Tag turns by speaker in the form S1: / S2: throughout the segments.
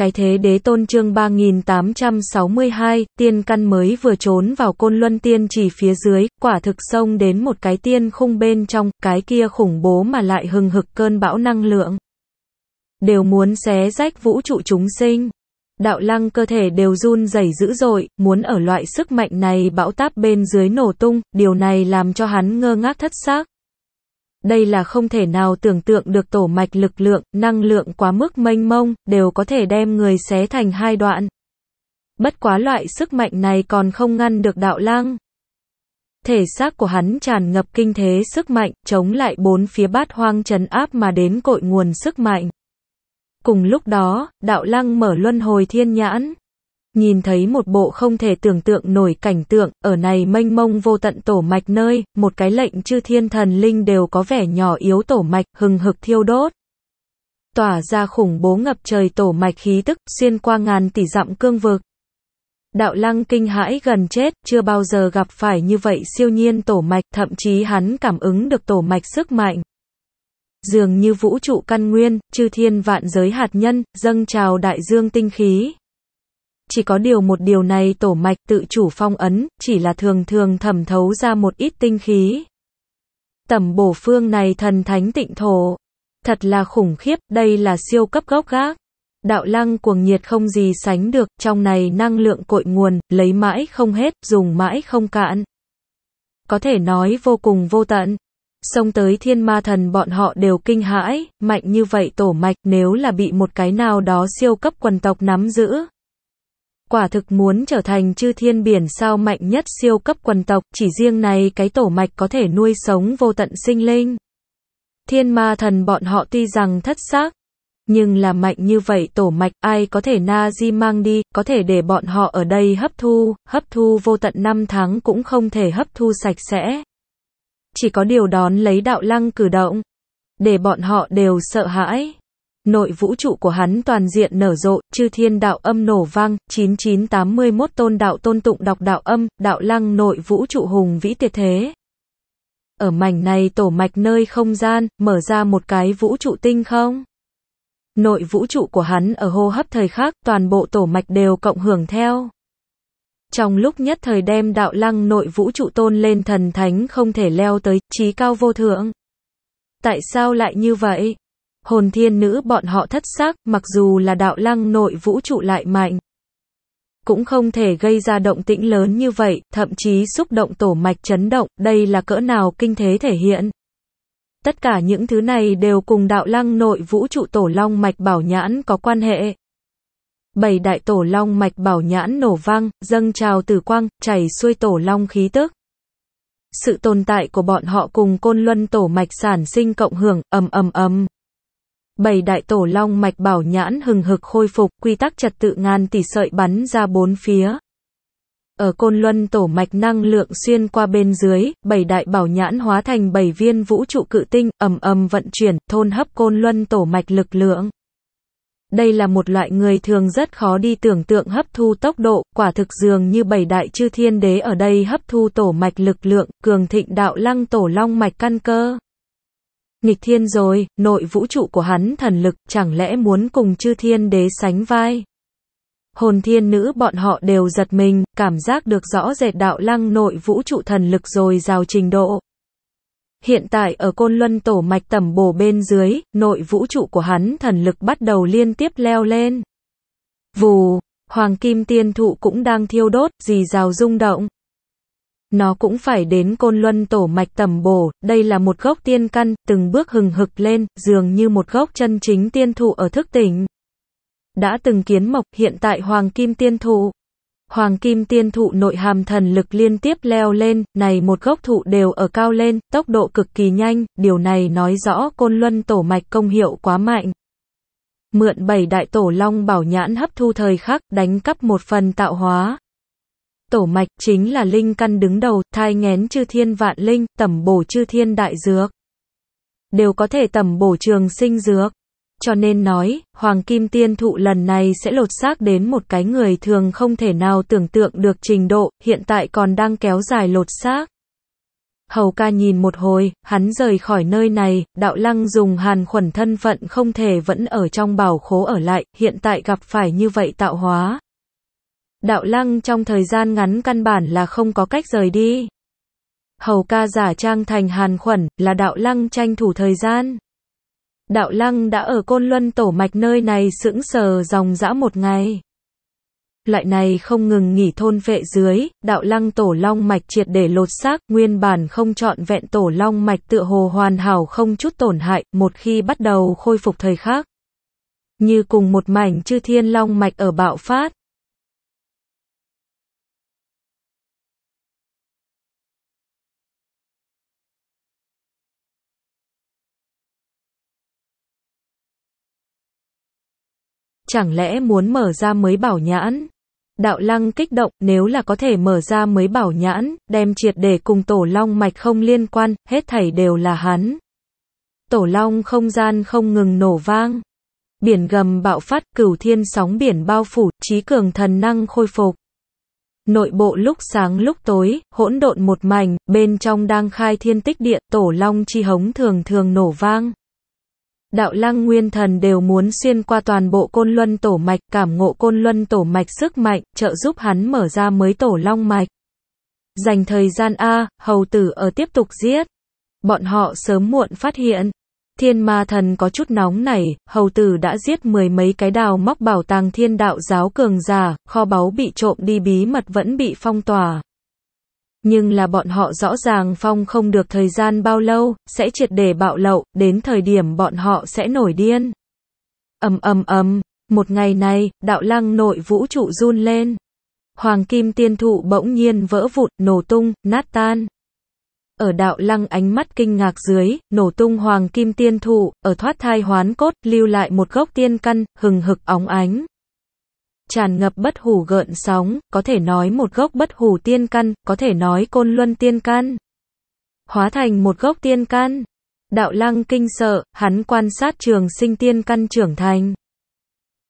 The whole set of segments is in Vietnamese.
S1: cái thế đế tôn chương
S2: 3862, tiên căn mới vừa trốn vào côn luân tiên chỉ phía dưới, quả thực xông đến một cái tiên khung bên trong, cái kia khủng bố mà lại hừng hực cơn bão năng lượng. Đều muốn xé rách vũ trụ chúng sinh. Đạo lăng cơ thể đều run rẩy dữ dội, muốn ở loại sức mạnh này bão táp bên dưới nổ tung, điều này làm cho hắn ngơ ngác thất xác. Đây là không thể nào tưởng tượng được tổ mạch lực lượng, năng lượng quá mức mênh mông, đều có thể đem người xé thành hai đoạn. Bất quá loại sức mạnh này còn không ngăn được đạo lang. Thể xác của hắn tràn ngập kinh thế sức mạnh, chống lại bốn phía bát hoang trấn áp mà đến cội nguồn sức mạnh. Cùng lúc đó, đạo lăng mở luân hồi thiên nhãn, nhìn thấy một bộ không thể tưởng tượng nổi cảnh tượng, ở này mênh mông vô tận tổ mạch nơi, một cái lệnh chư thiên thần linh đều có vẻ nhỏ yếu tổ mạch, hừng hực thiêu đốt. Tỏa ra khủng bố ngập trời tổ mạch khí tức, xuyên qua ngàn tỷ dặm cương vực. Đạo lăng kinh hãi gần chết, chưa bao giờ gặp phải như vậy siêu nhiên tổ mạch, thậm chí hắn cảm ứng được tổ mạch sức mạnh. Dường như vũ trụ căn nguyên, chư thiên vạn giới hạt nhân, dâng trào đại dương tinh khí chỉ có điều một điều này tổ mạch tự chủ phong ấn, chỉ là thường thường thẩm thấu ra một ít tinh khí. tẩm bổ phương này thần thánh tịnh thổ. Thật là khủng khiếp, đây là siêu cấp góc gác. Đạo lăng cuồng nhiệt không gì sánh được, trong này năng lượng cội nguồn, lấy mãi không hết, dùng mãi không cạn. Có thể nói vô cùng vô tận. Xông tới thiên ma thần bọn họ đều kinh hãi, mạnh như vậy tổ mạch nếu là bị một cái nào đó siêu cấp quần tộc nắm giữ, quả thực muốn trở thành chư thiên biển sao mạnh nhất siêu cấp quần tộc, chỉ riêng này cái tổ mạch có thể nuôi sống vô tận sinh linh. Thiên ma thần bọn họ tuy rằng thất xác, nhưng là mạnh như vậy tổ mạch ai có thể na di mang đi, có thể để bọn họ ở đây hấp thu, hấp thu vô tận năm tháng cũng không thể hấp thu sạch sẽ. Chỉ có điều đón lấy đạo lăng cử động, để bọn họ đều sợ hãi. Nội vũ trụ của hắn toàn diện nở rộ, chư thiên đạo âm nổ vang, 9981 tôn đạo tôn tụng đọc đạo âm, đạo lăng nội vũ trụ hùng vĩ tiệt thế. Ở mảnh này tổ mạch nơi không gian, mở ra một cái vũ trụ tinh không? Nội vũ trụ của hắn ở hô hấp thời khác, toàn bộ tổ mạch đều cộng hưởng theo. Trong lúc nhất thời đem đạo lăng nội vũ trụ tôn lên thần thánh không thể leo tới, trí cao vô thượng. Tại sao lại như vậy? hồn thiên nữ bọn họ thất xác, mặc dù là đạo lăng nội vũ trụ lại mạnh. Cũng không thể gây ra động tĩnh lớn như vậy, thậm chí xúc động tổ mạch chấn động, đây là cỡ nào kinh thế thể hiện. Tất cả những thứ này đều cùng đạo lăng nội vũ trụ tổ long mạch bảo nhãn có quan hệ. Bảy đại tổ long mạch bảo nhãn nổ vang, dâng trào tử quang, chảy xuôi tổ long khí tức. Sự tồn tại của bọn họ cùng côn luân tổ mạch sản sinh cộng hưởng, ầm ầm ầm bảy đại tổ long mạch bảo nhãn hừng hực khôi phục, quy tắc trật tự ngàn tỷ sợi bắn ra bốn phía. Ở Côn Luân tổ mạch năng lượng xuyên qua bên dưới, bảy đại bảo nhãn hóa thành bảy viên vũ trụ cự tinh, ầm ầm vận chuyển, thôn hấp Côn Luân tổ mạch lực lượng. Đây là một loại người thường rất khó đi tưởng tượng hấp thu tốc độ, quả thực dường như bảy đại chư thiên đế ở đây hấp thu tổ mạch lực lượng, cường thịnh đạo lăng tổ long mạch căn cơ. Nghịch thiên rồi, nội vũ trụ của hắn thần lực, chẳng lẽ muốn cùng chư thiên đế sánh vai? Hồn thiên nữ bọn họ đều giật mình, cảm giác được rõ rệt đạo lăng nội vũ trụ thần lực rồi rào trình độ. Hiện tại ở côn luân tổ mạch tầm bổ bên dưới, nội vũ trụ của hắn thần lực bắt đầu liên tiếp leo lên. Vù, hoàng kim tiên thụ cũng đang thiêu đốt, gì rào rung động nó cũng phải đến côn luân tổ mạch tầm bổ, đây là một gốc tiên căn, từng bước hừng hực lên, dường như một gốc chân chính tiên thụ ở thức tỉnh. Đã từng kiến mộc, hiện tại hoàng kim tiên thụ. Hoàng kim tiên thụ nội hàm thần lực liên tiếp leo lên, này một gốc thụ đều ở cao lên, tốc độ cực kỳ nhanh, điều này nói rõ côn luân tổ mạch công hiệu quá mạnh. Mượn bảy đại tổ long bảo nhãn hấp thu thời khắc, đánh cắp một phần tạo hóa, Tổ mạch chính là linh căn đứng đầu, thai ngén chư thiên vạn linh, tẩm bổ chư thiên đại dược. Đều có thể tẩm bổ trường sinh dược. Cho nên nói, Hoàng Kim Tiên Thụ lần này sẽ lột xác đến một cái người thường không thể nào tưởng tượng được trình độ, hiện tại còn đang kéo dài lột xác. Hầu ca nhìn một hồi, hắn rời khỏi nơi này, đạo lăng dùng hàn khuẩn thân phận không thể vẫn ở trong bảo khố ở lại, hiện tại gặp phải như vậy tạo hóa, Đạo lăng trong thời gian ngắn căn bản là không có cách rời đi. Hầu ca giả trang thành hàn khuẩn, là đạo lăng tranh thủ thời gian. Đạo lăng đã ở côn luân tổ mạch nơi này sững sờ dòng dã một ngày. Loại này không ngừng nghỉ thôn vệ dưới, đạo lăng tổ long mạch triệt để lột xác, nguyên bản không chọn vẹn tổ long mạch tựa hồ hoàn hảo không chút tổn hại, một khi bắt đầu khôi phục thời khác. Như cùng một mảnh chư thiên long mạch ở bạo phát. chẳng lẽ muốn mở ra mới bảo nhãn? Đạo lăng kích động, nếu là có thể mở ra mới bảo nhãn, đem triệt để cùng tổ long mạch không liên quan, hết thảy đều là hắn. Tổ long không gian không ngừng nổ vang. Biển gầm bạo phát, cửu thiên sóng biển bao phủ, trí cường thần năng khôi phục. Nội bộ lúc sáng lúc tối, hỗn độn một mảnh, bên trong đang khai thiên tích địa, tổ long chi hống thường thường nổ vang đạo lăng nguyên thần đều muốn xuyên qua toàn bộ côn luân tổ mạch, cảm ngộ côn luân tổ mạch sức mạnh, trợ giúp hắn mở ra mới tổ long mạch. Dành thời gian A, hầu tử ở tiếp tục giết. Bọn họ sớm muộn phát hiện. Thiên ma thần có chút nóng nảy, hầu tử đã giết mười mấy cái đào móc bảo tàng thiên đạo giáo cường giả, kho báu bị trộm đi bí mật vẫn bị phong tỏa nhưng là bọn họ rõ ràng phong không được thời gian bao lâu, sẽ triệt để bạo lậu, đến thời điểm bọn họ sẽ nổi điên. ầm ầm ầm, một ngày này, đạo lăng nội vũ trụ run lên. Hoàng kim tiên thụ bỗng nhiên vỡ vụt, nổ tung, nát tan. Ở đạo lăng ánh mắt kinh ngạc dưới, nổ tung hoàng kim tiên thụ, ở thoát thai hoán cốt, lưu lại một gốc tiên căn, hừng hực óng ánh tràn ngập bất hủ gợn sóng, có thể nói một gốc bất hủ tiên căn, có thể nói côn luân tiên căn. Hóa thành một gốc tiên căn. Đạo lăng kinh sợ, hắn quan sát trường sinh tiên căn trưởng thành.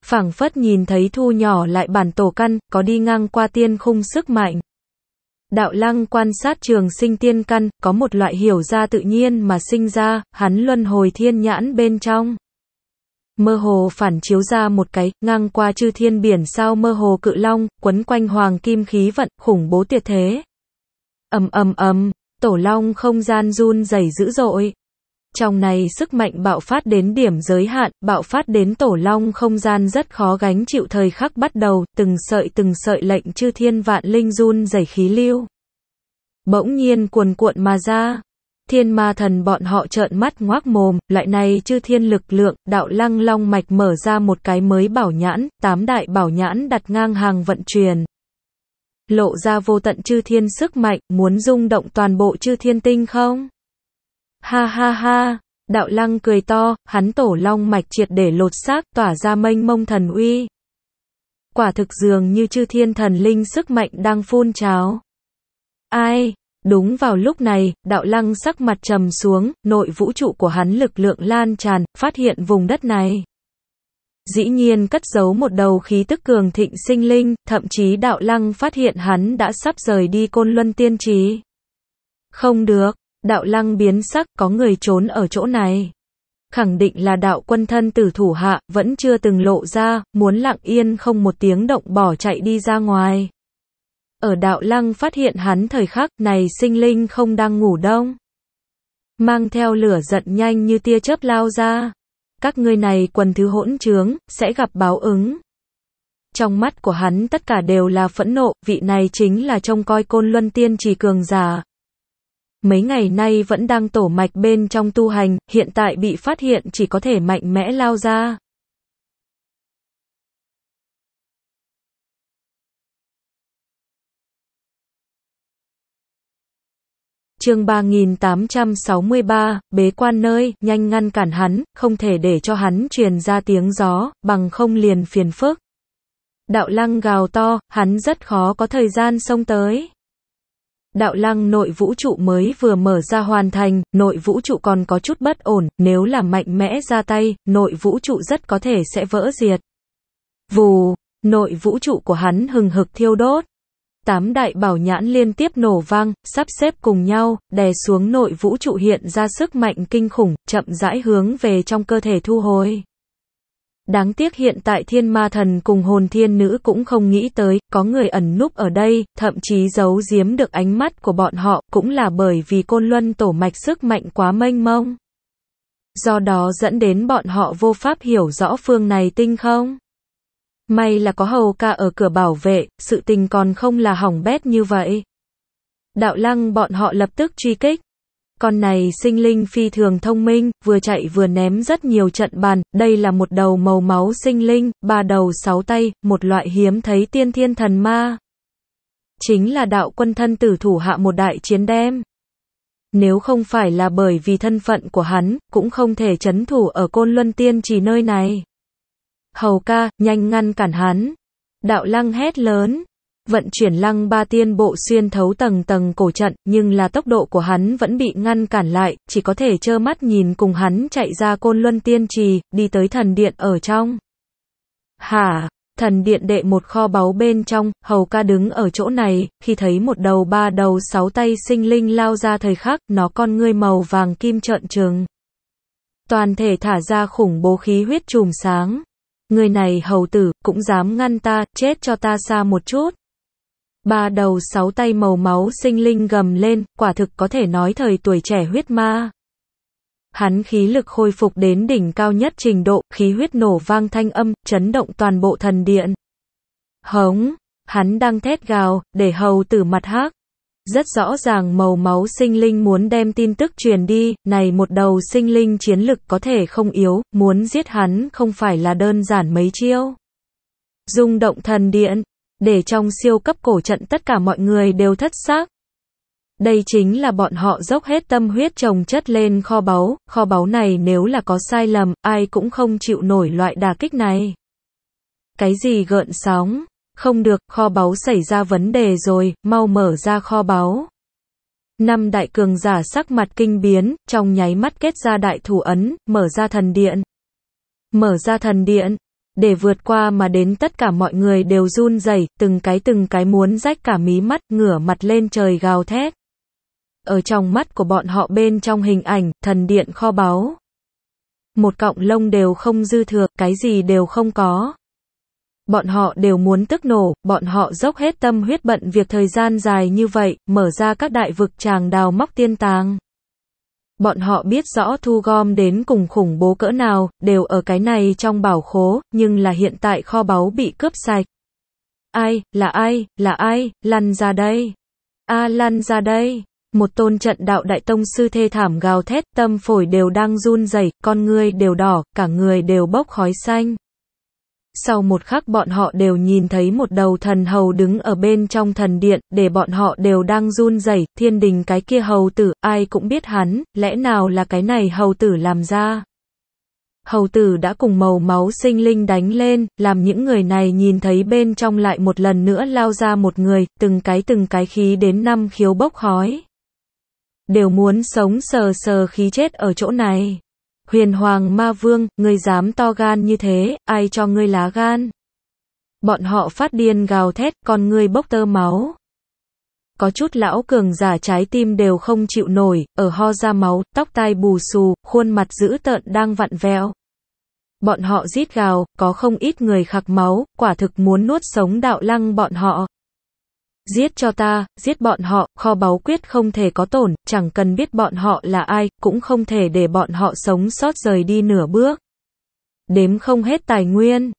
S2: phảng phất nhìn thấy thu nhỏ lại bản tổ căn, có đi ngang qua tiên khung sức mạnh. Đạo lăng quan sát trường sinh tiên căn, có một loại hiểu ra tự nhiên mà sinh ra, hắn luân hồi thiên nhãn bên trong mơ hồ phản chiếu ra một cái, ngang qua chư thiên biển sao mơ hồ cự long, quấn quanh hoàng kim khí vận, khủng bố tuyệt thế. ầm ầm ầm, tổ long không gian run dày dữ dội. Trong này sức mạnh bạo phát đến điểm giới hạn, bạo phát đến tổ long không gian rất khó gánh chịu thời khắc bắt đầu, từng sợi từng sợi lệnh chư thiên vạn linh run dày khí lưu. Bỗng nhiên cuồn cuộn mà ra, Thiên ma thần bọn họ trợn mắt ngoác mồm, loại này chư thiên lực lượng, đạo lăng long mạch mở ra một cái mới bảo nhãn, tám đại bảo nhãn đặt ngang hàng vận truyền. Lộ ra vô tận chư thiên sức mạnh, muốn rung động toàn bộ chư thiên tinh không? Ha ha ha, đạo lăng cười to, hắn tổ long mạch triệt để lột xác, tỏa ra mênh mông thần uy. Quả thực dường như chư thiên thần linh sức mạnh đang phun trào. Ai? Đúng vào lúc này, đạo lăng sắc mặt trầm xuống, nội vũ trụ của hắn lực lượng lan tràn, phát hiện vùng đất này. Dĩ nhiên cất giấu một đầu khí tức cường thịnh sinh linh, thậm chí đạo lăng phát hiện hắn đã sắp rời đi côn luân tiên trí. Không được, đạo lăng biến sắc, có người trốn ở chỗ này. Khẳng định là đạo quân thân tử thủ hạ, vẫn chưa từng lộ ra, muốn lặng yên không một tiếng động bỏ chạy đi ra ngoài ở đạo lăng phát hiện hắn thời khắc này sinh linh không đang ngủ đông. Mang theo lửa giận nhanh như tia chớp lao ra. Các ngươi này quần thứ hỗn trướng, sẽ gặp báo ứng. Trong mắt của hắn tất cả đều là phẫn nộ, vị này chính là trông coi côn luân tiên trì cường giả. Mấy ngày nay vẫn đang tổ mạch bên trong tu hành, hiện tại bị phát hiện chỉ có thể mạnh mẽ
S1: lao ra. chương
S2: 3863, bế quan nơi, nhanh ngăn cản hắn, không thể để cho hắn truyền ra tiếng gió, bằng không liền phiền phức. Đạo lăng gào to, hắn rất khó có thời gian xông tới. Đạo lăng nội vũ trụ mới vừa mở ra hoàn thành, nội vũ trụ còn có chút bất ổn, nếu là mạnh mẽ ra tay, nội vũ trụ rất có thể sẽ vỡ diệt. Vù, nội vũ trụ của hắn hừng hực thiêu đốt, Tám đại bảo nhãn liên tiếp nổ vang, sắp xếp cùng nhau, đè xuống nội vũ trụ hiện ra sức mạnh kinh khủng, chậm rãi hướng về trong cơ thể thu hồi. Đáng tiếc hiện tại thiên ma thần cùng hồn thiên nữ cũng không nghĩ tới, có người ẩn núp ở đây, thậm chí giấu giếm được ánh mắt của bọn họ, cũng là bởi vì côn luân tổ mạch sức mạnh quá mênh mông. Do đó dẫn đến bọn họ vô pháp hiểu rõ phương này tinh không. May là có hầu ca ở cửa bảo vệ, sự tình còn không là hỏng bét như vậy. Đạo lăng bọn họ lập tức truy kích. Con này sinh linh phi thường thông minh, vừa chạy vừa ném rất nhiều trận bàn, đây là một đầu màu máu sinh linh, ba đầu sáu tay, một loại hiếm thấy tiên thiên thần ma. Chính là đạo quân thân tử thủ hạ một đại chiến đem. Nếu không phải là bởi vì thân phận của hắn, cũng không thể chấn thủ ở côn luân tiên trì nơi này hầu ca, nhanh ngăn cản hắn. Đạo lăng hét lớn, vận chuyển lăng ba tiên bộ xuyên thấu tầng tầng cổ trận, nhưng là tốc độ của hắn vẫn bị ngăn cản lại, chỉ có thể trơ mắt nhìn cùng hắn chạy ra côn luân tiên trì, đi tới thần điện ở trong. Hả, thần điện đệ một kho báu bên trong, hầu ca đứng ở chỗ này, khi thấy một đầu ba đầu sáu tay sinh linh lao ra thời khắc, nó con ngươi màu vàng kim trợn trừng. Toàn thể thả ra khủng bố khí huyết trùm sáng. Người này hầu tử, cũng dám ngăn ta, chết cho ta xa một chút. Ba đầu sáu tay màu máu sinh linh gầm lên, quả thực có thể nói thời tuổi trẻ huyết ma. Hắn khí lực khôi phục đến đỉnh cao nhất trình độ, khí huyết nổ vang thanh âm, chấn động toàn bộ thần điện. Hống, hắn đang thét gào, để hầu tử mặt hắc rất rõ ràng màu máu sinh linh muốn đem tin tức truyền đi, này một đầu sinh linh chiến lực có thể không yếu, muốn giết hắn không phải là đơn giản mấy chiêu. Dung động thần điện, để trong siêu cấp cổ trận tất cả mọi người đều thất xác. Đây chính là bọn họ dốc hết tâm huyết trồng chất lên kho báu, kho báu này nếu là có sai lầm, ai cũng không chịu nổi loại đà kích này. Cái gì gợn sóng, không được, kho báu xảy ra vấn đề rồi, mau mở ra kho báu. Năm đại cường giả sắc mặt kinh biến, trong nháy mắt kết ra đại thủ ấn, mở ra thần điện. Mở ra thần điện, để vượt qua mà đến tất cả mọi người đều run rẩy, từng cái từng cái muốn rách cả mí mắt, ngửa mặt lên trời gào thét. Ở trong mắt của bọn họ bên trong hình ảnh, thần điện kho báu. Một cọng lông đều không dư thừa, cái gì đều không có bọn họ đều muốn tức nổ, bọn họ dốc hết tâm huyết bận việc thời gian dài như vậy, mở ra các đại vực tràng đào móc tiên tàng. Bọn họ biết rõ thu gom đến cùng khủng bố cỡ nào, đều ở cái này trong bảo khố, nhưng là hiện tại kho báu bị cướp sạch. Ai, là ai, là ai, lăn ra đây. A lăn ra đây. Một tôn trận đạo đại tông sư thê thảm gào thét, tâm phổi đều đang run rẩy, con người đều đỏ, cả người đều bốc khói xanh sau một khắc bọn họ đều nhìn thấy một đầu thần hầu đứng ở bên trong thần điện, để bọn họ đều đang run rẩy. thiên đình cái kia hầu tử, ai cũng biết hắn, lẽ nào là cái này hầu tử làm ra. Hầu tử đã cùng màu máu sinh linh đánh lên, làm những người này nhìn thấy bên trong lại một lần nữa lao ra một người, từng cái từng cái khí đến năm khiếu bốc khói. Đều muốn sống sờ sờ khí chết ở chỗ này. Huyền Hoàng Ma Vương, ngươi dám to gan như thế, ai cho ngươi lá gan? Bọn họ phát điên gào thét, còn ngươi bốc tơ máu. Có chút lão cường giả trái tim đều không chịu nổi, ở ho ra máu, tóc tai bù xù, khuôn mặt dữ tợn đang vặn vẹo. Bọn họ rít gào, có không ít người khạc máu, quả thực muốn nuốt sống đạo lăng bọn họ. Giết cho ta, giết bọn họ, kho báu quyết không thể có tổn, chẳng cần biết bọn họ là ai, cũng không thể để bọn họ sống sót rời đi nửa bước. Đếm không hết tài nguyên.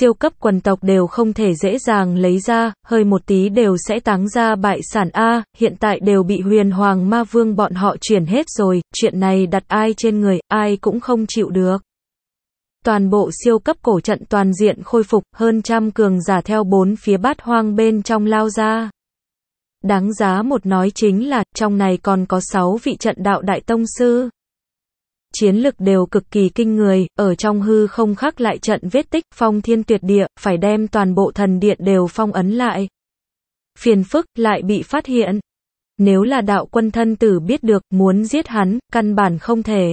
S2: Siêu cấp quần tộc đều không thể dễ dàng lấy ra, hơi một tí đều sẽ táng ra bại sản A, hiện tại đều bị huyền hoàng ma vương bọn họ chuyển hết rồi, chuyện này đặt ai trên người, ai cũng không chịu được toàn bộ siêu cấp cổ trận toàn diện khôi phục, hơn trăm cường giả theo bốn phía bát hoang bên trong lao ra. Đáng giá một nói chính là, trong này còn có sáu vị trận đạo đại tông sư. Chiến lực đều cực kỳ kinh người, ở trong hư không khắc lại trận vết tích, phong thiên tuyệt địa, phải đem toàn bộ thần điện đều phong ấn lại. Phiền phức, lại bị phát hiện. Nếu là đạo quân thân tử biết được, muốn giết hắn, căn bản không thể.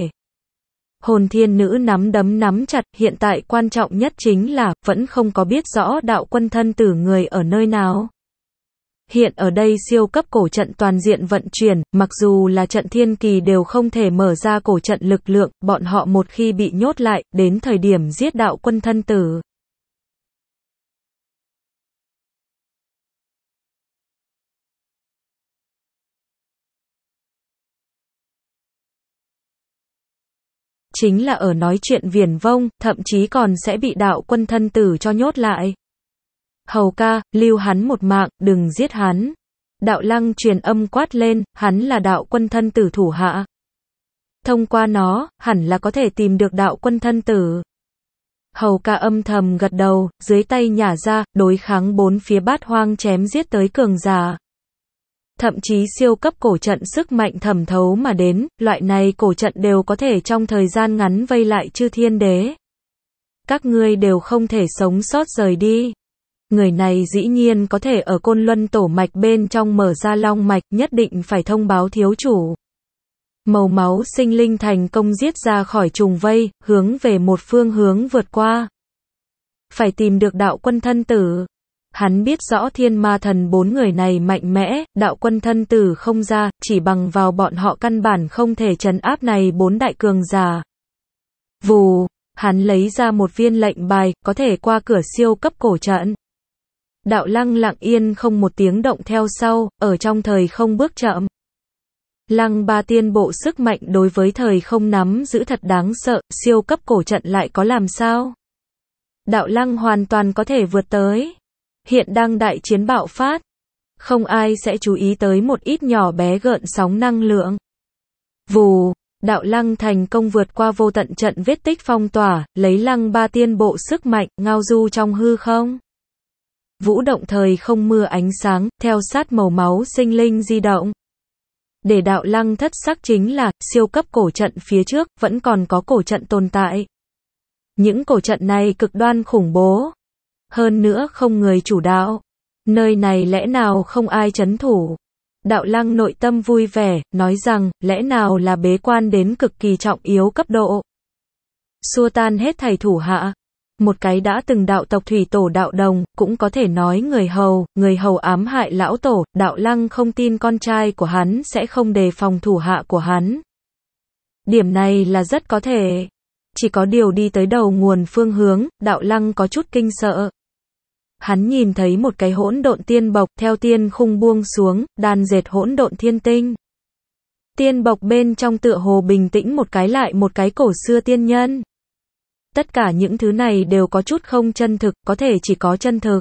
S2: Hồn thiên nữ nắm đấm nắm chặt, hiện tại quan trọng nhất chính là, vẫn không có biết rõ đạo quân thân tử người ở nơi nào. Hiện ở đây siêu cấp cổ trận toàn diện vận chuyển, mặc dù là trận thiên kỳ đều không thể mở ra cổ trận lực lượng, bọn họ một khi bị nhốt lại, đến thời
S1: điểm giết đạo quân thân tử. chính là ở nói chuyện viển vông, thậm
S2: chí còn sẽ bị đạo quân thân tử cho nhốt lại. Hầu ca, lưu hắn một mạng, đừng giết hắn. Đạo lăng truyền âm quát lên, hắn là đạo quân thân tử thủ hạ. Thông qua nó, hẳn là có thể tìm được đạo quân thân tử. Hầu ca âm thầm gật đầu, dưới tay nhả ra, đối kháng bốn phía bát hoang chém giết tới cường giả thậm chí siêu cấp cổ trận sức mạnh thẩm thấu mà đến, loại này cổ trận đều có thể trong thời gian ngắn vây lại chư thiên đế. Các ngươi đều không thể sống sót rời đi. Người này dĩ nhiên có thể ở côn luân tổ mạch bên trong mở ra long mạch nhất định phải thông báo thiếu chủ. Màu máu sinh linh thành công giết ra khỏi trùng vây, hướng về một phương hướng vượt qua. Phải tìm được đạo quân thân tử. Hắn biết rõ thiên ma thần bốn người này mạnh mẽ, đạo quân thân tử không ra, chỉ bằng vào bọn họ căn bản không thể trấn áp này bốn đại cường giả. Vù, hắn lấy ra một viên lệnh bài, có thể qua cửa siêu cấp cổ trận. Đạo lăng lặng yên không một tiếng động theo sau, ở trong thời không bước chậm. Lăng ba tiên bộ sức mạnh đối với thời không nắm giữ thật đáng sợ, siêu cấp cổ trận lại có làm sao? Đạo lăng hoàn toàn có thể vượt tới hiện đang đại chiến bạo phát. Không ai sẽ chú ý tới một ít nhỏ bé gợn sóng năng lượng. Vù, đạo lăng thành công vượt qua vô tận trận vết tích phong tỏa, lấy lăng ba tiên bộ sức mạnh, ngao du trong hư không. Vũ động thời không mưa ánh sáng, theo sát màu máu sinh linh di động. Để đạo lăng thất sắc chính là, siêu cấp cổ trận phía trước, vẫn còn có cổ trận tồn tại. Những cổ trận này cực đoan khủng bố, hơn nữa không người chủ đạo. Nơi này lẽ nào không ai chấn thủ? Đạo lăng nội tâm vui vẻ, nói rằng, lẽ nào là bế quan đến cực kỳ trọng yếu cấp độ. Xua tan hết thầy thủ hạ. Một cái đã từng đạo tộc thủy tổ đạo đồng, cũng có thể nói người hầu, người hầu ám hại lão tổ, đạo lăng không tin con trai của hắn sẽ không đề phòng thủ hạ của hắn. Điểm này là rất có thể. Chỉ có điều đi tới đầu nguồn phương hướng, đạo lăng có chút kinh sợ, hắn nhìn thấy một cái hỗn độn tiên bộc, theo tiên khung buông xuống, đan dệt hỗn độn thiên tinh. Tiên bộc bên trong tựa hồ bình tĩnh một cái lại một cái cổ xưa tiên nhân. Tất cả những thứ này đều có chút không chân thực, có thể chỉ có chân thực.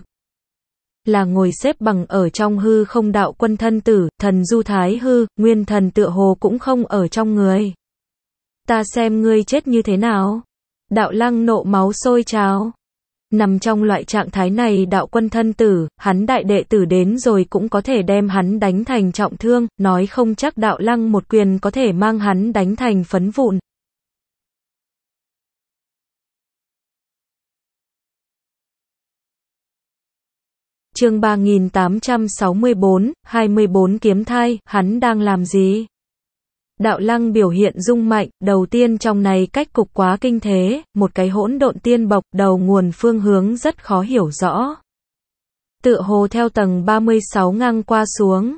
S2: Là ngồi xếp bằng ở trong hư không đạo quân thân tử, thần du thái hư, nguyên thần tựa hồ cũng không ở trong người. Ta xem ngươi chết như thế nào. Đạo lăng nộ máu sôi trào. Nằm trong loại trạng thái này đạo quân thân tử, hắn đại đệ tử đến rồi cũng có thể đem hắn đánh thành trọng thương, nói không chắc đạo lăng một quyền có thể mang hắn đánh thành phấn vụn. Chương 3864, 24 kiếm thai, hắn đang làm gì? Đạo lăng biểu hiện dung mạnh, đầu tiên trong này cách cục quá kinh thế, một cái hỗn độn tiên bọc, đầu nguồn phương hướng rất khó hiểu rõ. tự hồ theo tầng 36 ngang qua xuống.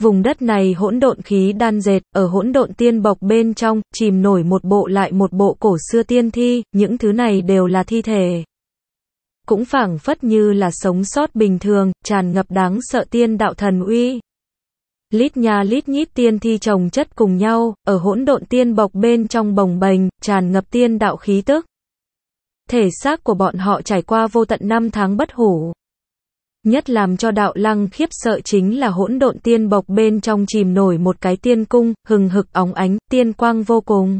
S2: Vùng đất này hỗn độn khí đan dệt, ở hỗn độn tiên bọc bên trong, chìm nổi một bộ lại một bộ cổ xưa tiên thi, những thứ này đều là thi thể. Cũng phảng phất như là sống sót bình thường, tràn ngập đáng sợ tiên đạo thần uy lít nhà lít nhít tiên thi trồng chất cùng nhau, ở hỗn độn tiên bọc bên trong bồng bềnh, tràn ngập tiên đạo khí tức. Thể xác của bọn họ trải qua vô tận năm tháng bất hủ. Nhất làm cho đạo lăng khiếp sợ chính là hỗn độn tiên bọc bên trong chìm nổi một cái tiên cung, hừng hực óng ánh, tiên quang vô cùng.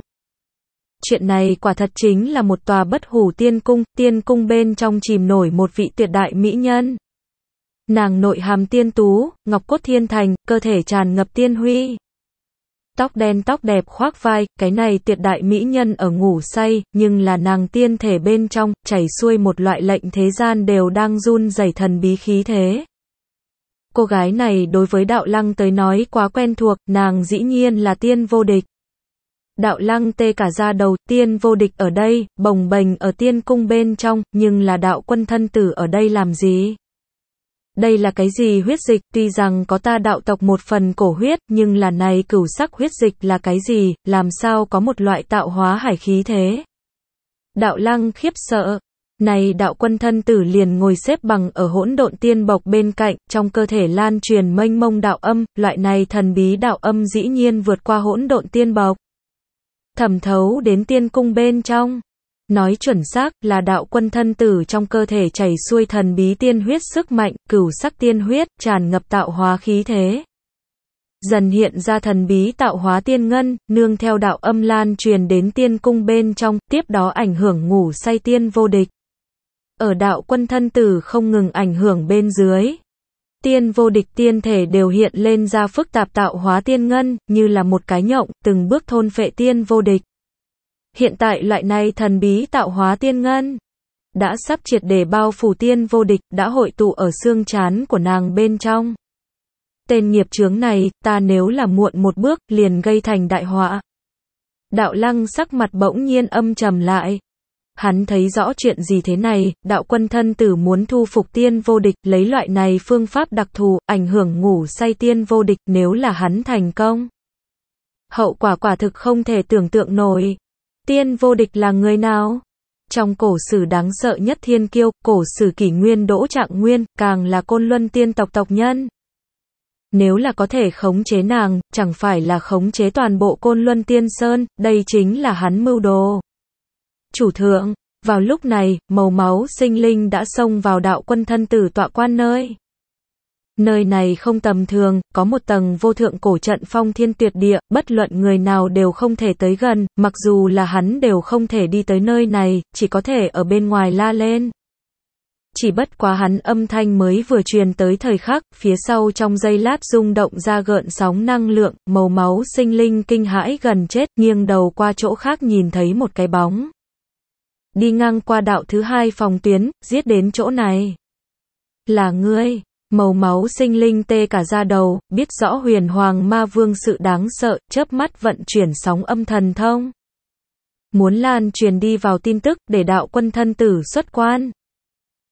S2: Chuyện này quả thật chính là một tòa bất hủ tiên cung, tiên cung bên trong chìm nổi một vị tuyệt đại mỹ nhân. Nàng nội hàm tiên tú, ngọc cốt thiên thành, cơ thể tràn ngập tiên huy. Tóc đen tóc đẹp khoác vai, cái này tuyệt đại mỹ nhân ở ngủ say, nhưng là nàng tiên thể bên trong, chảy xuôi một loại lệnh thế gian đều đang run dày thần bí khí thế. Cô gái này đối với đạo lăng tới nói quá quen thuộc, nàng dĩ nhiên là tiên vô địch. Đạo lăng tê cả ra đầu tiên vô địch ở đây, bồng bềnh ở tiên cung bên trong, nhưng là đạo quân thân tử ở đây làm gì? Đây là cái gì huyết dịch, tuy rằng có ta đạo tộc một phần cổ huyết, nhưng là này cửu sắc huyết dịch là cái gì, làm sao có một loại tạo hóa hải khí thế? Đạo lăng khiếp sợ. Này đạo quân thân tử liền ngồi xếp bằng ở hỗn độn tiên bọc bên cạnh, trong cơ thể lan truyền mênh mông đạo âm, loại này thần bí đạo âm dĩ nhiên vượt qua hỗn độn tiên bọc Thẩm thấu đến tiên cung bên trong. Nói chuẩn xác là đạo quân thân tử trong cơ thể chảy xuôi thần bí tiên huyết sức mạnh, cửu sắc tiên huyết, tràn ngập tạo hóa khí thế. Dần hiện ra thần bí tạo hóa tiên ngân, nương theo đạo âm lan truyền đến tiên cung bên trong, tiếp đó ảnh hưởng ngủ say tiên vô địch. Ở đạo quân thân tử không ngừng ảnh hưởng bên dưới. Tiên vô địch tiên thể đều hiện lên ra phức tạp tạo hóa tiên ngân, như là một cái nhộng, từng bước thôn phệ tiên vô địch hiện tại loại này thần bí tạo hóa tiên ngân đã sắp triệt để bao phủ tiên vô địch đã hội tụ ở xương chán của nàng bên trong. Tên nghiệp chướng này, ta nếu là muộn một bước, liền gây thành đại họa. Đạo lăng sắc mặt bỗng nhiên âm trầm lại. Hắn thấy rõ chuyện gì thế này, đạo quân thân tử muốn thu phục tiên vô địch, lấy loại này phương pháp đặc thù, ảnh hưởng ngủ say tiên vô địch nếu là hắn thành công. Hậu quả quả thực không thể tưởng tượng nổi. Tiên vô địch là người nào? Trong cổ sử đáng sợ nhất thiên kiêu, cổ sử kỷ nguyên đỗ trạng nguyên, càng là côn luân tiên tộc tộc nhân. Nếu là có thể khống chế nàng, chẳng phải là khống chế toàn bộ côn luân tiên sơn, đây chính là hắn mưu đồ. Chủ thượng, vào lúc này, màu máu sinh linh đã xông vào đạo quân thân tử tọa quan nơi. Nơi này không tầm thường, có một tầng vô thượng cổ trận phong thiên tuyệt địa, bất luận người nào đều không thể tới gần, mặc dù là hắn đều không thể đi tới nơi này, chỉ có thể ở bên ngoài la lên. Chỉ bất quá hắn âm thanh mới vừa truyền tới thời khắc, phía sau trong giây lát rung động ra gợn sóng năng lượng, màu máu sinh linh kinh hãi gần chết, nghiêng đầu qua chỗ khác nhìn thấy một cái bóng. Đi ngang qua đạo thứ hai phòng tuyến, giết đến chỗ này. Là ngươi. Màu máu sinh linh tê cả da đầu, biết rõ huyền hoàng ma vương sự đáng sợ, chớp mắt vận chuyển sóng âm thần thông. Muốn lan truyền đi vào tin tức để đạo quân thân tử xuất quan.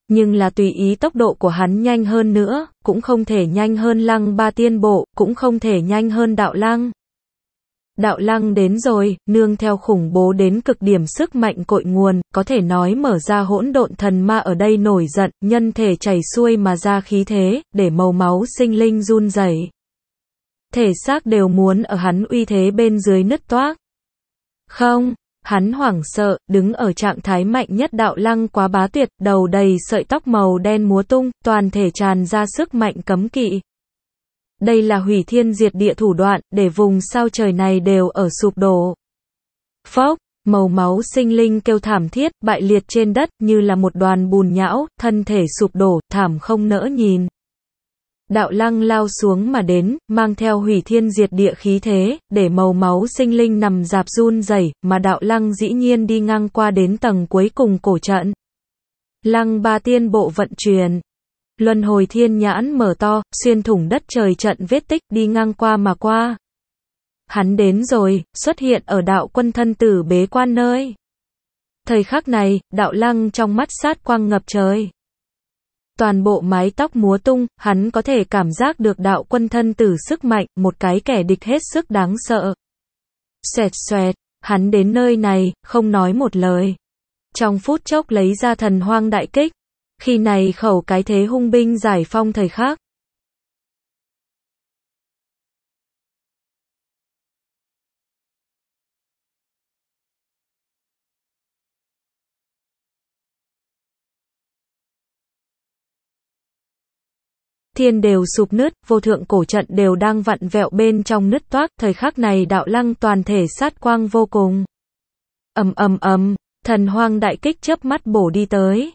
S2: Nhưng là tùy ý tốc độ của hắn nhanh hơn nữa, cũng không thể nhanh hơn lăng ba tiên bộ, cũng không thể nhanh hơn đạo lăng. Đạo lăng đến rồi, nương theo khủng bố đến cực điểm sức mạnh cội nguồn, có thể nói mở ra hỗn độn thần ma ở đây nổi giận, nhân thể chảy xuôi mà ra khí thế, để màu máu sinh linh run rẩy. Thể xác đều muốn ở hắn uy thế bên dưới nứt toác. Không, hắn hoảng sợ, đứng ở trạng thái mạnh nhất đạo lăng quá bá tuyệt, đầu đầy sợi tóc màu đen múa tung, toàn thể tràn ra sức mạnh cấm kỵ, đây là hủy thiên diệt địa thủ đoạn, để vùng sao trời này đều ở sụp đổ. Phốc, màu máu sinh linh kêu thảm thiết, bại liệt trên đất như là một đoàn bùn nhão, thân thể sụp đổ, thảm không nỡ nhìn. Đạo lăng lao xuống mà đến, mang theo hủy thiên diệt địa khí thế, để màu máu sinh linh nằm dạp run rẩy, mà đạo lăng dĩ nhiên đi ngang qua đến tầng cuối cùng cổ trận. Lăng ba tiên bộ vận chuyển, Luân hồi thiên nhãn mở to, xuyên thủng đất trời trận vết tích, đi ngang qua mà qua. Hắn đến rồi, xuất hiện ở đạo quân thân tử bế quan nơi. Thời khắc này, đạo lăng trong mắt sát quang ngập trời. Toàn bộ mái tóc múa tung, hắn có thể cảm giác được đạo quân thân tử sức mạnh, một cái kẻ địch hết sức đáng sợ. Xoẹt xoẹt, hắn đến nơi này, không nói một lời. Trong phút chốc lấy ra thần hoang đại kích, khi này khẩu cái thế hung binh giải phong thời khác. thiên đều sụp nứt, vô thượng cổ trận đều đang vặn vẹo bên trong nứt toác, thời khắc này đạo lăng toàn thể sát quang vô cùng. Ầm ầm ầm, thần hoang đại kích chớp mắt bổ đi tới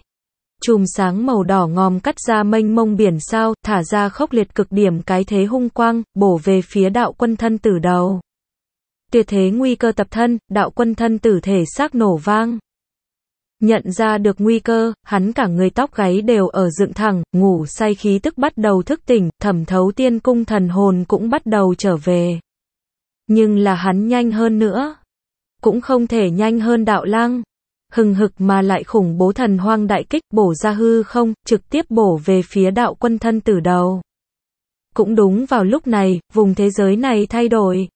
S2: chùm sáng màu đỏ ngòm cắt ra mênh mông biển sao, thả ra khốc liệt cực điểm cái thế hung quang, bổ về phía đạo quân thân tử đầu. Tuyệt thế nguy cơ tập thân, đạo quân thân tử thể xác nổ vang. Nhận ra được nguy cơ, hắn cả người tóc gáy đều ở dựng thẳng, ngủ say khí tức bắt đầu thức tỉnh, thẩm thấu tiên cung thần hồn cũng bắt đầu trở về. Nhưng là hắn nhanh hơn nữa. Cũng không thể nhanh hơn đạo lang, hừng hực mà lại khủng bố thần hoang đại kích bổ ra hư không, trực tiếp bổ về phía đạo quân thân tử đầu. Cũng đúng vào lúc này, vùng thế giới này thay đổi.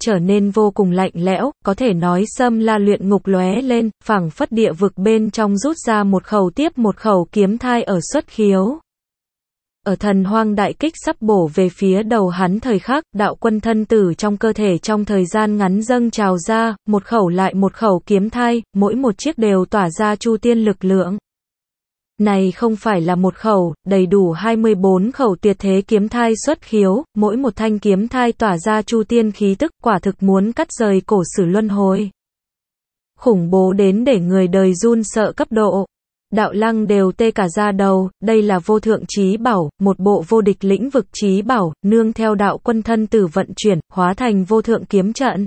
S2: Trở nên vô cùng lạnh lẽo, có thể nói sâm la luyện ngục lóe lên, phẳng phất địa vực bên trong rút ra một khẩu tiếp một khẩu kiếm thai ở xuất khiếu. Ở thần hoang đại kích sắp bổ về phía đầu hắn thời khắc, đạo quân thân tử trong cơ thể trong thời gian ngắn dâng trào ra, một khẩu lại một khẩu kiếm thai, mỗi một chiếc đều tỏa ra chu tiên lực lượng. Này không phải là một khẩu, đầy đủ 24 khẩu tuyệt thế kiếm thai xuất khiếu, mỗi một thanh kiếm thai tỏa ra chu tiên khí tức quả thực muốn cắt rời cổ sử luân hồi. Khủng bố đến để người đời run sợ cấp độ. Đạo lăng đều tê cả ra đầu, đây là vô thượng trí bảo, một bộ vô địch lĩnh vực trí bảo, nương theo đạo quân thân tử vận chuyển, hóa thành vô thượng kiếm trận.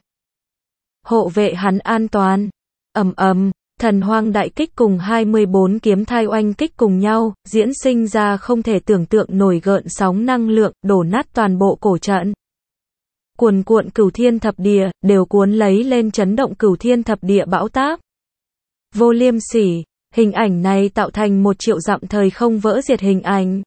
S2: Hộ vệ hắn an toàn. ầm ầm, thần hoang đại kích cùng 24 kiếm thai oanh kích cùng nhau, diễn sinh ra không thể tưởng tượng nổi gợn sóng năng lượng, đổ nát toàn bộ cổ trận. Cuồn cuộn cửu thiên thập địa, đều cuốn lấy lên chấn động cửu thiên thập địa bão táp. Vô liêm sỉ, Hình ảnh này tạo thành một triệu dặm thời không vỡ diệt hình ảnh.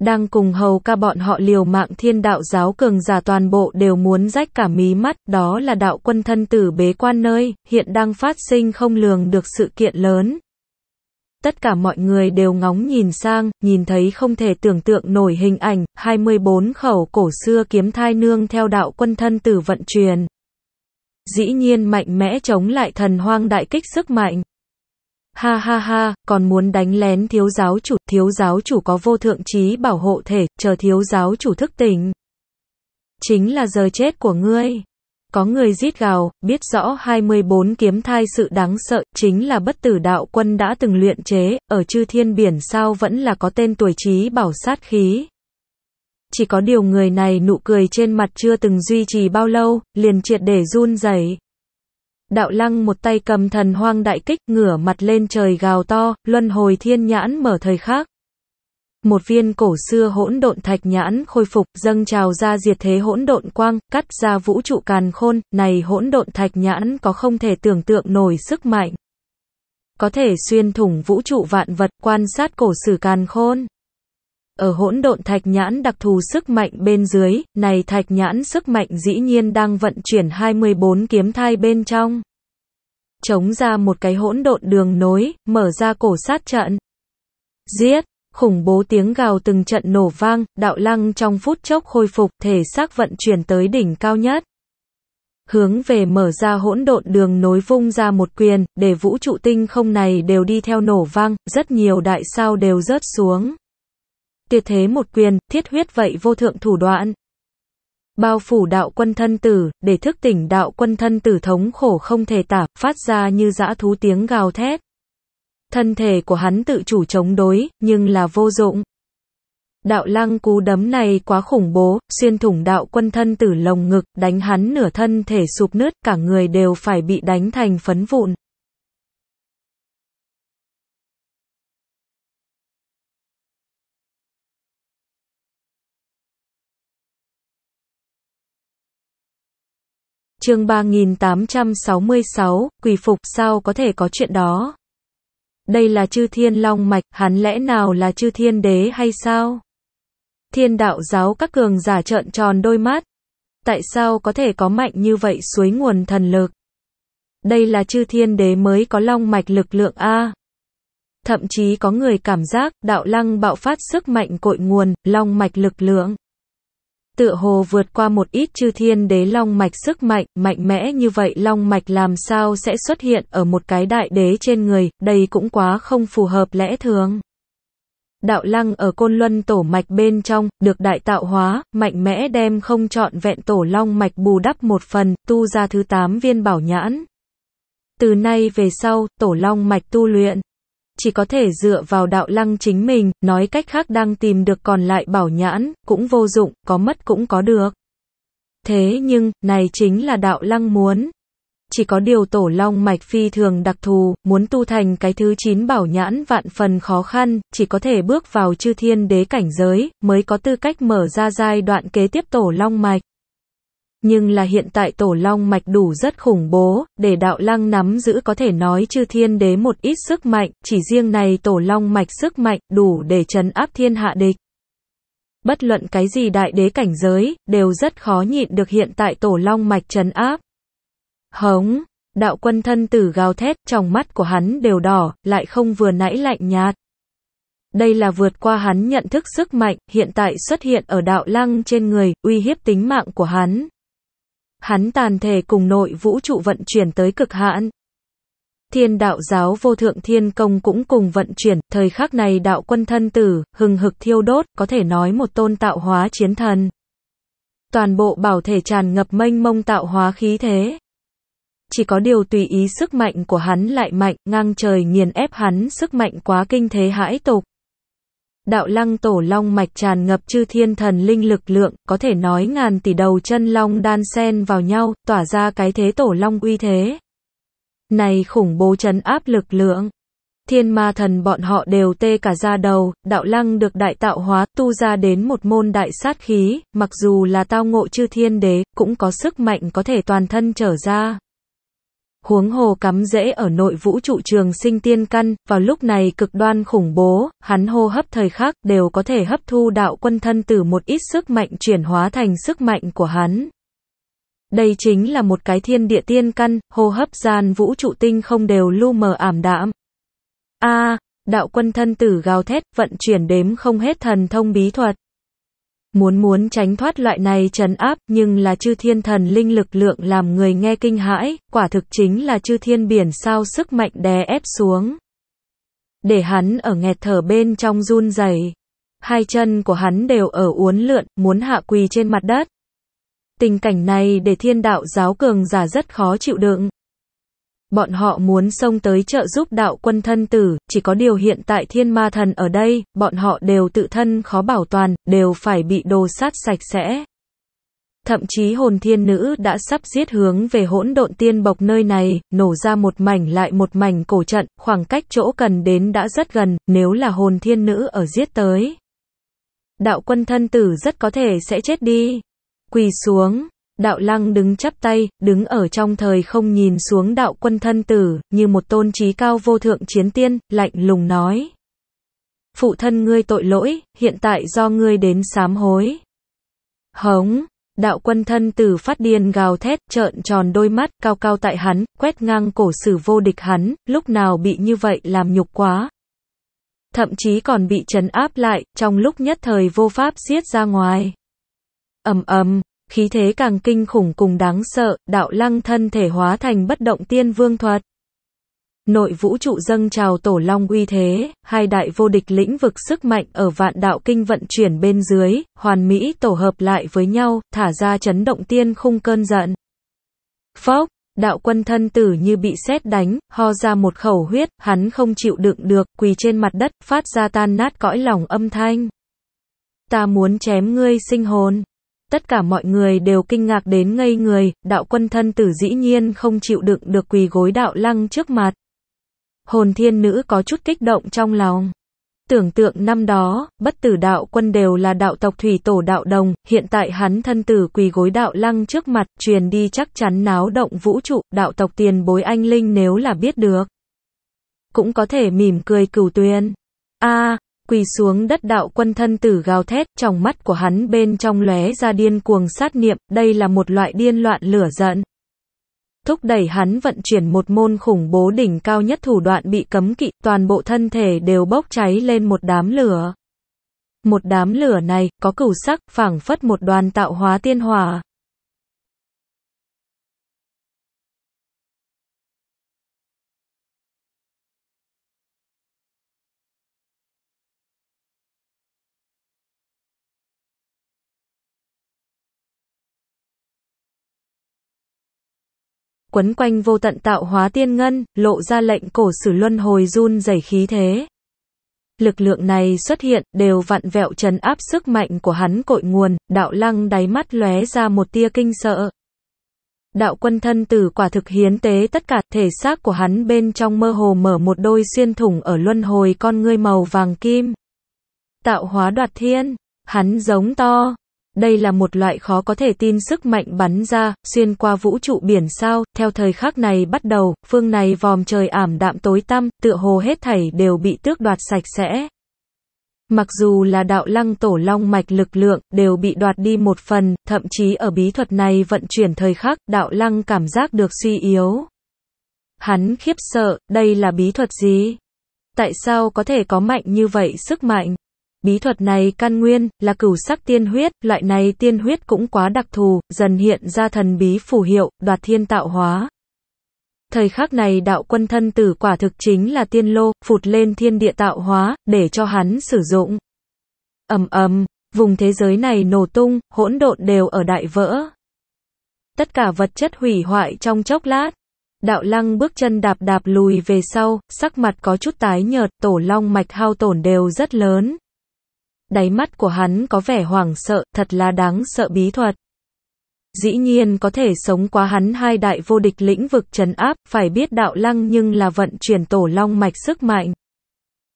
S2: Đang cùng hầu ca bọn họ liều mạng thiên đạo giáo cường giả toàn bộ đều muốn rách cả mí mắt, đó là đạo quân thân tử bế quan nơi, hiện đang phát sinh không lường được sự kiện lớn. Tất cả mọi người đều ngóng nhìn sang, nhìn thấy không thể tưởng tượng nổi hình ảnh, 24 khẩu cổ xưa kiếm thai nương theo đạo quân thân tử vận truyền. Dĩ nhiên mạnh mẽ chống lại thần hoang đại kích sức mạnh. Ha ha ha, còn muốn đánh lén thiếu giáo chủ, thiếu giáo chủ có vô thượng trí bảo hộ thể, chờ thiếu giáo chủ thức tỉnh. Chính là giờ chết của ngươi. Có người rít gào, biết rõ 24 kiếm thai sự đáng sợ, chính là bất tử đạo quân đã từng luyện chế, ở chư thiên biển sao vẫn là có tên tuổi trí bảo sát khí. Chỉ có điều người này nụ cười trên mặt chưa từng duy trì bao lâu, liền triệt để run rẩy Đạo lăng một tay cầm thần hoang đại kích ngửa mặt lên trời gào to, luân hồi thiên nhãn mở thời khác. Một viên cổ xưa hỗn độn thạch nhãn khôi phục, dâng trào ra diệt thế hỗn độn quang, cắt ra vũ trụ càn khôn, này hỗn độn thạch nhãn có không thể tưởng tượng nổi sức mạnh. Có thể xuyên thủng vũ trụ vạn vật, quan sát cổ sử càn khôn. Ở hỗn độn thạch nhãn đặc thù sức mạnh bên dưới, này thạch nhãn sức mạnh dĩ nhiên đang vận chuyển 24 kiếm thai bên trong. Chống ra một cái hỗn độn đường nối, mở ra cổ sát trận. Giết! khủng bố tiếng gào từng trận nổ vang, đạo lăng trong phút chốc khôi phục, thể xác vận chuyển tới đỉnh cao nhất. Hướng về mở ra hỗn độn đường nối vung ra một quyền, để vũ trụ tinh không này đều đi theo nổ vang, rất nhiều đại sao đều rớt xuống tuyệt thế một quyền, thiết huyết vậy vô thượng thủ đoạn. Bao phủ đạo quân thân tử, để thức tỉnh đạo quân thân tử thống khổ không thể tả, phát ra như dã thú tiếng gào thét. Thân thể của hắn tự chủ chống đối, nhưng là vô dụng. Đạo lăng cú đấm này quá khủng bố, xuyên thủng đạo quân thân tử lồng ngực, đánh hắn nửa thân thể sụp nứt, cả người đều phải bị đánh thành phấn vụn. chương 3866, quỷ phục sao có thể có chuyện đó? Đây là chư thiên long mạch, hắn lẽ nào là chư thiên đế hay sao? Thiên đạo giáo các cường giả trợn tròn đôi mắt. Tại sao có thể có mạnh như vậy suối nguồn thần lực? Đây là chư thiên đế mới có long mạch lực lượng A. Thậm chí có người cảm giác đạo lăng bạo phát sức mạnh cội nguồn, long mạch lực lượng tựa hồ vượt qua một ít chư thiên đế long mạch sức mạnh, mạnh mẽ như vậy long mạch làm sao sẽ xuất hiện ở một cái đại đế trên người, đây cũng quá không phù hợp lẽ thường. Đạo lăng ở côn luân tổ mạch bên trong, được đại tạo hóa, mạnh mẽ đem không chọn vẹn tổ long mạch bù đắp một phần, tu ra thứ tám viên bảo nhãn. Từ nay về sau, tổ long mạch tu luyện chỉ có thể dựa vào đạo lăng chính mình, nói cách khác đang tìm được còn lại bảo nhãn, cũng vô dụng, có mất cũng có được. Thế nhưng, này chính là đạo lăng muốn. Chỉ có điều tổ long mạch phi thường đặc thù, muốn tu thành cái thứ 9 bảo nhãn vạn phần khó khăn, chỉ có thể bước vào chư thiên đế cảnh giới, mới có tư cách mở ra giai đoạn kế tiếp tổ long mạch nhưng là hiện tại tổ long mạch đủ rất khủng bố, để đạo lăng nắm giữ có thể nói chư thiên đế một ít sức mạnh, chỉ riêng này tổ long mạch sức mạnh đủ để chấn áp thiên hạ địch. Bất luận cái gì đại đế cảnh giới, đều rất khó nhịn được hiện tại tổ long mạch chấn áp. Hống, đạo quân thân tử gào thét, trong mắt của hắn đều đỏ, lại không vừa nãy lạnh nhạt. Đây là vượt qua hắn nhận thức sức mạnh, hiện tại xuất hiện ở đạo lăng trên người, uy hiếp tính mạng của hắn. Hắn tàn thể cùng nội vũ trụ vận chuyển tới cực hạn. Thiên đạo giáo vô thượng thiên công cũng cùng vận chuyển, thời khắc này đạo quân thân tử, hừng hực thiêu đốt, có thể nói một tôn tạo hóa chiến thần. Toàn bộ bảo thể tràn ngập mênh mông tạo hóa khí thế. Chỉ có điều tùy ý sức mạnh của hắn lại mạnh, ngang trời nghiền ép hắn sức mạnh quá kinh thế hãi tục đạo lăng tổ long mạch tràn ngập chư thiên thần linh lực lượng, có thể nói ngàn tỷ đầu chân long đan sen vào nhau, tỏa ra cái thế tổ long uy thế. Này khủng bố chấn áp lực lượng. Thiên ma thần bọn họ đều tê cả da đầu, đạo lăng được đại tạo hóa, tu ra đến một môn đại sát khí, mặc dù là tao ngộ chư thiên đế, cũng có sức mạnh có thể toàn thân trở ra. Huống hồ cắm rễ ở nội vũ trụ trường sinh tiên căn, vào lúc này cực đoan khủng bố, hắn hô hấp thời khắc đều có thể hấp thu đạo quân thân từ một ít sức mạnh chuyển hóa thành sức mạnh của hắn. Đây chính là một cái thiên địa tiên căn, hô hấp gian vũ trụ tinh không đều lu mờ ảm đạm. A, đạo quân thân tử gào thét, vận chuyển đếm không hết thần thông bí thuật. Muốn muốn tránh thoát loại này trấn áp, nhưng là chư thiên thần linh lực lượng làm người nghe kinh hãi, quả thực chính là chư thiên biển sao sức mạnh đè ép xuống. Để hắn ở nghẹt thở bên trong run rẩy. Hai chân của hắn đều ở uốn lượn, muốn hạ quỳ trên mặt đất. Tình cảnh này để thiên đạo giáo cường giả rất khó chịu đựng. Bọn họ muốn xông tới trợ giúp đạo quân thân tử, chỉ có điều hiện tại thiên ma thần ở đây, bọn họ đều tự thân khó bảo toàn, đều phải bị đồ sát sạch sẽ. Thậm chí hồn thiên nữ đã sắp giết hướng về hỗn độn tiên bộc nơi này, nổ ra một mảnh lại một mảnh cổ trận, khoảng cách chỗ cần đến đã rất gần, nếu là hồn thiên nữ ở giết tới. Đạo quân thân tử rất có thể sẽ chết đi. Quỳ xuống, Đạo lăng đứng chắp tay, đứng ở trong thời không nhìn xuống đạo quân thân tử, như một tôn trí cao vô thượng chiến tiên, lạnh lùng nói. Phụ thân ngươi tội lỗi, hiện tại do ngươi đến sám hối. Hống, đạo quân thân tử phát điên gào thét, trợn tròn đôi mắt, cao cao tại hắn, quét ngang cổ sử vô địch hắn, lúc nào bị như vậy làm nhục quá. Thậm chí còn bị trấn áp lại, trong lúc nhất thời vô pháp xiết ra ngoài. ầm ầm khí thế càng kinh khủng cùng đáng sợ, đạo lăng thân thể hóa thành bất động tiên vương thuật. Nội vũ trụ dâng trào tổ long uy thế, hai đại vô địch lĩnh vực sức mạnh ở vạn đạo kinh vận chuyển bên dưới, hoàn mỹ tổ hợp lại với nhau, thả ra chấn động tiên khung cơn giận. Phốc, đạo quân thân tử như bị sét đánh, ho ra một khẩu huyết, hắn không chịu đựng được, quỳ trên mặt đất, phát ra tan nát cõi lòng âm thanh. Ta muốn chém ngươi sinh hồn. Tất cả mọi người đều kinh ngạc đến ngây người, đạo quân thân tử dĩ nhiên không chịu đựng được quỳ gối đạo lăng trước mặt. Hồn thiên nữ có chút kích động trong lòng. Tưởng tượng năm đó, bất tử đạo quân đều là đạo tộc thủy tổ đạo đồng, hiện tại hắn thân tử quỳ gối đạo lăng trước mặt, truyền đi chắc chắn náo động vũ trụ, đạo tộc tiền bối anh linh nếu là biết được. Cũng có thể mỉm cười cửu tuyên. a quỳ xuống đất đạo quân thân tử gào thét, trong mắt của hắn bên trong lóe ra điên cuồng sát niệm, đây là một loại điên loạn lửa giận. Thúc đẩy hắn vận chuyển một môn khủng bố đỉnh cao nhất thủ đoạn bị cấm kỵ, toàn bộ thân thể đều bốc cháy lên một đám lửa. Một đám lửa này, có cửu sắc, phảng phất một đoàn tạo hóa tiên hòa quấn quanh vô tận tạo hóa tiên ngân, lộ ra lệnh cổ sử luân hồi run rẩy khí thế. Lực lượng này xuất hiện, đều vặn vẹo trấn áp sức mạnh của hắn cội nguồn, đạo lăng đáy mắt lóe ra một tia kinh sợ. Đạo quân thân tử quả thực hiến tế tất cả thể xác của hắn bên trong mơ hồ mở một đôi xuyên thủng ở luân hồi con ngươi màu vàng kim. Tạo hóa đoạt thiên, hắn giống to, đây là một loại khó có thể tin sức mạnh bắn ra, xuyên qua vũ trụ biển sao, theo thời khắc này bắt đầu, phương này vòm trời ảm đạm tối tăm, tựa hồ hết thảy đều bị tước đoạt sạch sẽ. Mặc dù là đạo lăng tổ long mạch lực lượng, đều bị đoạt đi một phần, thậm chí ở bí thuật này vận chuyển thời khắc, đạo lăng cảm giác được suy yếu. Hắn khiếp sợ, đây là bí thuật gì? Tại sao có thể có mạnh như vậy sức mạnh? Bí thuật này căn nguyên là cửu sắc tiên huyết, loại này tiên huyết cũng quá đặc thù, dần hiện ra thần bí phù hiệu, đoạt thiên tạo hóa. Thời khắc này đạo quân thân tử quả thực chính là tiên lô, phụt lên thiên địa tạo hóa, để cho hắn sử dụng. ầm ầm, vùng thế giới này nổ tung, hỗn độn đều ở đại vỡ. Tất cả vật chất hủy hoại trong chốc lát. Đạo lăng bước chân đạp đạp lùi về sau, sắc mặt có chút tái nhợt, tổ long mạch hao tổn đều rất lớn đáy mắt của hắn có vẻ hoảng sợ, thật là đáng sợ bí thuật. Dĩ nhiên có thể sống quá hắn hai đại vô địch lĩnh vực trấn áp, phải biết đạo lăng nhưng là vận chuyển tổ long mạch sức mạnh.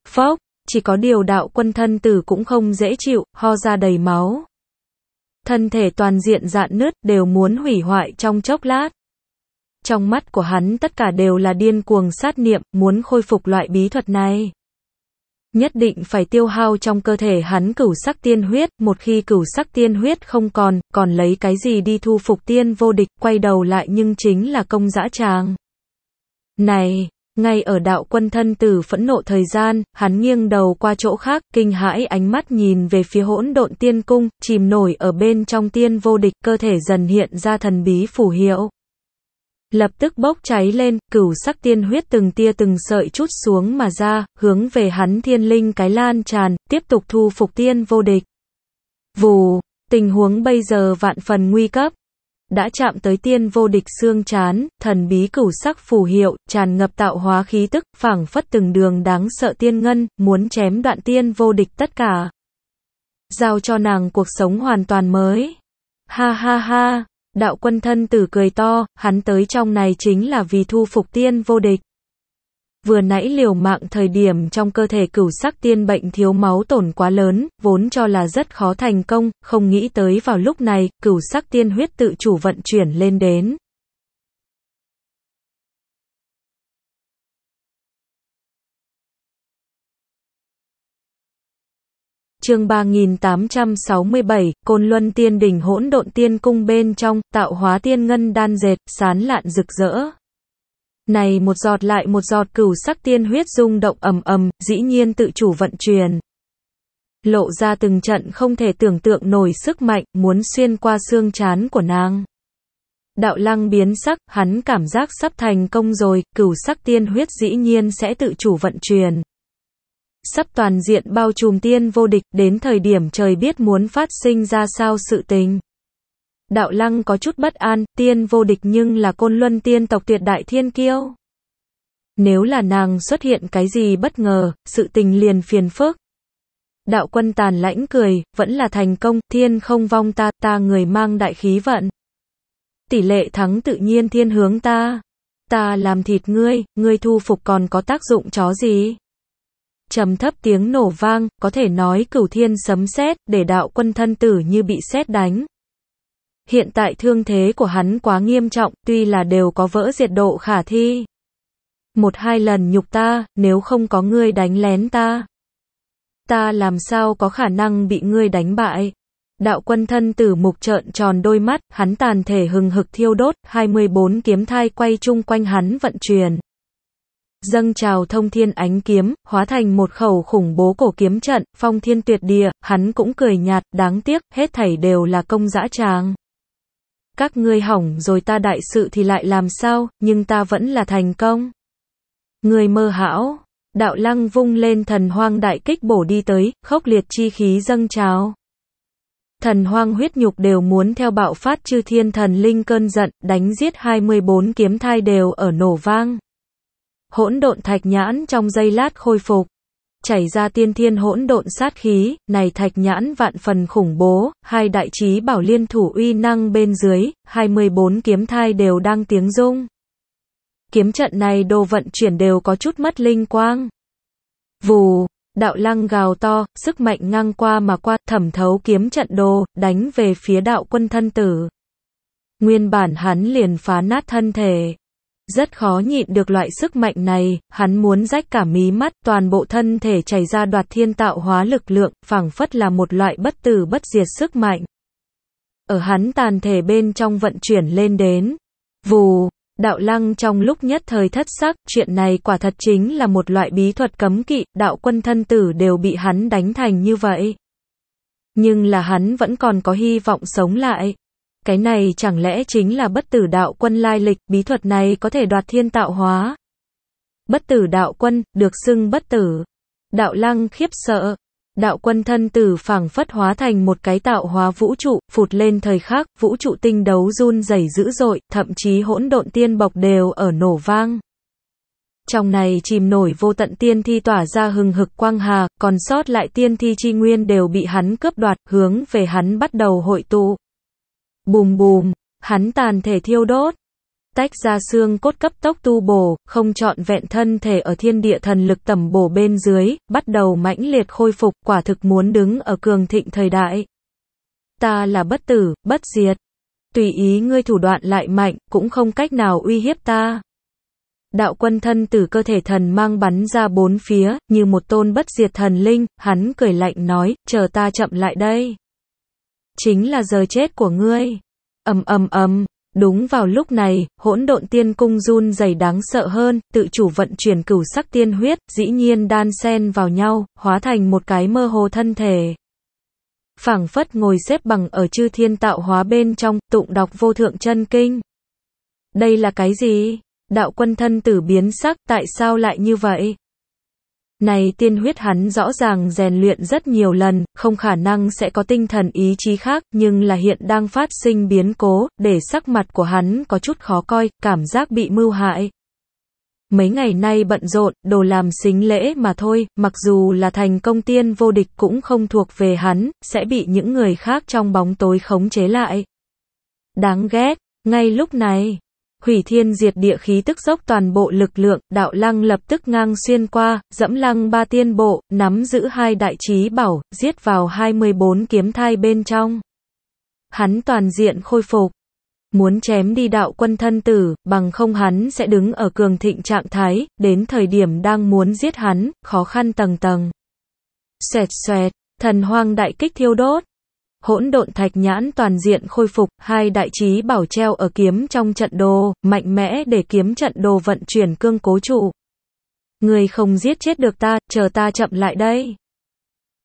S2: phốc chỉ có điều đạo quân thân tử cũng không dễ chịu, ho ra đầy máu. Thân thể toàn diện dạn nứt đều muốn hủy hoại trong chốc lát. Trong mắt của hắn tất cả đều là điên cuồng sát niệm, muốn khôi phục loại bí thuật này nhất định phải tiêu hao trong cơ thể hắn cửu sắc tiên huyết, một khi cửu sắc tiên huyết không còn, còn lấy cái gì đi thu phục tiên vô địch, quay đầu lại nhưng chính là công dã tràng. Này, ngay ở đạo quân thân tử phẫn nộ thời gian, hắn nghiêng đầu qua chỗ khác, kinh hãi ánh mắt nhìn về phía hỗn độn tiên cung, chìm nổi ở bên trong tiên vô địch, cơ thể dần hiện ra thần bí phủ hiệu lập tức bốc cháy lên, cửu sắc tiên huyết từng tia từng sợi chút xuống mà ra, hướng về hắn thiên linh cái lan tràn, tiếp tục thu phục tiên vô địch. Vù, tình huống bây giờ vạn phần nguy cấp. Đã chạm tới tiên vô địch xương chán, thần bí cửu sắc phù hiệu, tràn ngập tạo hóa khí tức, phảng phất từng đường đáng sợ tiên ngân, muốn chém đoạn tiên vô địch tất cả. Giao cho nàng cuộc sống hoàn toàn mới. Ha ha ha. Đạo quân thân tử cười to, hắn tới trong này chính là vì thu phục tiên vô địch. Vừa nãy liều mạng thời điểm trong cơ thể cửu sắc tiên bệnh thiếu máu tổn quá lớn, vốn cho là rất khó thành công, không nghĩ tới vào lúc này, cửu sắc tiên huyết tự chủ vận chuyển lên đến.
S1: chương 3867,
S2: Côn Luân Tiên Đỉnh Hỗn Độn Tiên Cung bên trong, tạo hóa tiên ngân đan dệt, sán lạn rực rỡ. Này một giọt lại một giọt cửu sắc tiên huyết rung động ầm ầm, dĩ nhiên tự chủ vận truyền Lộ ra từng trận không thể tưởng tượng nổi sức mạnh, muốn xuyên qua xương chán của nàng. Đạo lăng biến sắc, hắn cảm giác sắp thành công rồi, cửu sắc tiên huyết dĩ nhiên sẽ tự chủ vận truyền sắp toàn diện bao trùm tiên vô địch, đến thời điểm trời biết muốn phát sinh ra sao sự tình. Đạo lăng có chút bất an, tiên vô địch nhưng là côn luân tiên tộc tuyệt đại thiên kiêu. Nếu là nàng xuất hiện cái gì bất ngờ, sự tình liền phiền phức. Đạo quân tàn lãnh cười, vẫn là thành công, thiên không vong ta, ta người mang đại khí vận. Tỷ lệ thắng tự nhiên thiên hướng ta. Ta làm thịt ngươi, ngươi thu phục còn có tác dụng chó gì? trầm thấp tiếng nổ vang, có thể nói cửu thiên sấm sét, để đạo quân thân tử như bị sét đánh. Hiện tại thương thế của hắn quá nghiêm trọng, tuy là đều có vỡ diệt độ khả thi. Một hai lần nhục ta, nếu không có ngươi đánh lén ta. Ta làm sao có khả năng bị ngươi đánh bại. Đạo quân thân tử mục trợn tròn đôi mắt, hắn tàn thể hừng hực thiêu đốt, 24 kiếm thai quay chung quanh hắn vận chuyển dâng trào thông thiên ánh kiếm, hóa thành một khẩu khủng bố cổ kiếm trận, phong thiên tuyệt địa, hắn cũng cười nhạt, đáng tiếc, hết thảy đều là công dã tràng. Các ngươi hỏng rồi ta đại sự thì lại làm sao, nhưng ta vẫn là thành công. Người mơ hảo đạo lăng vung lên thần hoang đại kích bổ đi tới, khốc liệt chi khí dâng trào. Thần hoang huyết nhục đều muốn theo bạo phát chư thiên thần linh cơn giận, đánh giết 24 kiếm thai đều ở nổ vang hỗn độn thạch nhãn trong giây lát khôi phục. Chảy ra tiên thiên hỗn độn sát khí, này thạch nhãn vạn phần khủng bố, hai đại trí bảo liên thủ uy năng bên dưới, 24 kiếm thai đều đang tiếng rung. Kiếm trận này đồ vận chuyển đều có chút mất linh quang. Vù, đạo lăng gào to, sức mạnh ngang qua mà qua, thẩm thấu kiếm trận đồ, đánh về phía đạo quân thân tử. Nguyên bản hắn liền phá nát thân thể. Rất khó nhịn được loại sức mạnh này, hắn muốn rách cả mí mắt, toàn bộ thân thể chảy ra đoạt thiên tạo hóa lực lượng, phảng phất là một loại bất tử bất diệt sức mạnh. Ở hắn tàn thể bên trong vận chuyển lên đến. Vù, đạo lăng trong lúc nhất thời thất sắc, chuyện này quả thật chính là một loại bí thuật cấm kỵ, đạo quân thân tử đều bị hắn đánh thành như vậy. Nhưng là hắn vẫn còn có hy vọng sống lại. Cái này chẳng lẽ chính là bất tử đạo quân lai lịch, bí thuật này có thể đoạt thiên tạo hóa. Bất tử đạo quân, được xưng bất tử. Đạo lăng khiếp sợ. Đạo quân thân tử phảng phất hóa thành một cái tạo hóa vũ trụ, phụt lên thời khắc, vũ trụ tinh đấu run rẩy dữ dội, thậm chí hỗn độn tiên bọc đều ở nổ vang. Trong này chìm nổi vô tận tiên thi tỏa ra hừng hực quang hà, còn sót lại tiên thi chi nguyên đều bị hắn cướp đoạt, hướng về hắn bắt đầu hội tụ. Bùm bùm, hắn tàn thể thiêu đốt. Tách ra xương cốt cấp tốc tu bổ, không chọn vẹn thân thể ở thiên địa thần lực tầm bổ bên dưới, bắt đầu mãnh liệt khôi phục, quả thực muốn đứng ở cường thịnh thời đại. Ta là bất tử, bất diệt. Tùy ý ngươi thủ đoạn lại mạnh, cũng không cách nào uy hiếp ta. Đạo quân thân từ cơ thể thần mang bắn ra bốn phía, như một tôn bất diệt thần linh, hắn cười lạnh nói, chờ ta chậm lại đây chính là giờ chết của ngươi. Ầm ầm ầm, đúng vào lúc này, hỗn độn tiên cung run dày đáng sợ hơn, tự chủ vận chuyển cửu sắc tiên huyết, dĩ nhiên đan sen vào nhau, hóa thành một cái mơ hồ thân thể. Phảng phất ngồi xếp bằng ở chư thiên tạo hóa bên trong, tụng đọc vô thượng chân kinh. Đây là cái gì? Đạo quân thân tử biến sắc, tại sao lại như vậy? Này tiên huyết hắn rõ ràng rèn luyện rất nhiều lần, không khả năng sẽ có tinh thần ý chí khác, nhưng là hiện đang phát sinh biến cố, để sắc mặt của hắn có chút khó coi, cảm giác bị mưu hại. Mấy ngày nay bận rộn, đồ làm xính lễ mà thôi, mặc dù là thành công tiên vô địch cũng không thuộc về hắn, sẽ bị những người khác trong bóng tối khống chế lại. Đáng ghét, ngay lúc này hủy thiên diệt địa khí tức dốc toàn bộ lực lượng, đạo lăng lập tức ngang xuyên qua, dẫm lăng ba tiên bộ, nắm giữ hai đại trí bảo, giết vào 24 kiếm thai bên trong. Hắn toàn diện khôi phục. Muốn chém đi đạo quân thân tử, bằng không hắn sẽ đứng ở cường thịnh trạng thái, đến thời điểm đang muốn giết hắn, khó khăn tầng tầng. xẹt xẹt thần hoang đại kích thiêu đốt, hỗn độn thạch nhãn toàn diện khôi phục, hai đại trí bảo treo ở kiếm trong trận đồ, mạnh mẽ để kiếm trận đồ vận chuyển cương cố trụ. Người không giết chết được ta, chờ ta chậm lại đây.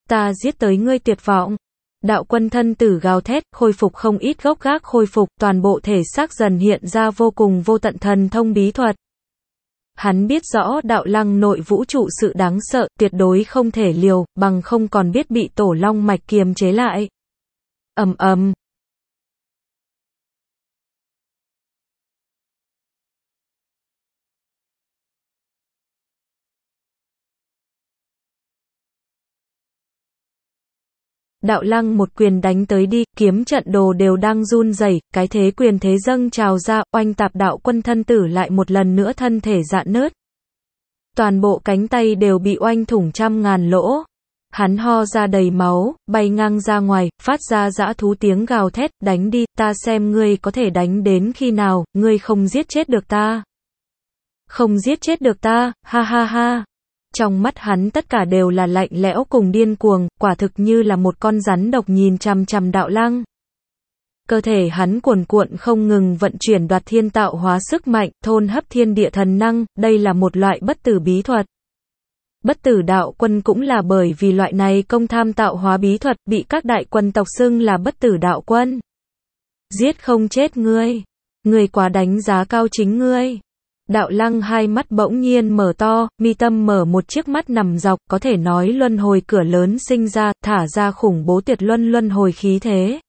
S2: Ta giết tới ngươi tuyệt vọng. Đạo quân thân tử gào thét, khôi phục không ít gốc gác khôi phục, toàn bộ thể xác dần hiện ra vô cùng vô tận thần thông bí thuật. Hắn biết rõ đạo lăng nội vũ trụ sự đáng sợ, tuyệt đối không thể liều, bằng không còn biết bị tổ long mạch kiềm chế lại
S1: ầm ầm Đạo lăng một quyền
S2: đánh tới đi, kiếm trận đồ đều đang run rẩy, cái thế quyền thế dâng trào ra, oanh tạp đạo quân thân tử lại một lần nữa thân thể dạn nớt. Toàn bộ cánh tay đều bị oanh thủng trăm ngàn lỗ hắn ho ra đầy máu, bay ngang ra ngoài, phát ra dã thú tiếng gào thét, đánh đi, ta xem ngươi có thể đánh đến khi nào, ngươi không giết chết được ta. Không giết chết được ta, ha ha ha. Trong mắt hắn tất cả đều là lạnh lẽo cùng điên cuồng, quả thực như là một con rắn độc nhìn chằm chằm đạo lăng. Cơ thể hắn cuồn cuộn không ngừng vận chuyển đoạt thiên tạo hóa sức mạnh, thôn hấp thiên địa thần năng, đây là một loại bất tử bí thuật. Bất tử đạo quân cũng là bởi vì loại này công tham tạo hóa bí thuật bị các đại quân tộc xưng là bất tử đạo quân. Giết không chết ngươi. Ngươi quá đánh giá cao chính ngươi. Đạo lăng hai mắt bỗng nhiên mở to, mi tâm mở một chiếc mắt nằm dọc, có thể nói luân hồi cửa lớn sinh ra, thả ra khủng bố tuyệt luân luân hồi khí thế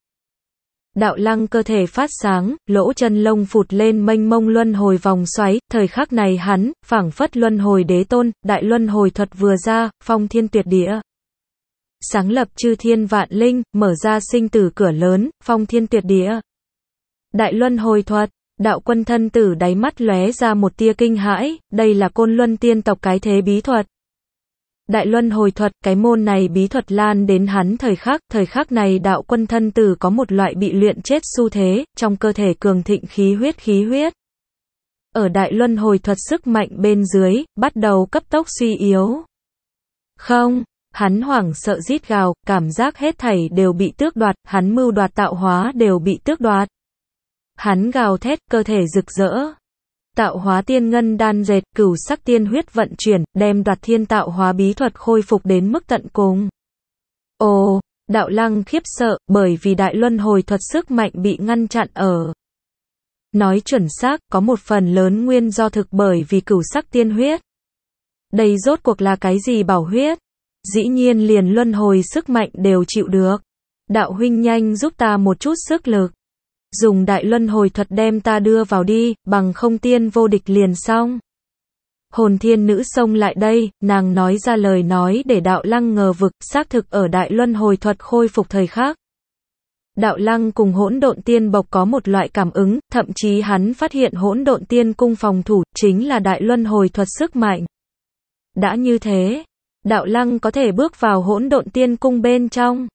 S2: đạo lăng cơ thể phát sáng, lỗ chân lông phụt lên mênh mông luân hồi vòng xoáy, thời khắc này hắn, phảng phất luân hồi đế tôn, đại luân hồi thuật vừa ra, phong thiên tuyệt địa. Sáng lập chư thiên vạn linh, mở ra sinh tử cửa lớn, phong thiên tuyệt địa. Đại luân hồi thuật, đạo quân thân tử đáy mắt lóe ra một tia kinh hãi, đây là côn luân tiên tộc cái thế bí thuật. Đại luân hồi thuật, cái môn này bí thuật lan đến hắn thời khắc, thời khắc này đạo quân thân tử có một loại bị luyện chết xu thế, trong cơ thể cường thịnh khí huyết khí huyết. Ở đại luân hồi thuật sức mạnh bên dưới, bắt đầu cấp tốc suy yếu. Không, hắn hoảng sợ rít gào, cảm giác hết thảy đều bị tước đoạt, hắn mưu đoạt tạo hóa đều bị tước đoạt. Hắn gào thét, cơ thể rực rỡ, tạo hóa tiên ngân đan dệt, cửu sắc tiên huyết vận chuyển, đem đoạt thiên tạo hóa bí thuật khôi phục đến mức tận cùng. Ồ, đạo lăng khiếp sợ, bởi vì đại luân hồi thuật sức mạnh bị ngăn chặn ở. Nói chuẩn xác, có một phần lớn nguyên do thực bởi vì cửu sắc tiên huyết. Đây rốt cuộc là cái gì bảo huyết? Dĩ nhiên liền luân hồi sức mạnh đều chịu được. Đạo huynh nhanh giúp ta một chút sức lực dùng đại luân hồi thuật đem ta đưa vào đi, bằng không tiên vô địch liền xong. Hồn thiên nữ xông lại đây, nàng nói ra lời nói để đạo lăng ngờ vực, xác thực ở đại luân hồi thuật khôi phục thời khác. Đạo lăng cùng hỗn độn tiên bộc có một loại cảm ứng, thậm chí hắn phát hiện hỗn độn tiên cung phòng thủ, chính là đại luân hồi thuật sức mạnh. Đã như thế, đạo lăng có thể bước vào hỗn độn tiên cung bên trong.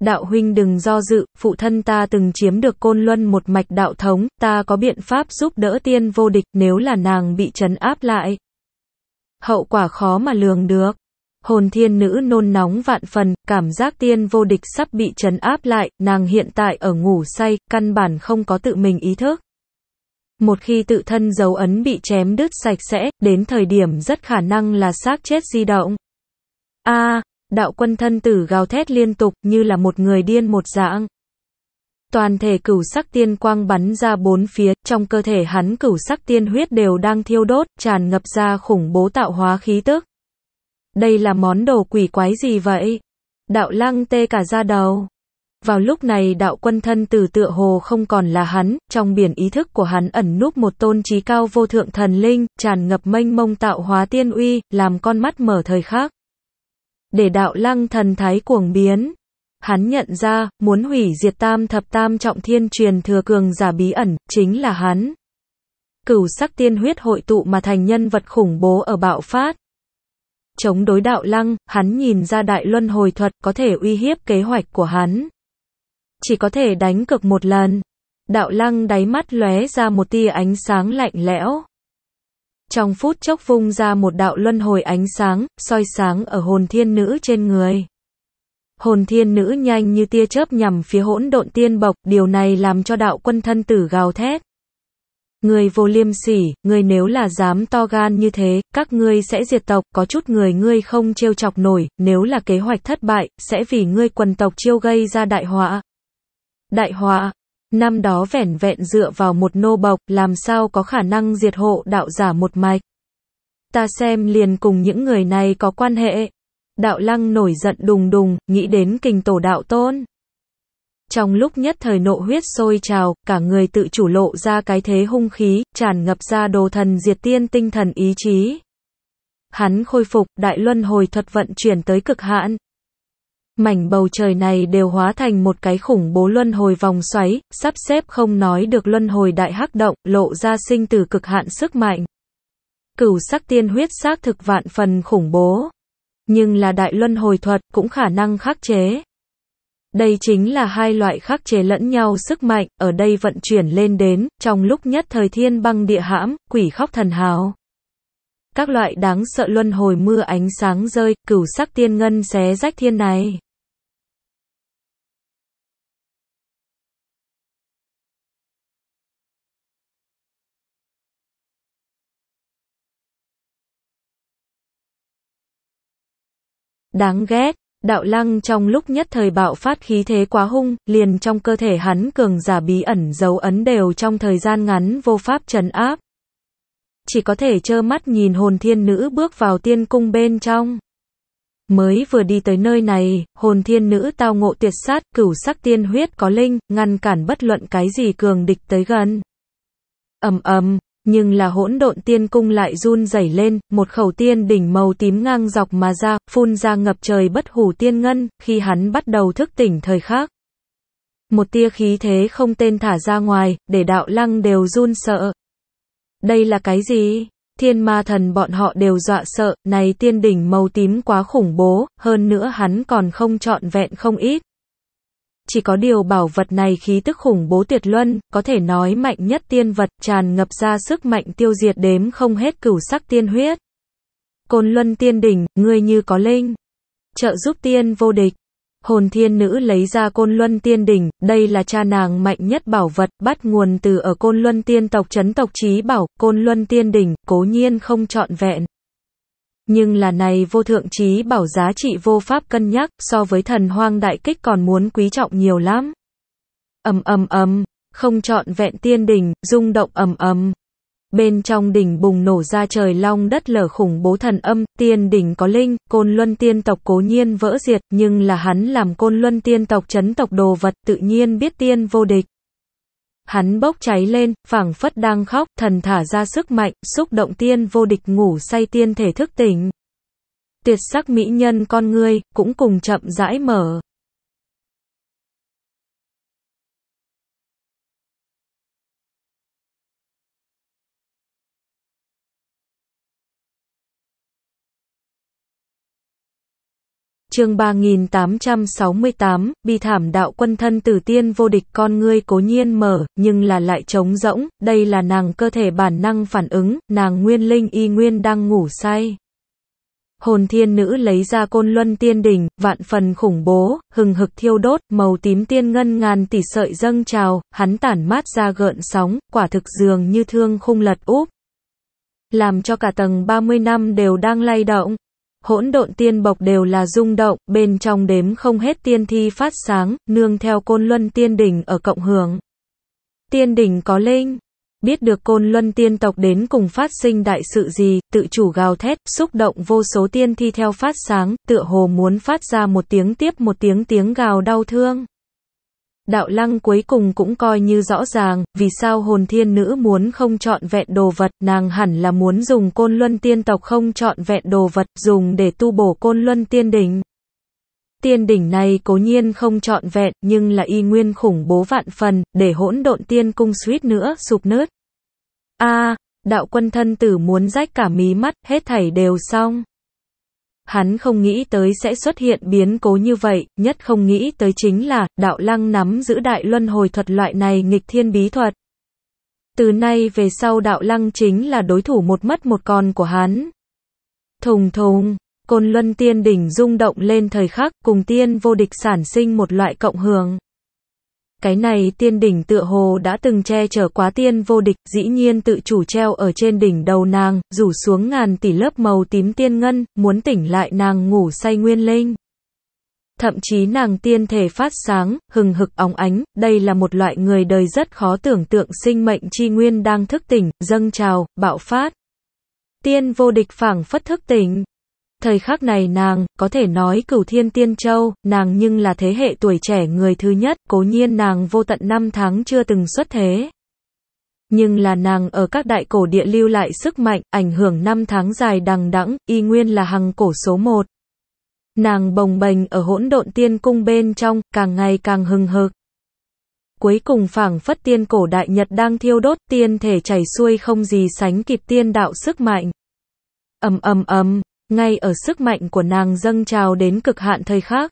S2: Đạo huynh đừng do dự, phụ thân ta từng chiếm được côn luân một mạch đạo thống, ta có biện pháp giúp đỡ tiên vô địch nếu là nàng bị trấn áp lại. Hậu quả khó mà lường được. Hồn thiên nữ nôn nóng vạn phần, cảm giác tiên vô địch sắp bị trấn áp lại, nàng hiện tại ở ngủ say, căn bản không có tự mình ý thức. Một khi tự thân dấu ấn bị chém đứt sạch sẽ, đến thời điểm rất khả năng là xác chết di động. A, đạo quân thân tử gào thét liên tục như là một người điên một dạng. Toàn thể cửu sắc tiên quang bắn ra bốn phía, trong cơ thể hắn cửu sắc tiên huyết đều đang thiêu đốt, tràn ngập ra khủng bố tạo hóa khí tức. Đây là món đồ quỷ quái gì vậy? Đạo lăng tê cả ra đầu. Vào lúc này đạo quân thân tử tựa hồ không còn là hắn, trong biển ý thức của hắn ẩn núp một tôn trí cao vô thượng thần linh, tràn ngập mênh mông tạo hóa tiên uy, làm con mắt mở thời khác để đạo lăng thần thái cuồng biến. Hắn nhận ra, muốn hủy diệt tam thập tam trọng thiên truyền thừa cường giả bí ẩn, chính là hắn. Cửu sắc tiên huyết hội tụ mà thành nhân vật khủng bố ở bạo phát. Chống đối đạo lăng, hắn nhìn ra đại luân hồi thuật có thể uy hiếp kế hoạch của hắn. Chỉ có thể đánh cực một lần. Đạo lăng đáy mắt lóe ra một tia ánh sáng lạnh lẽo trong phút chốc vung ra một đạo luân hồi ánh sáng, soi sáng ở hồn thiên nữ trên người. Hồn thiên nữ nhanh như tia chớp nhằm phía hỗn độn tiên bộc, điều này làm cho đạo quân thân tử gào thét. Người vô liêm sỉ, người nếu là dám to gan như thế, các ngươi sẽ diệt tộc, có chút người ngươi không trêu chọc nổi, nếu là kế hoạch thất bại, sẽ vì ngươi quần tộc chiêu gây ra đại họa. Đại họa, Năm đó vẻn vẹn dựa vào một nô bộc, làm sao có khả năng diệt hộ đạo giả một mạch. Ta xem liền cùng những người này có quan hệ. Đạo lăng nổi giận đùng đùng, nghĩ đến kình tổ đạo tôn. Trong lúc nhất thời nộ huyết sôi trào, cả người tự chủ lộ ra cái thế hung khí, tràn ngập ra đồ thần diệt tiên tinh thần ý chí. Hắn khôi phục, đại luân hồi thuật vận chuyển tới cực hạn, mảnh bầu trời này đều hóa thành một cái khủng bố luân hồi vòng xoáy, sắp xếp không nói được luân hồi đại hắc động, lộ ra sinh từ cực hạn sức mạnh. Cửu sắc tiên huyết xác thực vạn phần khủng bố, nhưng là đại luân hồi thuật cũng khả năng khắc chế. Đây chính là hai loại khắc chế lẫn nhau sức mạnh, ở đây vận chuyển lên đến, trong lúc nhất thời thiên băng địa hãm, quỷ khóc thần hào các loại đáng sợ luân hồi mưa ánh sáng rơi, cửu sắc tiên ngân xé rách thiên này. Đáng ghét, đạo lăng trong lúc nhất thời bạo phát khí thế quá hung, liền trong cơ thể hắn cường giả bí ẩn dấu ấn đều trong thời gian ngắn vô pháp trấn áp. Chỉ có thể trơ mắt nhìn hồn thiên nữ bước vào tiên cung bên trong. Mới vừa đi tới nơi này, hồn thiên nữ tao ngộ tuyệt sát, cửu sắc tiên huyết có linh, ngăn cản bất luận cái gì cường địch tới gần. ầm ầm, nhưng là hỗn độn tiên cung lại run rẩy lên, một khẩu tiên đỉnh màu tím ngang dọc mà ra, phun ra ngập trời bất hủ tiên ngân, khi hắn bắt đầu thức tỉnh thời khác. Một tia khí thế không tên thả ra ngoài, để đạo lăng đều run sợ. Đây là cái gì? Thiên ma thần bọn họ đều dọa sợ, này tiên đỉnh màu tím quá khủng bố, hơn nữa hắn còn không trọn vẹn không ít chỉ có điều bảo vật này khí tức khủng bố tuyệt luân, có thể nói mạnh nhất tiên vật, tràn ngập ra sức mạnh tiêu diệt đếm không hết cửu sắc tiên huyết. Côn luân tiên đỉnh, ngươi như có linh, trợ giúp tiên vô địch. Hồn thiên nữ lấy ra côn luân tiên đỉnh, đây là cha nàng mạnh nhất bảo vật, bắt nguồn từ ở côn luân tiên tộc chấn tộc trí bảo, côn luân tiên đỉnh, cố nhiên không trọn vẹn. Nhưng là này vô thượng trí bảo giá trị vô pháp cân nhắc, so với thần hoang đại kích còn muốn quý trọng nhiều lắm. ầm ầm ầm, không chọn vẹn tiên đỉnh, rung động ầm ầm. Bên trong đỉnh bùng nổ ra trời long đất lở khủng bố thần âm, tiên đỉnh có linh, côn luân tiên tộc cố nhiên vỡ diệt, nhưng là hắn làm côn luân tiên tộc chấn tộc đồ vật tự nhiên biết tiên vô địch hắn bốc cháy lên, phảng phất đang khóc, thần thả ra sức mạnh, xúc động tiên vô địch ngủ say tiên thể thức tỉnh. tuyệt sắc mỹ nhân con ngươi, cũng cùng chậm rãi mở. chương 3868, bi thảm đạo quân thân tử tiên vô địch con ngươi cố nhiên mở, nhưng là lại trống rỗng, đây là nàng cơ thể bản năng phản ứng, nàng nguyên linh y nguyên đang ngủ say. Hồn thiên nữ lấy ra côn luân tiên đỉnh, vạn phần khủng bố, hừng hực thiêu đốt, màu tím tiên ngân ngàn tỷ sợi dâng trào, hắn tản mát ra gợn sóng, quả thực dường như thương khung lật úp làm cho cả tầng 30 năm đều đang lay động, hỗn độn tiên bộc đều là rung động, bên trong đếm không hết tiên thi phát sáng, nương theo côn luân tiên đỉnh ở cộng hưởng. Tiên đỉnh có linh, biết được côn luân tiên tộc đến cùng phát sinh đại sự gì, tự chủ gào thét, xúc động vô số tiên thi theo phát sáng, tựa hồ muốn phát ra một tiếng tiếp một tiếng tiếng gào đau thương. Đạo lăng cuối cùng cũng coi như rõ ràng, vì sao hồn thiên nữ muốn không chọn vẹn đồ vật, nàng hẳn là muốn dùng côn luân tiên tộc không chọn vẹn đồ vật, dùng để tu bổ côn luân tiên đỉnh. Tiên đỉnh này cố nhiên không chọn vẹn, nhưng là y nguyên khủng bố vạn phần, để hỗn độn tiên cung suýt nữa, sụp nứt. a đạo quân thân tử muốn rách cả mí mắt, hết thảy đều xong. Hắn không nghĩ tới sẽ xuất hiện biến cố như vậy, nhất không nghĩ tới chính là, đạo lăng nắm giữ đại luân hồi thuật loại này nghịch thiên bí thuật. Từ nay về sau đạo lăng chính là đối thủ một mất một con của hắn. Thùng thùng, côn luân tiên đỉnh rung động lên thời khắc cùng tiên vô địch sản sinh một loại cộng hưởng. Cái này tiên đỉnh tựa hồ đã từng che chở quá tiên vô địch, dĩ nhiên tự chủ treo ở trên đỉnh đầu nàng, rủ xuống ngàn tỷ lớp màu tím tiên ngân, muốn tỉnh lại nàng ngủ say nguyên linh. Thậm chí nàng tiên thể phát sáng, hừng hực óng ánh, đây là một loại người đời rất khó tưởng tượng sinh mệnh chi nguyên đang thức tỉnh, dâng trào, bạo phát. Tiên vô địch phảng phất thức tỉnh. Thời khắc này nàng, có thể nói cửu thiên tiên châu, nàng nhưng là thế hệ tuổi trẻ người thứ nhất, cố nhiên nàng vô tận năm tháng chưa từng xuất thế. Nhưng là nàng ở các đại cổ địa lưu lại sức mạnh, ảnh hưởng năm tháng dài đằng đẵng, y nguyên là hằng cổ số một. Nàng bồng bềnh ở hỗn độn tiên cung bên trong, càng ngày càng hừng hực. Cuối cùng phảng phất tiên cổ đại nhật đang thiêu đốt, tiên thể chảy xuôi không gì sánh kịp tiên đạo sức mạnh. Ầm ầm ầm, ngay ở sức mạnh của nàng dâng trào đến cực hạn thời khắc.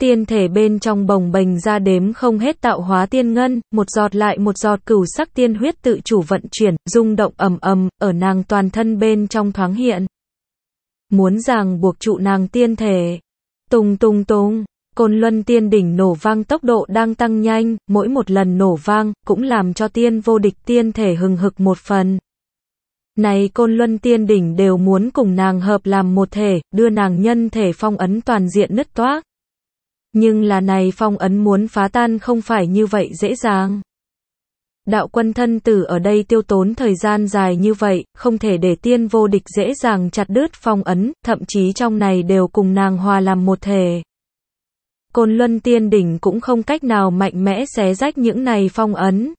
S2: Tiên thể bên trong bồng bềnh ra đếm không hết tạo hóa tiên ngân, một giọt lại một giọt cửu sắc tiên huyết tự chủ vận chuyển, rung động ầm ầm, ở nàng toàn thân bên trong thoáng hiện. Muốn ràng buộc trụ nàng tiên thể. Tung tung tung, côn luân tiên đỉnh nổ vang tốc độ đang tăng nhanh, mỗi một lần nổ vang, cũng làm cho tiên vô địch tiên thể hừng hực một phần. Này côn luân tiên đỉnh đều muốn cùng nàng hợp làm một thể, đưa nàng nhân thể phong ấn toàn diện nứt toác. Nhưng là này phong ấn muốn phá tan không phải như vậy dễ dàng. Đạo quân thân tử ở đây tiêu tốn thời gian dài như vậy, không thể để tiên vô địch dễ dàng chặt đứt phong ấn, thậm chí trong này đều cùng nàng hòa làm một thể. Côn luân tiên đỉnh cũng không cách nào mạnh mẽ xé rách những này phong ấn.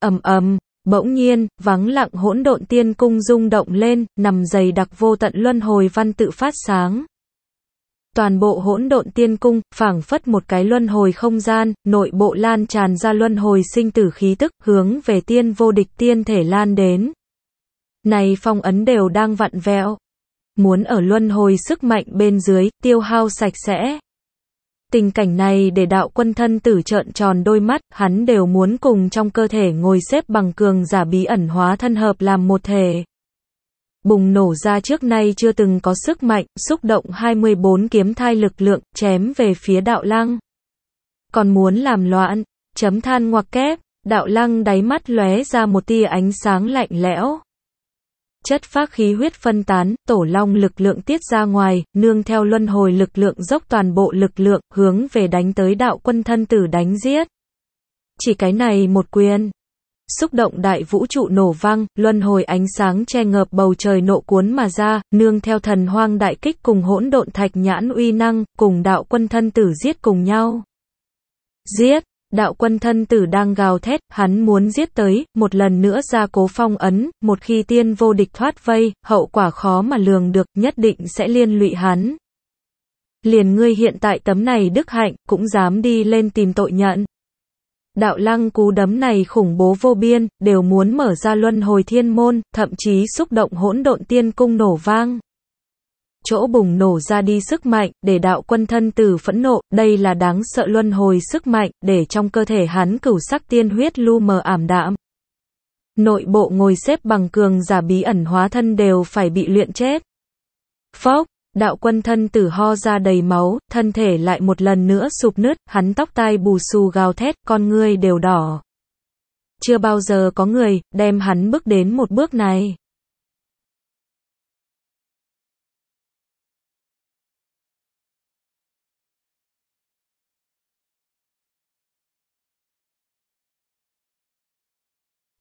S2: ầm ầm Bỗng nhiên, vắng lặng hỗn độn tiên cung rung động lên, nằm dày đặc vô tận luân hồi văn tự phát sáng. Toàn bộ hỗn độn tiên cung, phảng phất một cái luân hồi không gian, nội bộ lan tràn ra luân hồi sinh tử khí tức, hướng về tiên vô địch tiên thể lan đến. Này phong ấn đều đang vặn vẹo. Muốn ở luân hồi sức mạnh bên dưới, tiêu hao sạch sẽ, Tình cảnh này để đạo quân thân tử trợn tròn đôi mắt, hắn đều muốn cùng trong cơ thể ngồi xếp bằng cường giả bí ẩn hóa thân hợp làm một thể. Bùng nổ ra trước nay chưa từng có sức mạnh, xúc động 24 kiếm thai lực lượng, chém về phía đạo lăng. Còn muốn làm loạn, chấm than ngoặc kép, đạo lăng đáy mắt lóe ra một tia ánh sáng lạnh lẽo chất phát khí huyết phân tán, tổ long lực lượng tiết ra ngoài, nương theo luân hồi lực lượng dốc toàn bộ lực lượng, hướng về đánh tới đạo quân thân tử đánh giết. Chỉ cái này một quyền. Xúc động đại vũ trụ nổ vang, luân hồi ánh sáng che ngợp bầu trời nộ cuốn mà ra, nương theo thần hoang đại kích cùng hỗn độn thạch nhãn uy năng, cùng đạo quân thân tử giết cùng nhau. Giết! đạo quân thân tử đang gào thét, hắn muốn giết tới, một lần nữa ra cố phong ấn, một khi tiên vô địch thoát vây, hậu quả khó mà lường được, nhất định sẽ liên lụy hắn. Liền ngươi hiện tại tấm này đức hạnh, cũng dám đi lên tìm tội nhận. Đạo lăng cú đấm này khủng bố vô biên, đều muốn mở ra luân hồi thiên môn, thậm chí xúc động hỗn độn tiên cung nổ vang chỗ bùng nổ ra đi sức mạnh, để đạo quân thân tử phẫn nộ, đây là đáng sợ luân hồi sức mạnh, để trong cơ thể hắn cửu sắc tiên huyết lu mờ ảm đạm. Nội bộ ngồi xếp bằng cường giả bí ẩn hóa thân đều phải bị luyện chết. Phốc, đạo quân thân tử ho ra đầy máu, thân thể lại một lần nữa sụp nứt, hắn tóc tai bù xù gào thét, con ngươi đều đỏ. Chưa bao giờ có người, đem
S1: hắn bước đến một bước này.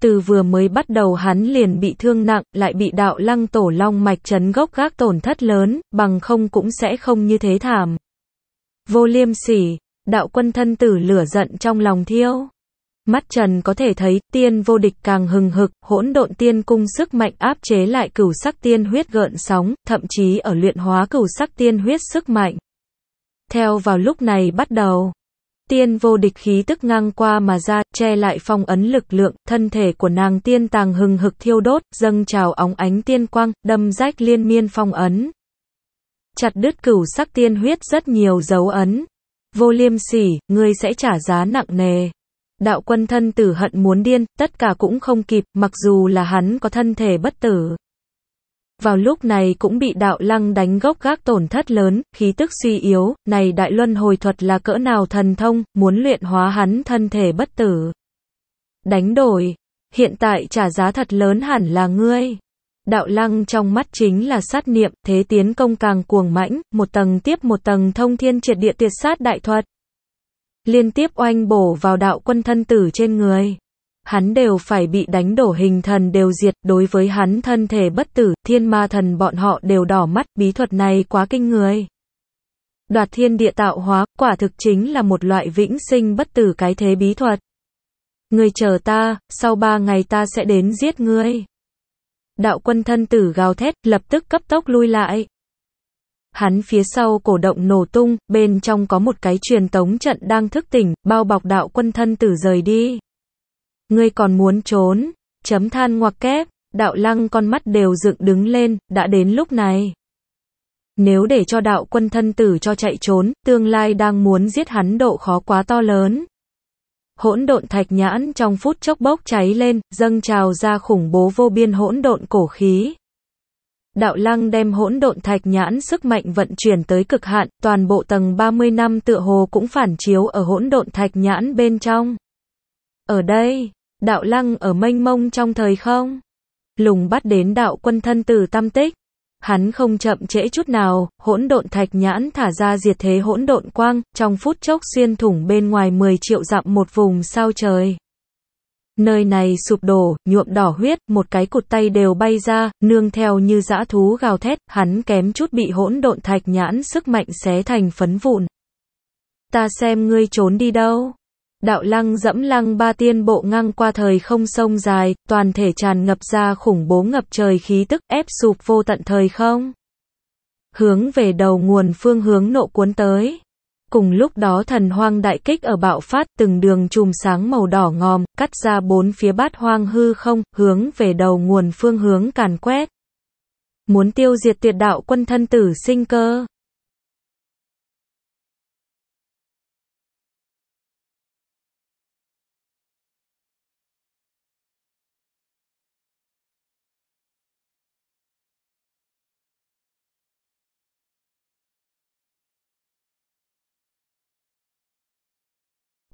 S1: từ vừa mới bắt
S2: đầu hắn liền bị thương nặng, lại bị đạo lăng tổ long mạch chấn gốc gác tổn thất lớn, bằng không cũng sẽ không như thế thảm. Vô liêm sỉ, đạo quân thân tử lửa giận trong lòng thiêu. Mắt trần có thể thấy, tiên vô địch càng hừng hực, hỗn độn tiên cung sức mạnh áp chế lại cửu sắc tiên huyết gợn sóng, thậm chí ở luyện hóa cửu sắc tiên huyết sức mạnh. Theo vào lúc này bắt đầu, tiên vô địch khí tức ngang qua mà ra, che lại phong ấn lực lượng, thân thể của nàng tiên tàng hừng hực thiêu đốt, dâng trào óng ánh tiên quang, đâm rách liên miên phong ấn. Chặt đứt cửu sắc tiên huyết rất nhiều dấu ấn. Vô liêm sỉ, ngươi sẽ trả giá nặng nề. Đạo quân thân tử hận muốn điên, tất cả cũng không kịp, mặc dù là hắn có thân thể bất tử vào lúc này cũng bị đạo lăng đánh gốc gác tổn thất lớn, khí tức suy yếu, này đại luân hồi thuật là cỡ nào thần thông, muốn luyện hóa hắn thân thể bất tử. Đánh đổi, hiện tại trả giá thật lớn hẳn là ngươi. Đạo lăng trong mắt chính là sát niệm, thế tiến công càng cuồng mãnh, một tầng tiếp một tầng thông thiên triệt địa tuyệt sát đại thuật. Liên tiếp oanh bổ vào đạo quân thân tử trên người hắn đều phải bị đánh đổ hình thần đều diệt, đối với hắn thân thể bất tử, thiên ma thần bọn họ đều đỏ mắt, bí thuật này quá kinh người. Đoạt thiên địa tạo hóa, quả thực chính là một loại vĩnh sinh bất tử cái thế bí thuật. người chờ ta, sau ba ngày ta sẽ đến giết ngươi. Đạo quân thân tử gào thét, lập tức cấp tốc lui lại. Hắn phía sau cổ động nổ tung, bên trong có một cái truyền tống trận đang thức tỉnh, bao bọc đạo quân thân tử rời đi. Ngươi còn muốn trốn, chấm than ngoặc kép, đạo lăng con mắt đều dựng đứng lên, đã đến lúc này. Nếu để cho đạo quân thân tử cho chạy trốn, tương lai đang muốn giết hắn độ khó quá to lớn. Hỗn độn thạch nhãn trong phút chốc bốc cháy lên, dâng trào ra khủng bố vô biên hỗn độn cổ khí. Đạo lăng đem hỗn độn thạch nhãn sức mạnh vận chuyển tới cực hạn, toàn bộ tầng 30 năm tựa hồ cũng phản chiếu ở hỗn độn thạch nhãn bên trong. Ở đây, đạo lăng ở mênh mông trong thời không. Lùng bắt đến đạo quân thân từ tâm tích. Hắn không chậm trễ chút nào, hỗn độn thạch nhãn thả ra diệt thế hỗn độn quang, trong phút chốc xuyên thủng bên ngoài 10 triệu dặm một vùng sao trời. Nơi này sụp đổ, nhuộm đỏ huyết, một cái cụt tay đều bay ra, nương theo như dã thú gào thét, hắn kém chút bị hỗn độn thạch nhãn sức mạnh xé thành phấn vụn. Ta xem ngươi trốn đi đâu. Đạo lăng dẫm lăng ba tiên bộ ngang qua thời không sông dài, toàn thể tràn ngập ra khủng bố ngập trời khí tức ép sụp vô tận thời không. Hướng về đầu nguồn phương hướng nộ cuốn tới. Cùng lúc đó thần hoang đại kích ở bạo phát từng đường chùm sáng màu đỏ ngòm, cắt ra bốn phía bát hoang hư không, hướng về đầu nguồn phương hướng càn quét. Muốn tiêu diệt tuyệt đạo quân thân tử sinh cơ.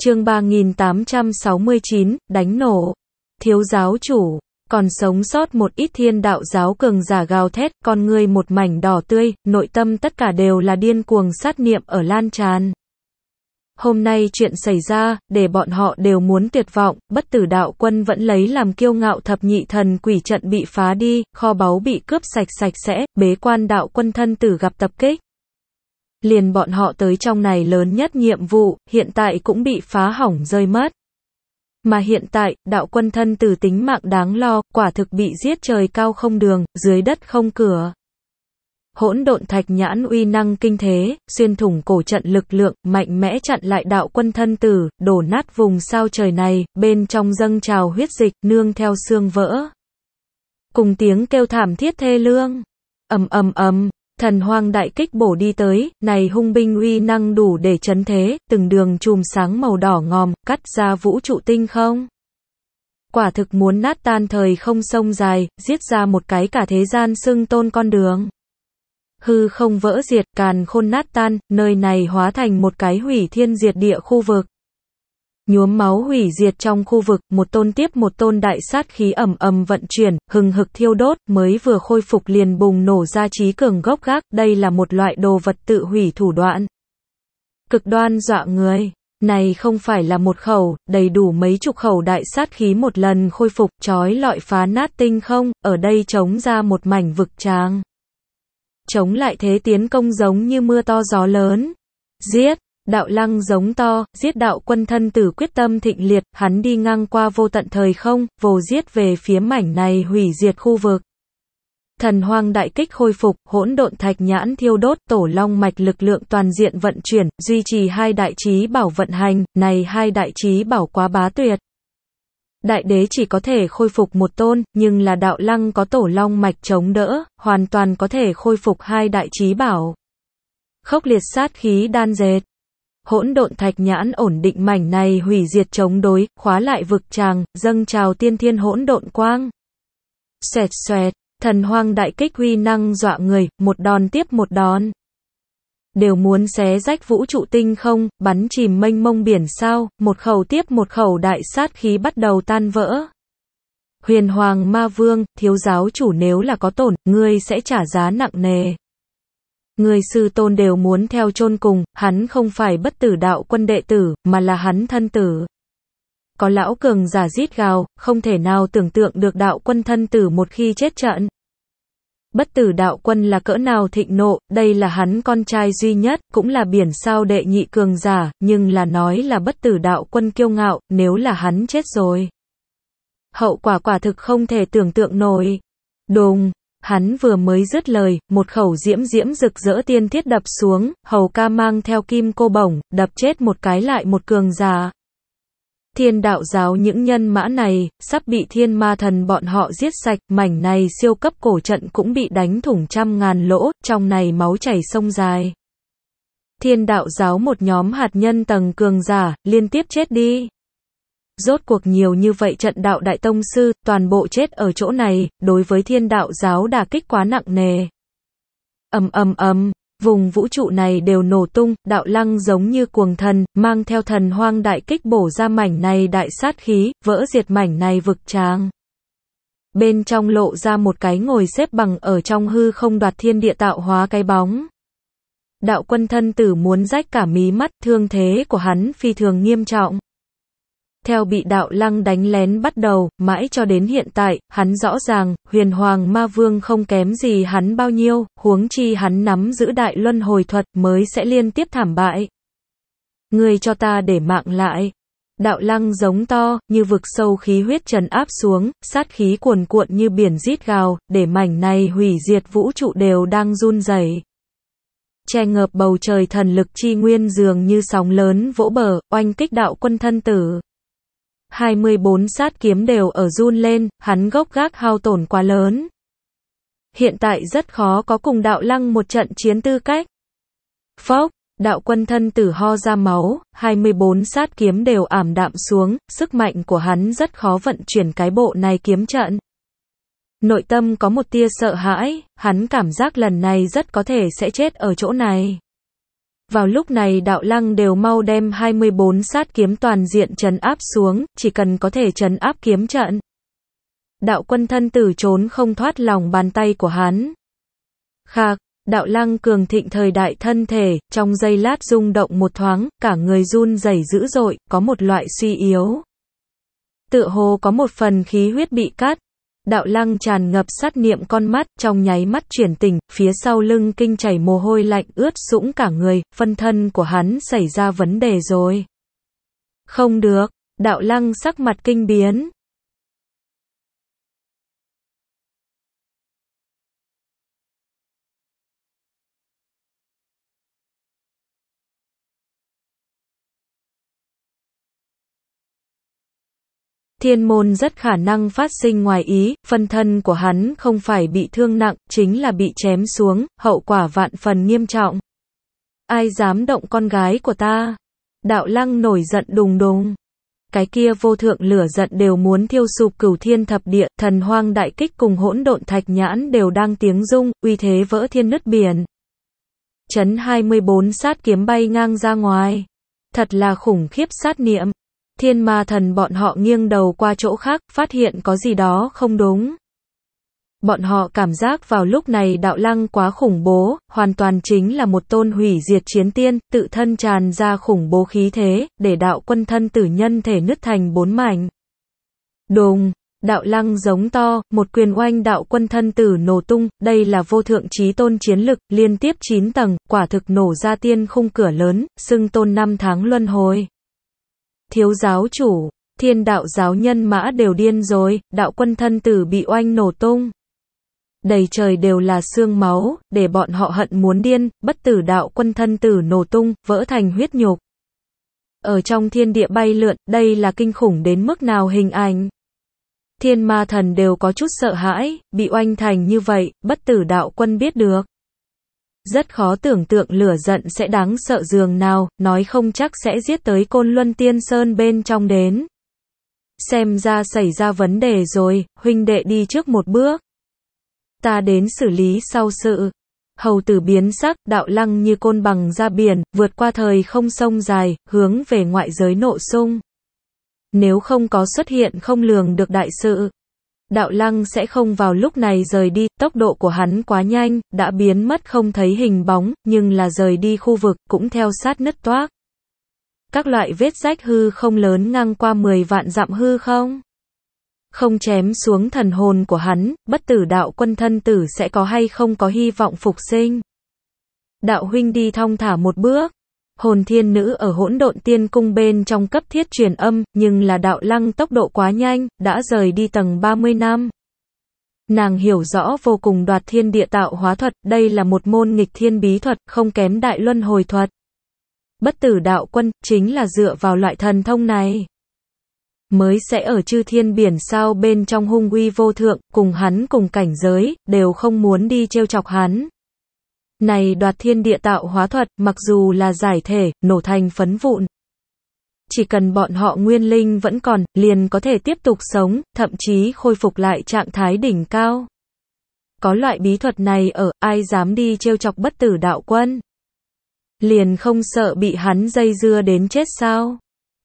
S2: chương 3869, đánh nổ. Thiếu giáo chủ, còn sống sót một ít thiên đạo giáo cường giả gào thét, con người một mảnh đỏ tươi, nội tâm tất cả đều là điên cuồng sát niệm ở lan tràn. Hôm nay chuyện xảy ra, để bọn họ đều muốn tuyệt vọng, bất tử đạo quân vẫn lấy làm kiêu ngạo thập nhị thần quỷ trận bị phá đi, kho báu bị cướp sạch sạch sẽ, bế quan đạo quân thân tử gặp tập kích liền bọn họ tới trong này lớn nhất nhiệm vụ, hiện tại cũng bị phá hỏng rơi mất. Mà hiện tại, đạo quân thân từ tính mạng đáng lo, quả thực bị giết trời cao không đường, dưới đất không cửa. Hỗn độn thạch nhãn uy năng kinh thế, xuyên thủng cổ trận lực lượng, mạnh mẽ chặn lại đạo quân thân tử, đổ nát vùng sao trời này, bên trong dâng trào huyết dịch, nương theo xương vỡ. Cùng tiếng kêu thảm thiết thê lương. ầm ầm ầm, Thần hoang đại kích bổ đi tới, này hung binh uy năng đủ để chấn thế, từng đường chùm sáng màu đỏ ngòm, cắt ra vũ trụ tinh không. Quả thực muốn nát tan thời không sông dài, giết ra một cái cả thế gian xưng tôn con đường. Hư không vỡ diệt, càn khôn nát tan, nơi này hóa thành một cái hủy thiên diệt địa khu vực nhuốm máu hủy diệt trong khu vực, một tôn tiếp một tôn đại sát khí ẩm ầm vận chuyển, hừng hực thiêu đốt, mới vừa khôi phục liền bùng nổ ra trí cường gốc gác, đây là một loại đồ vật tự hủy thủ đoạn. Cực đoan dọa người. Này không phải là một khẩu, đầy đủ mấy chục khẩu đại sát khí một lần khôi phục, trói lọi phá nát tinh không, ở đây chống ra một mảnh vực tràng. Chống lại thế tiến công giống như mưa to gió lớn. Giết! Đạo lăng giống to, giết đạo quân thân tử quyết tâm thịnh liệt, hắn đi ngang qua vô tận thời không, vồ giết về phía mảnh này hủy diệt khu vực. Thần hoang đại kích khôi phục, hỗn độn thạch nhãn thiêu đốt, tổ long mạch lực lượng toàn diện vận chuyển, duy trì hai đại trí bảo vận hành, này hai đại trí bảo quá bá tuyệt. Đại đế chỉ có thể khôi phục một tôn, nhưng là đạo lăng có tổ long mạch chống đỡ, hoàn toàn có thể khôi phục hai đại trí bảo. Khốc liệt sát khí đan dệt hỗn độn thạch nhãn ổn định mảnh này hủy diệt chống đối, khóa lại vực tràng, dâng trào tiên thiên hỗn độn quang. xẹt xoẹt, thần hoang đại kích huy năng dọa người, một đòn tiếp một đòn. Đều muốn xé rách vũ trụ tinh không, bắn chìm mênh mông biển sao, một khẩu tiếp một khẩu đại sát khí bắt đầu tan vỡ. Huyền hoàng ma vương, thiếu giáo chủ nếu là có tổn, ngươi sẽ trả giá nặng nề người sư tôn đều muốn theo chôn cùng, hắn không phải bất tử đạo quân đệ tử, mà là hắn thân tử. Có lão cường giả rít gào, không thể nào tưởng tượng được đạo quân thân tử một khi chết trận. Bất tử đạo quân là cỡ nào thịnh nộ, đây là hắn con trai duy nhất, cũng là biển sao đệ nhị cường giả, nhưng là nói là bất tử đạo quân kiêu ngạo, nếu là hắn chết rồi. Hậu quả quả thực không thể tưởng tượng nổi. Đùng, Hắn vừa mới dứt lời, một khẩu diễm diễm rực rỡ tiên thiết đập xuống, hầu ca mang theo kim cô bổng, đập chết một cái lại một cường giả. Thiên đạo giáo những nhân mã này, sắp bị thiên ma thần bọn họ giết sạch, mảnh này siêu cấp cổ trận cũng bị đánh thủng trăm ngàn lỗ, trong này máu chảy sông dài. Thiên đạo giáo một nhóm hạt nhân tầng cường giả, liên tiếp chết đi rốt cuộc nhiều như vậy trận đạo đại tông sư, toàn bộ chết ở chỗ này, đối với thiên đạo giáo đả kích quá nặng nề. Ầm ầm ầm, vùng vũ trụ này đều nổ tung, đạo lăng giống như cuồng thần, mang theo thần hoang đại kích bổ ra mảnh này đại sát khí, vỡ diệt mảnh này vực tràng. Bên trong lộ ra một cái ngồi xếp bằng ở trong hư không đoạt thiên địa tạo hóa cái bóng. Đạo quân thân tử muốn rách cả mí mắt, thương thế của hắn phi thường nghiêm trọng. Theo bị đạo lăng đánh lén bắt đầu, mãi cho đến hiện tại, hắn rõ ràng, huyền hoàng ma vương không kém gì hắn bao nhiêu, huống chi hắn nắm giữ đại luân hồi thuật mới sẽ liên tiếp thảm bại. Người cho ta để mạng lại. Đạo lăng giống to, như vực sâu khí huyết trần áp xuống, sát khí cuồn cuộn như biển rít gào, để mảnh này hủy diệt vũ trụ đều đang run rẩy che ngợp bầu trời thần lực chi nguyên dường như sóng lớn vỗ bờ, oanh kích đạo quân thân tử. 24 sát kiếm đều ở run lên, hắn gốc gác hao tổn quá lớn. Hiện tại rất khó có cùng đạo lăng một trận chiến tư cách. Phốc, đạo quân thân tử ho ra máu, 24 sát kiếm đều ảm đạm xuống, sức mạnh của hắn rất khó vận chuyển cái bộ này kiếm trận. Nội tâm có một tia sợ hãi, hắn cảm giác lần này rất có thể sẽ chết ở chỗ này. Vào lúc này đạo lăng đều mau đem 24 sát kiếm toàn diện trấn áp xuống, chỉ cần có thể trấn áp kiếm trận. Đạo quân thân tử trốn không thoát lòng bàn tay của hắn. Khạc, đạo lăng cường thịnh thời đại thân thể, trong giây lát rung động một thoáng, cả người run rẩy dữ dội, có một loại suy yếu. Tựa hồ có một phần khí huyết bị cắt, Đạo lăng tràn ngập sát niệm con mắt, trong nháy mắt chuyển tỉnh, phía sau lưng kinh chảy mồ hôi lạnh ướt sũng cả người, phân thân của hắn xảy ra vấn đề rồi. Không được, đạo lăng sắc mặt kinh biến, thiên môn rất khả năng phát sinh ngoài ý, phân thân của hắn không phải bị thương nặng, chính là bị chém xuống, hậu quả vạn phần nghiêm trọng. Ai dám động con gái của ta? Đạo lăng nổi giận đùng đùng. Cái kia vô thượng lửa giận đều muốn thiêu sụp cửu thiên thập địa, thần hoang đại kích cùng hỗn độn thạch nhãn đều đang tiếng rung, uy thế vỡ thiên nứt biển. Chấn 24 sát kiếm bay ngang ra ngoài. Thật là khủng khiếp sát niệm. Thiên ma thần bọn họ nghiêng đầu qua chỗ khác, phát hiện có gì đó không đúng. Bọn họ cảm giác vào lúc này đạo lăng quá khủng bố, hoàn toàn chính là một tôn hủy diệt chiến tiên, tự thân tràn ra khủng bố khí thế, để đạo quân thân tử nhân thể nứt thành bốn mảnh. Đùng, đạo lăng giống to, một quyền oanh đạo quân thân tử nổ tung, đây là vô thượng trí tôn chiến lực, liên tiếp 9 tầng, quả thực nổ ra tiên khung cửa lớn, xưng tôn năm tháng luân hồi thiếu giáo chủ, thiên đạo giáo nhân mã đều điên rồi, đạo quân thân tử bị oanh nổ tung. Đầy trời đều là xương máu, để bọn họ hận muốn điên, bất tử đạo quân thân tử nổ tung, vỡ thành huyết nhục. Ở trong thiên địa bay lượn, đây là kinh khủng đến mức nào hình ảnh. Thiên ma thần đều có chút sợ hãi, bị oanh thành như vậy, bất tử đạo quân biết được. Rất khó tưởng tượng lửa giận sẽ đáng sợ giường nào, nói không chắc sẽ giết tới côn luân tiên sơn bên trong đến. Xem ra xảy ra vấn đề rồi, huynh đệ đi trước một bước. Ta đến xử lý sau sự. Hầu tử biến sắc, đạo lăng như côn bằng ra biển, vượt qua thời không sông dài, hướng về ngoại giới nộ sung. Nếu không có xuất hiện không lường được đại sự, Đạo lăng sẽ không vào lúc này rời đi, tốc độ của hắn quá nhanh, đã biến mất không thấy hình bóng, nhưng là rời đi khu vực, cũng theo sát nứt toác. Các loại vết rách hư không lớn ngang qua 10 vạn dặm hư không? Không chém xuống thần hồn của hắn, bất tử đạo quân thân tử sẽ có hay không có hy vọng phục sinh? Đạo huynh đi thong thả một bước hồn thiên nữ ở hỗn độn tiên cung bên trong cấp thiết truyền âm, nhưng là đạo lăng tốc độ quá nhanh, đã rời đi tầng 30 năm. Nàng hiểu rõ vô cùng đoạt thiên địa tạo hóa thuật, đây là một môn nghịch thiên bí thuật, không kém đại luân hồi thuật. Bất tử đạo quân, chính là dựa vào loại thần thông này. Mới sẽ ở chư thiên biển sao bên trong hung uy vô thượng, cùng hắn cùng cảnh giới, đều không muốn đi trêu chọc hắn. Này đoạt thiên địa tạo hóa thuật, mặc dù là giải thể, nổ thành phấn vụn. Chỉ cần bọn họ nguyên linh vẫn còn, liền có thể tiếp tục sống, thậm chí khôi phục lại trạng thái đỉnh cao. Có loại bí thuật này ở, ai dám đi trêu chọc bất tử đạo quân. Liền không sợ bị hắn dây dưa đến chết sao?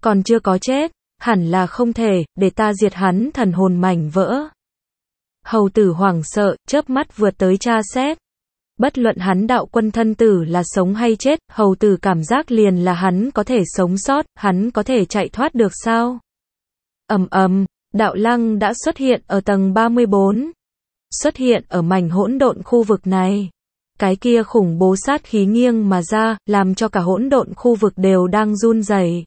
S2: Còn chưa có chết, hẳn là không thể, để ta diệt hắn thần hồn mảnh vỡ. Hầu tử hoảng sợ, chớp mắt vượt tới cha xét. Bất luận hắn đạo quân thân tử là sống hay chết, hầu tử cảm giác liền là hắn có thể sống sót, hắn có thể chạy thoát được sao? ầm ầm, đạo lăng đã xuất hiện ở tầng 34. Xuất hiện ở mảnh hỗn độn khu vực này. Cái kia khủng bố sát khí nghiêng mà ra, làm cho cả hỗn độn khu vực đều đang run rẩy.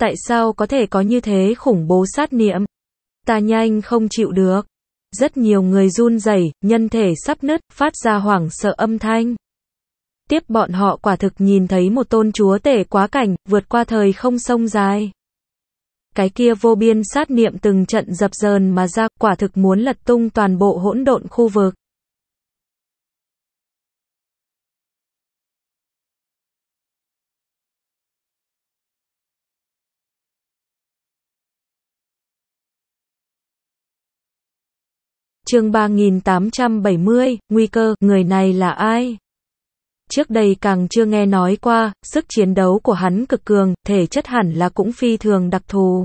S2: Tại sao có thể có như thế khủng bố sát niệm? Ta nhanh không chịu được. Rất nhiều người run rẩy, nhân thể sắp nứt, phát ra hoảng sợ âm thanh. Tiếp bọn họ quả thực nhìn thấy một tôn chúa tể quá cảnh, vượt qua thời không sông dài. Cái kia vô biên sát niệm từng trận dập dờn mà ra, quả thực muốn lật
S1: tung toàn bộ hỗn độn khu vực.
S2: chương 3870, nguy cơ, người này là ai? Trước đây càng chưa nghe nói qua, sức chiến đấu của hắn cực cường, thể chất hẳn là cũng phi thường đặc thù.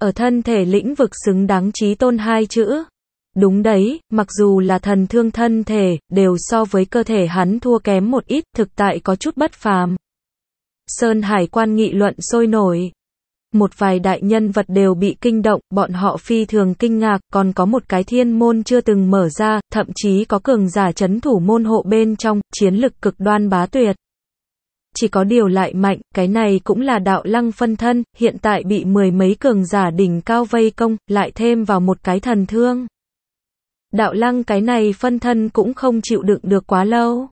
S2: Ở thân thể lĩnh vực xứng đáng trí tôn hai chữ. Đúng đấy, mặc dù là thần thương thân thể, đều so với cơ thể hắn thua kém một ít, thực tại có chút bất phàm. Sơn Hải quan nghị luận sôi nổi một vài đại nhân vật đều bị kinh động, bọn họ phi thường kinh ngạc, còn có một cái thiên môn chưa từng mở ra, thậm chí có cường giả chấn thủ môn hộ bên trong, chiến lực cực đoan bá tuyệt. Chỉ có điều lại mạnh, cái này cũng là đạo lăng phân thân, hiện tại bị mười mấy cường giả đỉnh cao vây công, lại thêm vào một cái thần thương. Đạo lăng cái này phân thân cũng không chịu đựng được quá lâu.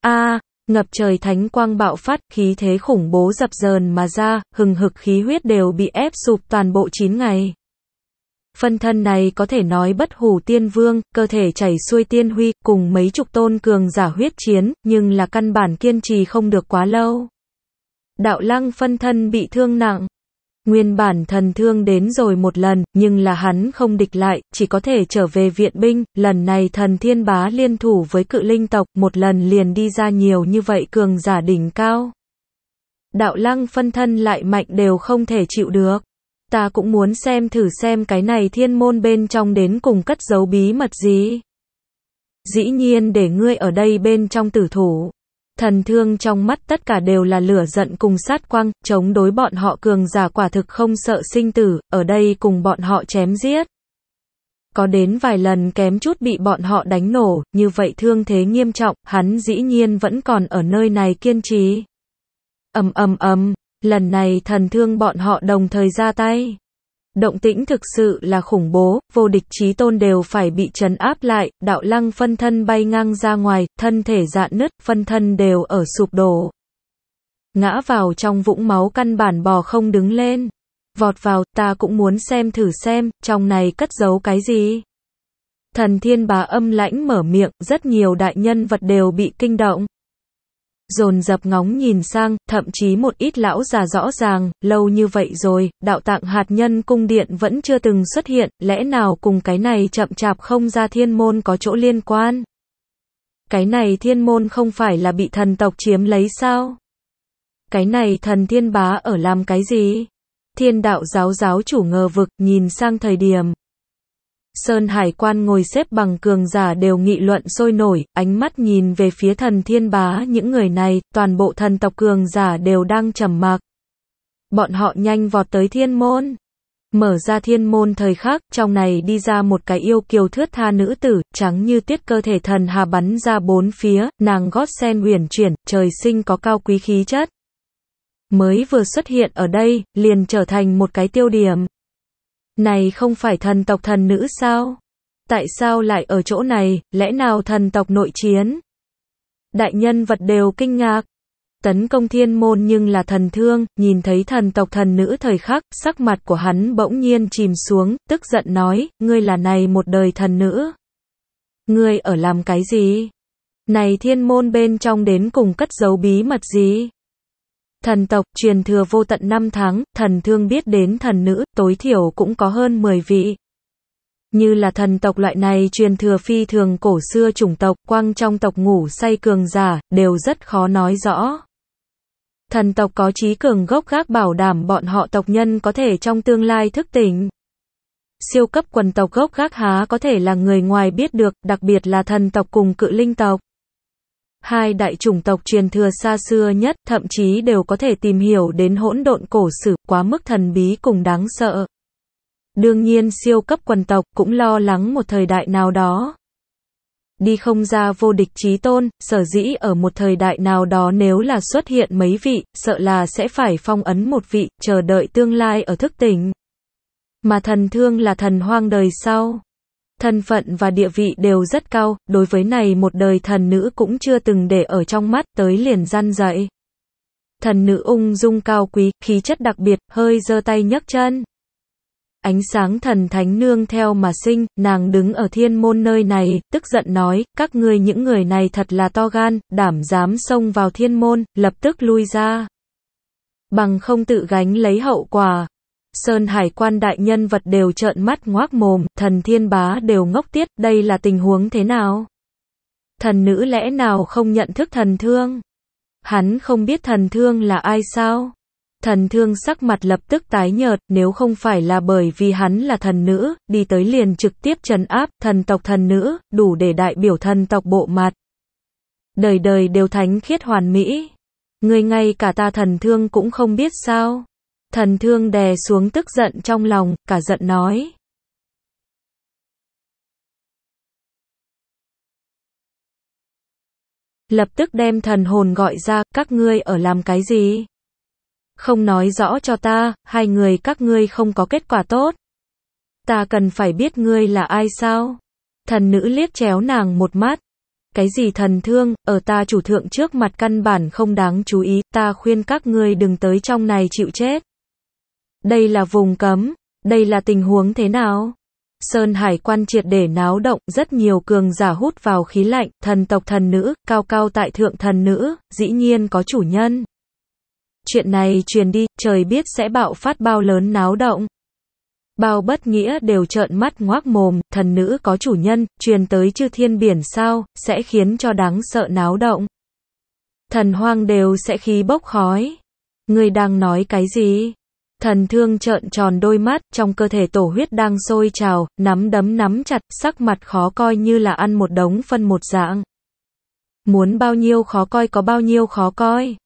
S2: a ngập trời thánh quang bạo phát, khí thế khủng bố dập dờn mà ra, hừng hực khí huyết đều bị ép sụp toàn bộ 9 ngày. Phân thân này có thể nói bất hủ tiên vương, cơ thể chảy xuôi tiên huy, cùng mấy chục tôn cường giả huyết chiến, nhưng là căn bản kiên trì không được quá lâu. Đạo lăng phân thân bị thương nặng, Nguyên bản thần thương đến rồi một lần, nhưng là hắn không địch lại, chỉ có thể trở về viện binh, lần này thần thiên bá liên thủ với cự linh tộc, một lần liền đi ra nhiều như vậy cường giả đỉnh cao. Đạo lăng phân thân lại mạnh đều không thể chịu được. Ta cũng muốn xem thử xem cái này thiên môn bên trong đến cùng cất giấu bí mật gì. Dĩ nhiên để ngươi ở đây bên trong tử thủ thần thương trong mắt tất cả đều là lửa giận cùng sát quang, chống đối bọn họ cường giả quả thực không sợ sinh tử, ở đây cùng bọn họ chém giết. Có đến vài lần kém chút bị bọn họ đánh nổ, như vậy thương thế nghiêm trọng, hắn dĩ nhiên vẫn còn ở nơi này kiên trì. ầm ầm ầm, lần này thần thương bọn họ đồng thời ra tay. Động tĩnh thực sự là khủng bố, vô địch chí tôn đều phải bị trấn áp lại, đạo lăng phân thân bay ngang ra ngoài, thân thể dạn nứt, phân thân đều ở sụp đổ. Ngã vào trong vũng máu căn bản bò không đứng lên. Vọt vào, ta cũng muốn xem thử xem, trong này cất giấu cái gì. Thần thiên bà âm lãnh mở miệng, rất nhiều đại nhân vật đều bị kinh động dồn dập ngóng nhìn sang, thậm chí một ít lão già rõ ràng, lâu như vậy rồi, đạo tạng hạt nhân cung điện vẫn chưa từng xuất hiện, lẽ nào cùng cái này chậm chạp không ra thiên môn có chỗ liên quan? Cái này thiên môn không phải là bị thần tộc chiếm lấy sao? Cái này thần thiên bá ở làm cái gì? Thiên đạo giáo giáo chủ ngờ vực nhìn sang thời điểm, Sơn Hải quan ngồi xếp bằng cường giả đều nghị luận sôi nổi, ánh mắt nhìn về phía thần thiên bá những người này, toàn bộ thần tộc cường giả đều đang trầm mặc. Bọn họ nhanh vọt tới thiên môn. Mở ra thiên môn thời khắc, trong này đi ra một cái yêu kiều thướt tha nữ tử, trắng như tiết cơ thể thần hà bắn ra bốn phía, nàng gót sen uyển chuyển, trời sinh có cao quý khí chất. Mới vừa xuất hiện ở đây, liền trở thành một cái tiêu điểm. Này không phải thần tộc thần nữ sao? Tại sao lại ở chỗ này, lẽ nào thần tộc nội chiến? Đại nhân vật đều kinh ngạc. Tấn công thiên môn nhưng là thần thương, nhìn thấy thần tộc thần nữ thời khắc, sắc mặt của hắn bỗng nhiên chìm xuống, tức giận nói, ngươi là này một đời thần nữ. Ngươi ở làm cái gì? Này thiên môn bên trong đến cùng cất giấu bí mật gì? Thần tộc, truyền thừa vô tận năm tháng, thần thương biết đến thần nữ, tối thiểu cũng có hơn 10 vị. Như là thần tộc loại này truyền thừa phi thường cổ xưa chủng tộc, quang trong tộc ngủ say cường giả, đều rất khó nói rõ. Thần tộc có trí cường gốc gác bảo đảm bọn họ tộc nhân có thể trong tương lai thức tỉnh. Siêu cấp quần tộc gốc gác há có thể là người ngoài biết được, đặc biệt là thần tộc cùng cự linh tộc. Hai đại chủng tộc truyền thừa xa xưa nhất, thậm chí đều có thể tìm hiểu đến hỗn độn cổ sử, quá mức thần bí cùng đáng sợ. Đương nhiên siêu cấp quần tộc cũng lo lắng một thời đại nào đó. Đi không ra vô địch trí tôn, sở dĩ ở một thời đại nào đó nếu là xuất hiện mấy vị, sợ là sẽ phải phong ấn một vị, chờ đợi tương lai ở thức tỉnh. Mà thần thương là thần hoang đời sau thân phận và địa vị đều rất cao, đối với này một đời thần nữ cũng chưa từng để ở trong mắt tới liền gian dậy. Thần nữ ung dung cao quý, khí chất đặc biệt, hơi giơ tay nhấc chân. Ánh sáng thần thánh nương theo mà sinh, nàng đứng ở thiên môn nơi này, tức giận nói, các ngươi những người này thật là to gan, đảm dám xông vào thiên môn, lập tức lui ra bằng không tự gánh lấy hậu quả, Sơn Hải quan đại nhân vật đều trợn mắt ngoác mồm, thần thiên bá đều ngốc tiết, đây là tình huống thế nào? Thần nữ lẽ nào không nhận thức thần thương? Hắn không biết thần thương là ai sao? Thần thương sắc mặt lập tức tái nhợt, nếu không phải là bởi vì hắn là thần nữ, đi tới liền trực tiếp trần áp, thần tộc thần nữ, đủ để đại biểu thần tộc bộ mặt. Đời đời đều thánh khiết hoàn mỹ. Người ngay cả ta thần thương cũng không biết sao. Thần thương đè xuống tức giận trong lòng, cả giận nói.
S1: Lập tức đem
S2: thần hồn gọi ra, các ngươi ở làm cái gì? Không nói rõ cho ta, hai người các ngươi không có kết quả tốt. Ta cần phải biết ngươi là ai sao? Thần nữ liếc chéo nàng một mắt. Cái gì thần thương, ở ta chủ thượng trước mặt căn bản không đáng chú ý, ta khuyên các ngươi đừng tới trong này chịu chết. Đây là vùng cấm, đây là tình huống thế nào? Sơn Hải quan triệt để náo động, rất nhiều cường giả hút vào khí lạnh, thần tộc thần nữ, cao cao tại thượng thần nữ, dĩ nhiên có chủ nhân. Chuyện này truyền đi, trời biết sẽ bạo phát bao lớn náo động. Bao bất nghĩa đều trợn mắt ngoác mồm, thần nữ có chủ nhân, truyền tới chư thiên biển sao, sẽ khiến cho đáng sợ náo động. Thần hoang đều sẽ khí bốc khói. Người đang nói cái gì? Thần thương trợn tròn đôi mắt, trong cơ thể tổ huyết đang sôi trào, nắm đấm nắm chặt, sắc mặt khó coi như là ăn một đống phân một dạng. Muốn bao nhiêu khó coi có bao nhiêu khó coi.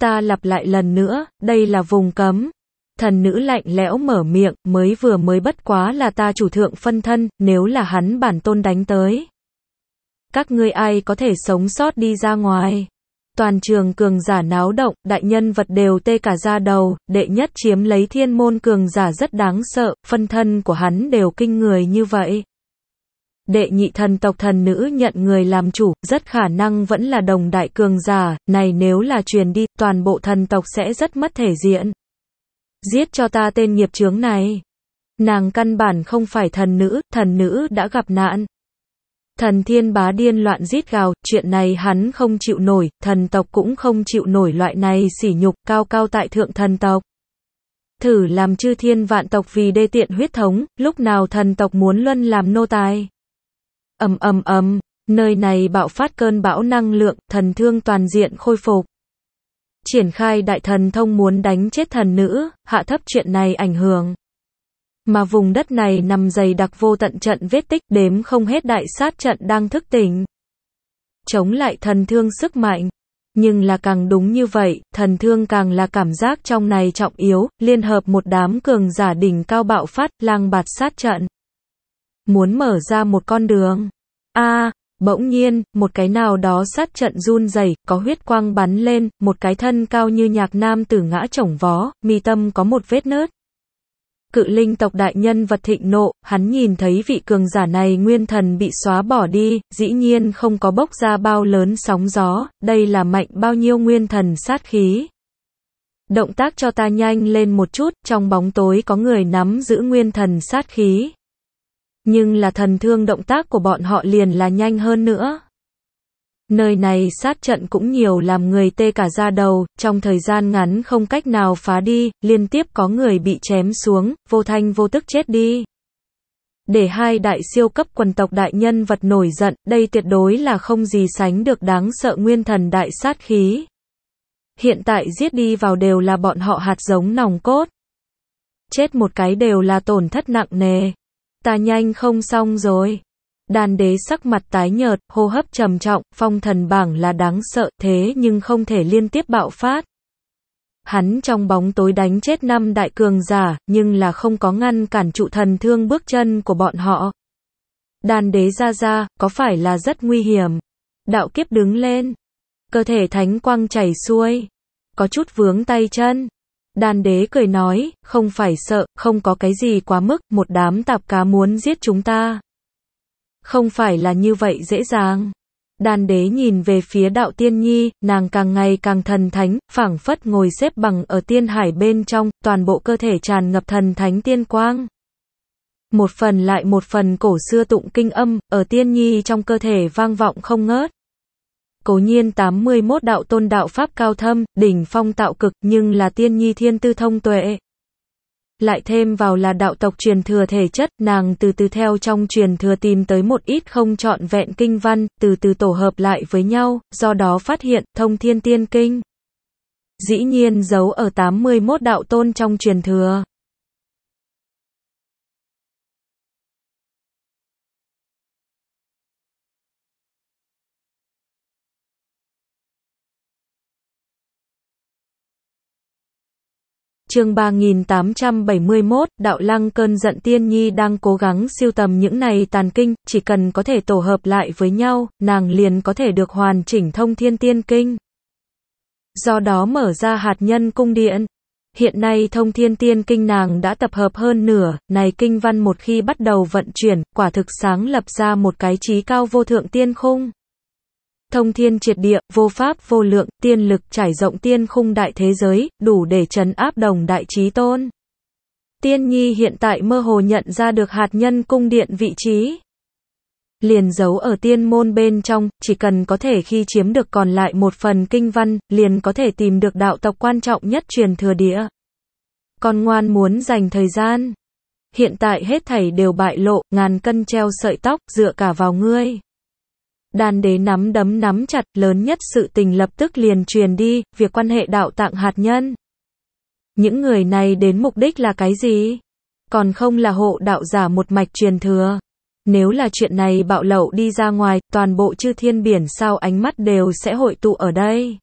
S2: Ta lặp lại lần nữa, đây là vùng cấm. Thần nữ lạnh lẽo mở miệng, mới vừa mới bất quá là ta chủ thượng phân thân, nếu là hắn bản tôn đánh tới. Các ngươi ai có thể sống sót đi ra ngoài toàn trường cường giả náo động, đại nhân vật đều tê cả da đầu, đệ nhất chiếm lấy thiên môn cường giả rất đáng sợ, phân thân của hắn đều kinh người như vậy. Đệ nhị thần tộc thần nữ nhận người làm chủ, rất khả năng vẫn là đồng đại cường giả, này nếu là truyền đi, toàn bộ thần tộc sẽ rất mất thể diện. Giết cho ta tên nghiệp chướng này. Nàng căn bản không phải thần nữ, thần nữ đã gặp nạn. Thần thiên bá điên loạn rít gào, chuyện này hắn không chịu nổi, thần tộc cũng không chịu nổi loại này sỉ nhục cao cao tại thượng thần tộc. Thử làm chư thiên vạn tộc vì đê tiện huyết thống, lúc nào thần tộc muốn luân làm nô tài. ầm ầm ầm, nơi này bạo phát cơn bão năng lượng, thần thương toàn diện khôi phục. Triển khai đại thần thông muốn đánh chết thần nữ, hạ thấp chuyện này ảnh hưởng mà vùng đất này nằm dày đặc vô tận trận vết tích đếm không hết đại sát trận đang thức tỉnh. Chống lại thần thương sức mạnh. Nhưng là càng đúng như vậy, thần thương càng là cảm giác trong này trọng yếu, liên hợp một đám cường giả đỉnh cao bạo phát, lang bạt sát trận. Muốn mở ra một con đường. a à, bỗng nhiên, một cái nào đó sát trận run rẩy có huyết quang bắn lên, một cái thân cao như nhạc nam tử ngã chổng vó, mi tâm có một vết nứt cự linh tộc đại nhân vật thịnh nộ, hắn nhìn thấy vị cường giả này nguyên thần bị xóa bỏ đi, dĩ nhiên không có bốc ra bao lớn sóng gió, đây là mạnh bao nhiêu nguyên thần sát khí. Động tác cho ta nhanh lên một chút, trong bóng tối có người nắm giữ nguyên thần sát khí. Nhưng là thần thương động tác của bọn họ liền là nhanh hơn nữa. Nơi này sát trận cũng nhiều làm người tê cả da đầu, trong thời gian ngắn không cách nào phá đi, liên tiếp có người bị chém xuống, vô thanh vô tức chết đi. Để hai đại siêu cấp quần tộc đại nhân vật nổi giận, đây tuyệt đối là không gì sánh được đáng sợ nguyên thần đại sát khí. Hiện tại giết đi vào đều là bọn họ hạt giống nòng cốt. Chết một cái đều là tổn thất nặng nề. Ta nhanh không xong rồi. Đan đế sắc mặt tái nhợt, hô hấp trầm trọng, phong thần bảng là đáng sợ, thế nhưng không thể liên tiếp bạo phát. Hắn trong bóng tối đánh chết năm đại cường giả, nhưng là không có ngăn cản trụ thần thương bước chân của bọn họ. Đan đế ra ra, có phải là rất nguy hiểm? Đạo kiếp đứng lên. Cơ thể thánh quang chảy xuôi. Có chút vướng tay chân. Đan đế cười nói, không phải sợ, không có cái gì quá mức, một đám tạp cá muốn giết chúng ta. Không phải là như vậy dễ dàng. Đan đế nhìn về phía đạo tiên nhi, nàng càng ngày càng thần thánh, phảng phất ngồi xếp bằng ở tiên hải bên trong, toàn bộ cơ thể tràn ngập thần thánh tiên quang. Một phần lại một phần cổ xưa tụng kinh âm, ở tiên nhi trong cơ thể vang vọng không ngớt. Cố nhiên 81 đạo tôn đạo pháp cao thâm, đỉnh phong tạo cực, nhưng là tiên nhi thiên tư thông tuệ, lại thêm vào là đạo tộc truyền thừa thể chất, nàng từ từ theo trong truyền thừa tìm tới một ít không trọn vẹn kinh văn, từ từ tổ hợp lại với nhau, do đó phát hiện, thông thiên tiên kinh. Dĩ nhiên giấu ở 81 đạo tôn trong truyền
S1: thừa. chương
S2: 3871, Đạo Lăng Cơn Giận Tiên Nhi đang cố gắng siêu tầm những này tàn kinh, chỉ cần có thể tổ hợp lại với nhau, nàng liền có thể được hoàn chỉnh thông thiên tiên kinh. Do đó mở ra hạt nhân cung điện. Hiện nay thông thiên tiên kinh nàng đã tập hợp hơn nửa, này kinh văn một khi bắt đầu vận chuyển, quả thực sáng lập ra một cái trí cao vô thượng tiên khung thông thiên triệt địa, vô pháp vô lượng, tiên lực trải rộng tiên khung đại thế giới, đủ để trấn áp đồng đại trí tôn. Tiên Nhi hiện tại mơ hồ nhận ra được hạt nhân cung điện vị trí. Liền giấu ở tiên môn bên trong, chỉ cần có thể khi chiếm được còn lại một phần kinh văn, liền có thể tìm được đạo tộc quan trọng nhất truyền thừa địa. Còn ngoan muốn dành thời gian. Hiện tại hết thảy đều bại lộ, ngàn cân treo sợi tóc, dựa cả vào ngươi. Đàn đế nắm đấm nắm chặt, lớn nhất sự tình lập tức liền truyền đi, việc quan hệ đạo tặng hạt nhân. Những người này đến mục đích là cái gì? Còn không là hộ đạo giả một mạch truyền thừa. Nếu là chuyện này bạo lậu đi ra ngoài, toàn bộ chư thiên biển sao ánh mắt đều sẽ hội tụ ở đây.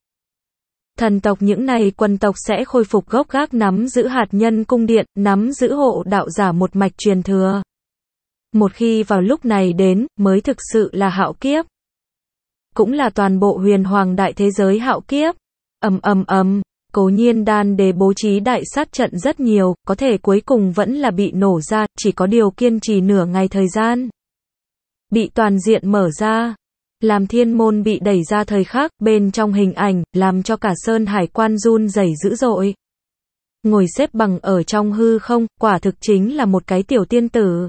S2: Thần tộc những này quân tộc sẽ khôi phục gốc gác nắm giữ hạt nhân cung điện, nắm giữ hộ đạo giả một mạch truyền thừa. Một khi vào lúc này đến, mới thực sự là hạo kiếp cũng là toàn bộ huyền hoàng đại thế giới hạo kiếp. Ầm ầm ầm, cố nhiên đan đề bố trí đại sát trận rất nhiều, có thể cuối cùng vẫn là bị nổ ra, chỉ có điều kiên trì nửa ngày thời gian. Bị toàn diện mở ra, làm thiên môn bị đẩy ra thời khắc, bên trong hình ảnh, làm cho cả sơn hải quan run rẩy dữ dội. Ngồi xếp bằng ở trong hư không, quả thực chính là một cái tiểu tiên tử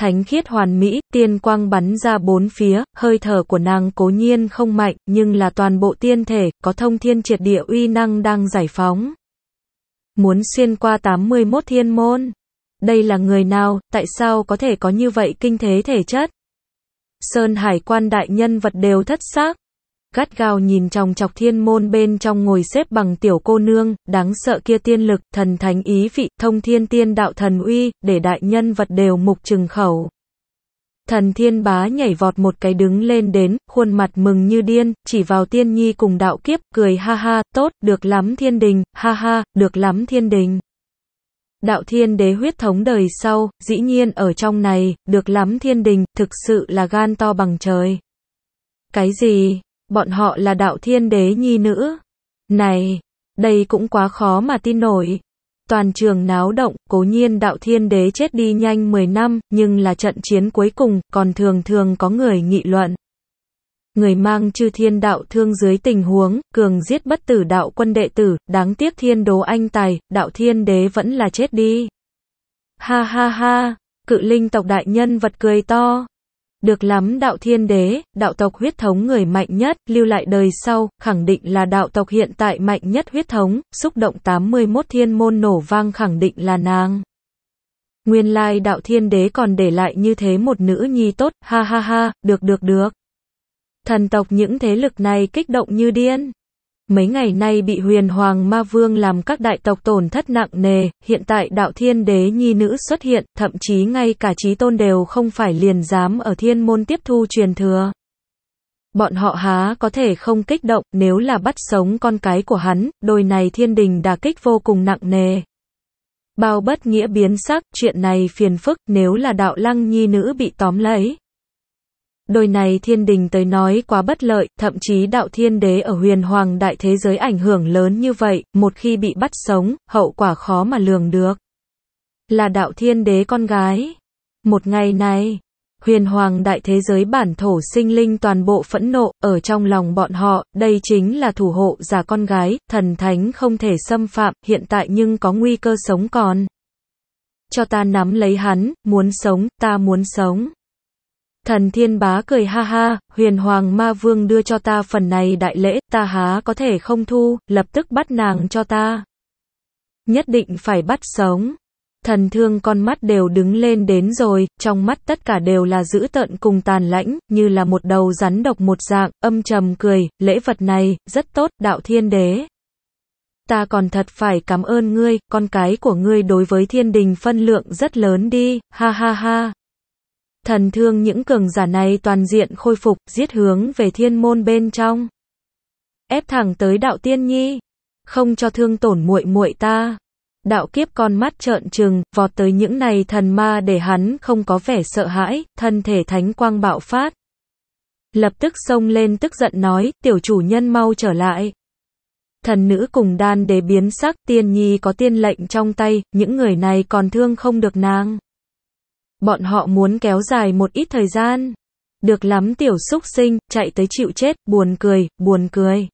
S2: thánh khiết hoàn mỹ, tiên quang bắn ra bốn phía, hơi thở của nàng cố nhiên không mạnh, nhưng là toàn bộ tiên thể, có thông thiên triệt địa uy năng đang giải phóng. Muốn xuyên qua 81 thiên môn. Đây là người nào, tại sao có thể có như vậy kinh thế thể chất? Sơn Hải quan đại nhân vật đều thất xác gắt gào nhìn chòng chọc thiên môn bên trong ngồi xếp bằng tiểu cô nương, đáng sợ kia tiên lực, thần thánh ý vị, thông thiên tiên đạo thần uy, để đại nhân vật đều mục trừng khẩu. Thần thiên bá nhảy vọt một cái đứng lên đến, khuôn mặt mừng như điên, chỉ vào tiên nhi cùng đạo kiếp, cười ha ha, tốt, được lắm thiên đình, ha ha, được lắm thiên đình. Đạo thiên đế huyết thống đời sau, dĩ nhiên ở trong này, được lắm thiên đình, thực sự là gan to bằng trời. Cái gì, bọn họ là đạo thiên đế nhi nữ. Này, đây cũng quá khó mà tin nổi. Toàn trường náo động, cố nhiên đạo thiên đế chết đi nhanh 10 năm, nhưng là trận chiến cuối cùng, còn thường thường có người nghị luận. Người mang chư thiên đạo thương dưới tình huống, cường giết bất tử đạo quân đệ tử, đáng tiếc thiên đố anh tài, đạo thiên đế vẫn là chết đi. Ha ha ha, cự linh tộc đại nhân vật cười to. Được lắm đạo thiên đế, đạo tộc huyết thống người mạnh nhất, lưu lại đời sau, khẳng định là đạo tộc hiện tại mạnh nhất huyết thống, xúc động 81 thiên môn nổ vang khẳng định là nàng. Nguyên lai đạo thiên đế còn để lại như thế một nữ nhi tốt, ha ha ha, được được được. Thần tộc những thế lực này kích động như điên mấy ngày nay bị huyền hoàng ma vương làm các đại tộc tổn thất nặng nề, hiện tại đạo thiên đế nhi nữ xuất hiện, thậm chí ngay cả trí tôn đều không phải liền dám ở thiên môn tiếp thu truyền thừa. Bọn họ há có thể không kích động nếu là bắt sống con cái của hắn, đôi này thiên đình đà kích vô cùng nặng nề. Bao bất nghĩa biến sắc, chuyện này phiền phức nếu là đạo lăng nhi nữ bị tóm lấy, đôi này thiên đình tới nói quá bất lợi, thậm chí đạo thiên đế ở huyền hoàng đại thế giới ảnh hưởng lớn như vậy, một khi bị bắt sống, hậu quả khó mà lường được. Là đạo thiên đế con gái. Một ngày này, huyền hoàng đại thế giới bản thổ sinh linh toàn bộ phẫn nộ, ở trong lòng bọn họ, đây chính là thủ hộ giả con gái, thần thánh không thể xâm phạm, hiện tại nhưng có nguy cơ sống còn. Cho ta nắm lấy hắn, muốn sống, ta muốn sống. Thần thiên bá cười ha ha, huyền hoàng ma vương đưa cho ta phần này đại lễ, ta há có thể không thu, lập tức bắt nàng cho ta. Nhất định phải bắt sống. Thần thương con mắt đều đứng lên đến rồi, trong mắt tất cả đều là dữ tợn cùng tàn lãnh, như là một đầu rắn độc một dạng, âm trầm cười, lễ vật này, rất tốt, đạo thiên đế. Ta còn thật phải cảm ơn ngươi, con cái của ngươi đối với thiên đình phân lượng rất lớn đi, ha ha ha thần thương những cường giả này toàn diện khôi phục, giết hướng về thiên môn bên trong. Ép thẳng tới đạo tiên nhi, không cho thương tổn muội muội ta. Đạo kiếp con mắt trợn trừng, vọt tới những này thần ma để hắn không có vẻ sợ hãi, thân thể thánh quang bạo phát. Lập tức xông lên tức giận nói, tiểu chủ nhân mau trở lại. Thần nữ cùng đan đế biến sắc, tiên nhi có tiên lệnh trong tay, những người này còn thương không được nàng. Bọn họ muốn kéo dài một ít thời gian. Được lắm tiểu xúc sinh, chạy tới chịu chết, buồn cười, buồn cười.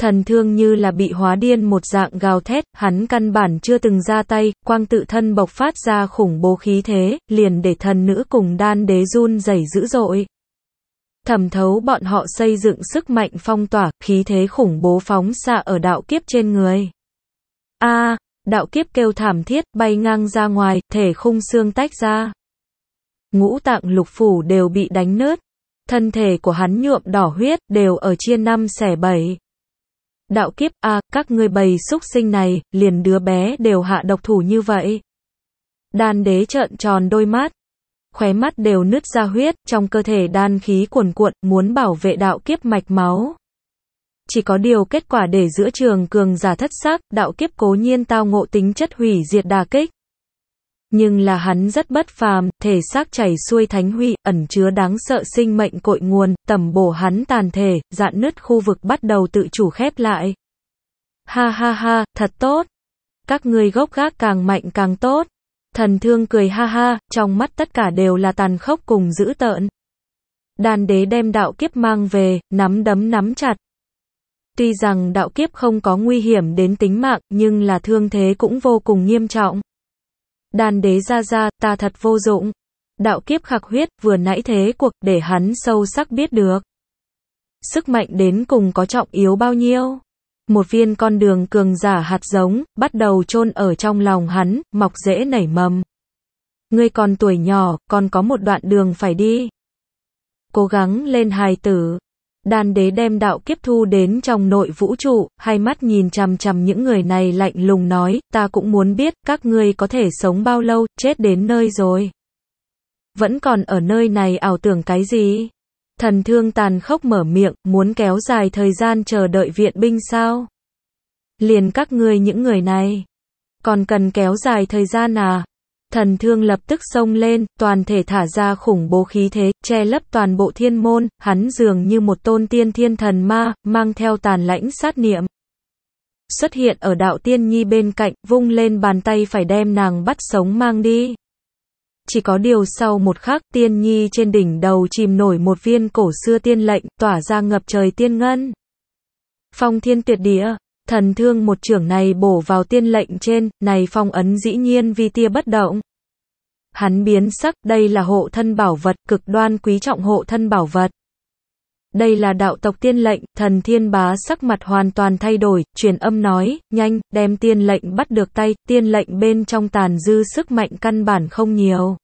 S1: Thần thương như là bị hóa điên
S2: một dạng gào thét, hắn căn bản chưa từng ra tay, quang tự thân bộc phát ra khủng bố khí thế, liền để thần nữ cùng đan đế run rẩy dữ dội thẩm thấu bọn họ xây dựng sức mạnh phong tỏa, khí thế khủng bố phóng xạ ở đạo kiếp trên người. A, đạo kiếp kêu thảm thiết, bay ngang ra ngoài, thể khung xương tách ra. Ngũ tạng lục phủ đều bị đánh nứt, thân thể của hắn nhuộm đỏ huyết, đều ở chia năm xẻ bảy. Đạo kiếp a, các ngươi bầy xúc sinh này, liền đứa bé đều hạ độc thủ như vậy. Đan đế trợn tròn đôi mắt, khóe mắt đều nứt ra huyết, trong cơ thể đan khí cuồn cuộn, muốn bảo vệ đạo kiếp mạch máu. Chỉ có điều kết quả để giữa trường cường giả thất sắc đạo kiếp cố nhiên tao ngộ tính chất hủy diệt đà kích. Nhưng là hắn rất bất phàm, thể xác chảy xuôi thánh huy, ẩn chứa đáng sợ sinh mệnh cội nguồn, tầm bổ hắn tàn thể, dạn nứt khu vực bắt đầu tự chủ khép lại. Ha ha ha, thật tốt. Các ngươi gốc gác càng mạnh càng tốt. Thần thương cười ha ha, trong mắt tất cả đều là tàn khốc cùng dữ tợn. Đan đế đem đạo kiếp mang về, nắm đấm nắm chặt. Tuy rằng đạo kiếp không có nguy hiểm đến tính mạng, nhưng là thương thế cũng vô cùng nghiêm trọng. Đan đế ra ra, ta thật vô dụng. Đạo kiếp khạc huyết, vừa nãy thế cuộc, để hắn sâu sắc biết được. Sức mạnh đến cùng có trọng yếu bao nhiêu? một viên con đường cường giả hạt giống, bắt đầu chôn ở trong lòng hắn, mọc dễ nảy mầm. Ngươi còn tuổi nhỏ, còn có một đoạn đường phải đi. Cố gắng lên hài tử. Đan đế đem đạo kiếp thu đến trong nội vũ trụ, hai mắt nhìn chằm chằm những người này lạnh lùng nói, ta cũng muốn biết các ngươi có thể sống bao lâu, chết đến nơi rồi. Vẫn còn ở nơi này ảo tưởng cái gì? Thần thương tàn khốc mở miệng, muốn kéo dài thời gian chờ đợi viện binh sao? Liền các ngươi những người này, còn cần kéo dài thời gian à? Thần thương lập tức xông lên, toàn thể thả ra khủng bố khí thế, che lấp toàn bộ thiên môn, hắn dường như một tôn tiên thiên thần ma, mang theo tàn lãnh sát niệm. Xuất hiện ở đạo tiên nhi bên cạnh, vung lên bàn tay phải đem nàng bắt sống mang đi. Chỉ có điều sau một khắc, tiên nhi trên đỉnh đầu chìm nổi một viên cổ xưa tiên lệnh, tỏa ra ngập trời tiên ngân. Phong thiên tuyệt địa, thần thương một trưởng này bổ vào tiên lệnh trên, này phong ấn dĩ nhiên vi tia bất động. Hắn biến sắc, đây là hộ thân bảo vật, cực đoan quý trọng hộ thân bảo vật. Đây là đạo tộc tiên lệnh, thần thiên bá sắc mặt hoàn toàn thay đổi, truyền âm nói, nhanh, đem tiên lệnh bắt được tay, tiên lệnh bên trong tàn dư sức mạnh căn bản không nhiều.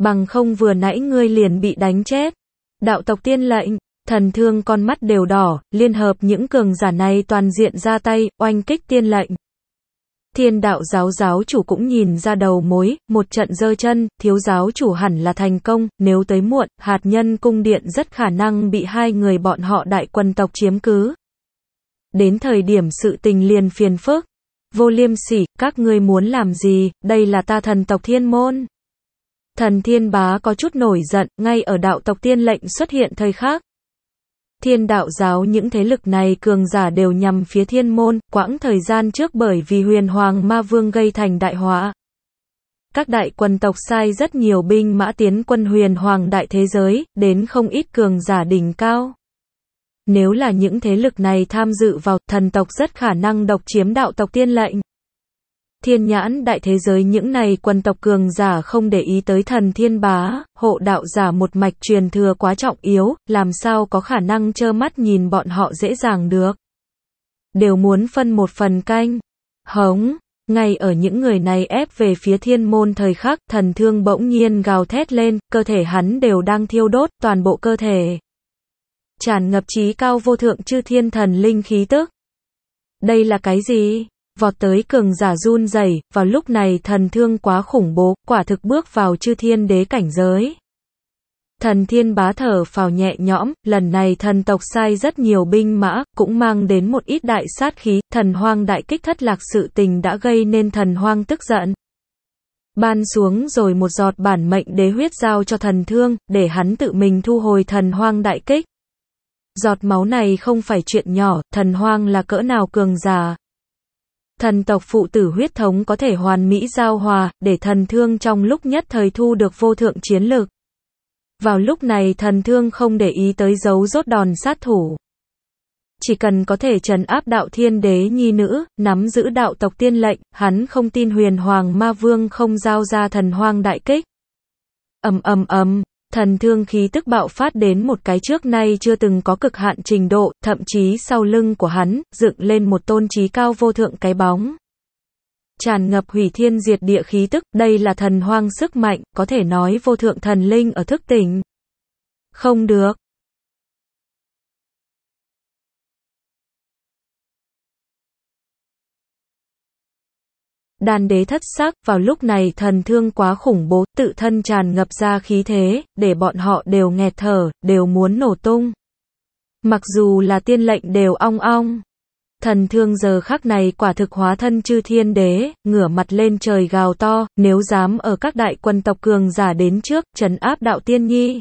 S2: Bằng không vừa nãy ngươi liền bị đánh chết. Đạo tộc tiên lệnh, thần thương con mắt đều đỏ, liên hợp những cường giả này toàn diện ra tay, oanh kích tiên lệnh. Thiên đạo giáo giáo chủ cũng nhìn ra đầu mối, một trận dơ chân, thiếu giáo chủ hẳn là thành công, nếu tới muộn, hạt nhân cung điện rất khả năng bị hai người bọn họ đại quân tộc chiếm cứ. Đến thời điểm sự tình liền phiền phức. Vô liêm sỉ, các ngươi muốn làm gì, đây là ta thần tộc thiên môn. Thần thiên bá có chút nổi giận, ngay ở đạo tộc tiên lệnh xuất hiện thời khác, Thiên đạo giáo những thế lực này cường giả đều nhằm phía thiên môn, quãng thời gian trước bởi vì huyền hoàng ma vương gây thành đại họa. Các đại quân tộc sai rất nhiều binh mã tiến quân huyền hoàng đại thế giới, đến không ít cường giả đỉnh cao. Nếu là những thế lực này tham dự vào, thần tộc rất khả năng độc chiếm đạo tộc tiên lệnh thiên nhãn đại thế giới những này quân tộc cường giả không để ý tới thần thiên bá, hộ đạo giả một mạch truyền thừa quá trọng yếu, làm sao có khả năng trơ mắt nhìn bọn họ dễ dàng được. Đều muốn phân một phần canh. Hống, ngay ở những người này ép về phía thiên môn thời khắc, thần thương bỗng nhiên gào thét lên, cơ thể hắn đều đang thiêu đốt, toàn bộ cơ thể. Tràn ngập trí cao vô thượng chư thiên thần linh khí tức. Đây là cái gì? vọt tới cường giả run rẩy, vào lúc này thần thương quá khủng bố, quả thực bước vào chư thiên đế cảnh giới. Thần thiên bá thở phào nhẹ nhõm, lần này thần tộc sai rất nhiều binh mã, cũng mang đến một ít đại sát khí, thần hoang đại kích thất lạc sự tình đã gây nên thần hoang tức giận. Ban xuống rồi một giọt bản mệnh đế huyết giao cho thần thương, để hắn tự mình thu hồi thần hoang đại kích. Giọt máu này không phải chuyện nhỏ, thần hoang là cỡ nào cường giả thần tộc phụ tử huyết thống có thể hoàn mỹ giao hòa, để thần thương trong lúc nhất thời thu được vô thượng chiến lược. Vào lúc này thần thương không để ý tới dấu rốt đòn sát thủ. Chỉ cần có thể trần áp đạo thiên đế nhi nữ, nắm giữ đạo tộc tiên lệnh, hắn không tin huyền hoàng ma vương không giao ra thần hoang đại kích. ầm ầm ầm thần thương khí tức bạo phát đến một cái trước nay chưa từng có cực hạn trình độ, thậm chí sau lưng của hắn, dựng lên một tôn trí cao vô thượng cái bóng. Tràn ngập hủy thiên diệt địa khí tức, đây là thần hoang sức mạnh, có thể nói vô thượng thần linh ở thức tỉnh. Không được, Đan đế thất sắc, vào lúc này thần thương quá khủng bố, tự thân tràn ngập ra khí thế, để bọn họ đều nghẹt thở, đều muốn nổ tung. Mặc dù là tiên lệnh đều ong ong. Thần thương giờ khắc này quả thực hóa thân chư thiên đế, ngửa mặt lên trời gào to, nếu dám ở các đại quân tộc cường giả đến trước, trấn áp đạo tiên nhi.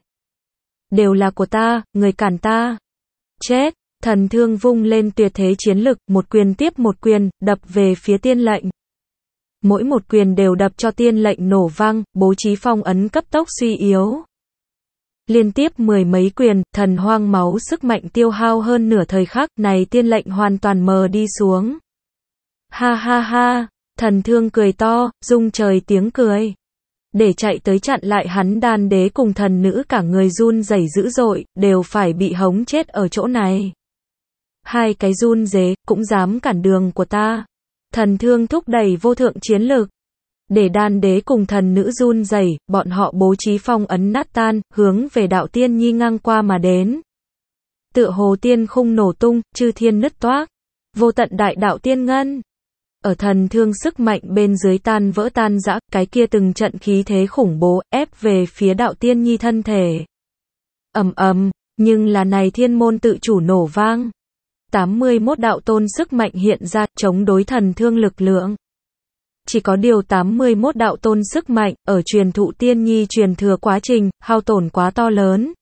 S2: Đều là của ta, người cản ta. Chết, thần thương vung lên tuyệt thế chiến lực, một quyền tiếp một quyền, đập về phía tiên lệnh mỗi một quyền đều đập cho tiên lệnh nổ vang, bố trí phong ấn cấp tốc suy yếu. Liên tiếp mười mấy quyền, thần hoang máu sức mạnh tiêu hao hơn nửa thời khắc, này tiên lệnh hoàn toàn mờ đi xuống. Ha ha ha, thần thương cười to, rung trời tiếng cười. Để chạy tới chặn lại hắn đan đế cùng thần nữ cả người run rẩy dữ dội, đều phải bị hống chết ở chỗ này. Hai cái run dế, cũng dám cản đường của ta. Thần thương thúc đẩy vô thượng chiến lược. Để đan đế cùng thần nữ run dày bọn họ bố trí phong ấn nát tan, hướng về đạo tiên nhi ngang qua mà đến. Tựa hồ tiên khung nổ tung, chư thiên nứt toác. Vô tận đại đạo tiên ngân. Ở thần thương sức mạnh bên dưới tan vỡ tan rã, cái kia từng trận khí thế khủng bố, ép về phía đạo tiên nhi thân thể. ầm ầm, nhưng là này thiên môn tự chủ nổ vang. 81 đạo tôn sức mạnh hiện ra, chống đối thần thương lực lượng. Chỉ có điều 81 đạo tôn sức mạnh, ở truyền thụ tiên nhi truyền thừa quá trình, hao tổn quá to lớn.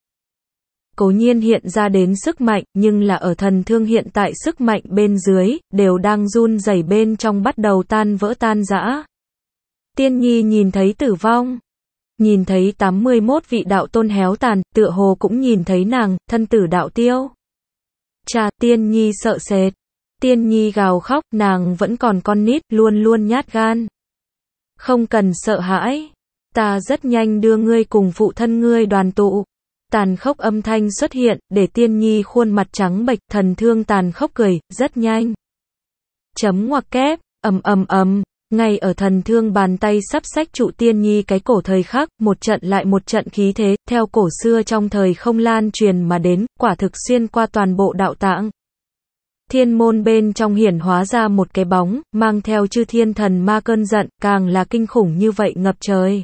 S2: Cố nhiên hiện ra đến sức mạnh, nhưng là ở thần thương hiện tại sức mạnh bên dưới, đều đang run rẩy bên trong bắt đầu tan vỡ tan rã. Tiên nhi nhìn thấy tử vong. Nhìn thấy 81 vị đạo tôn héo tàn, tựa hồ cũng nhìn thấy nàng, thân tử đạo tiêu. Cha, tiên nhi sợ sệt. Tiên nhi gào khóc, nàng vẫn còn con nít, luôn luôn nhát gan. Không cần sợ hãi. Ta rất nhanh đưa ngươi cùng phụ thân ngươi đoàn tụ. Tàn khốc âm thanh xuất hiện, để tiên nhi khuôn mặt trắng bệch, thần thương tàn khốc cười, rất nhanh. Chấm ngoặc kép, ầm ầm ầm. Ngay ở thần thương bàn tay sắp sách trụ tiên nhi cái cổ thời khắc, một trận lại một trận khí thế, theo cổ xưa trong thời không lan truyền mà đến, quả thực xuyên qua toàn bộ đạo tạng. Thiên môn bên trong hiển hóa ra một cái bóng, mang theo chư thiên thần ma cơn giận, càng là kinh khủng như vậy ngập trời.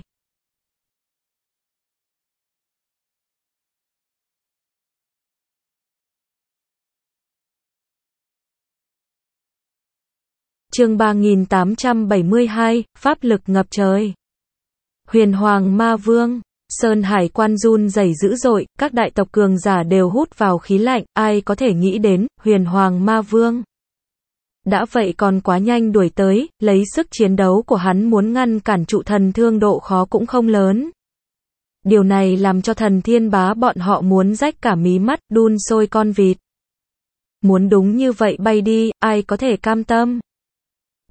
S2: chương 3872, Pháp lực ngập trời. Huyền Hoàng Ma Vương, Sơn Hải quan run dày dữ dội, các đại tộc cường giả đều hút vào khí lạnh, ai có thể nghĩ đến, Huyền Hoàng Ma Vương. Đã vậy còn quá nhanh đuổi tới, lấy sức chiến đấu của hắn muốn ngăn cản trụ thần thương độ khó cũng không lớn. Điều này làm cho thần thiên bá bọn họ muốn rách cả mí mắt, đun sôi con vịt. Muốn đúng như vậy bay đi, ai có thể cam tâm.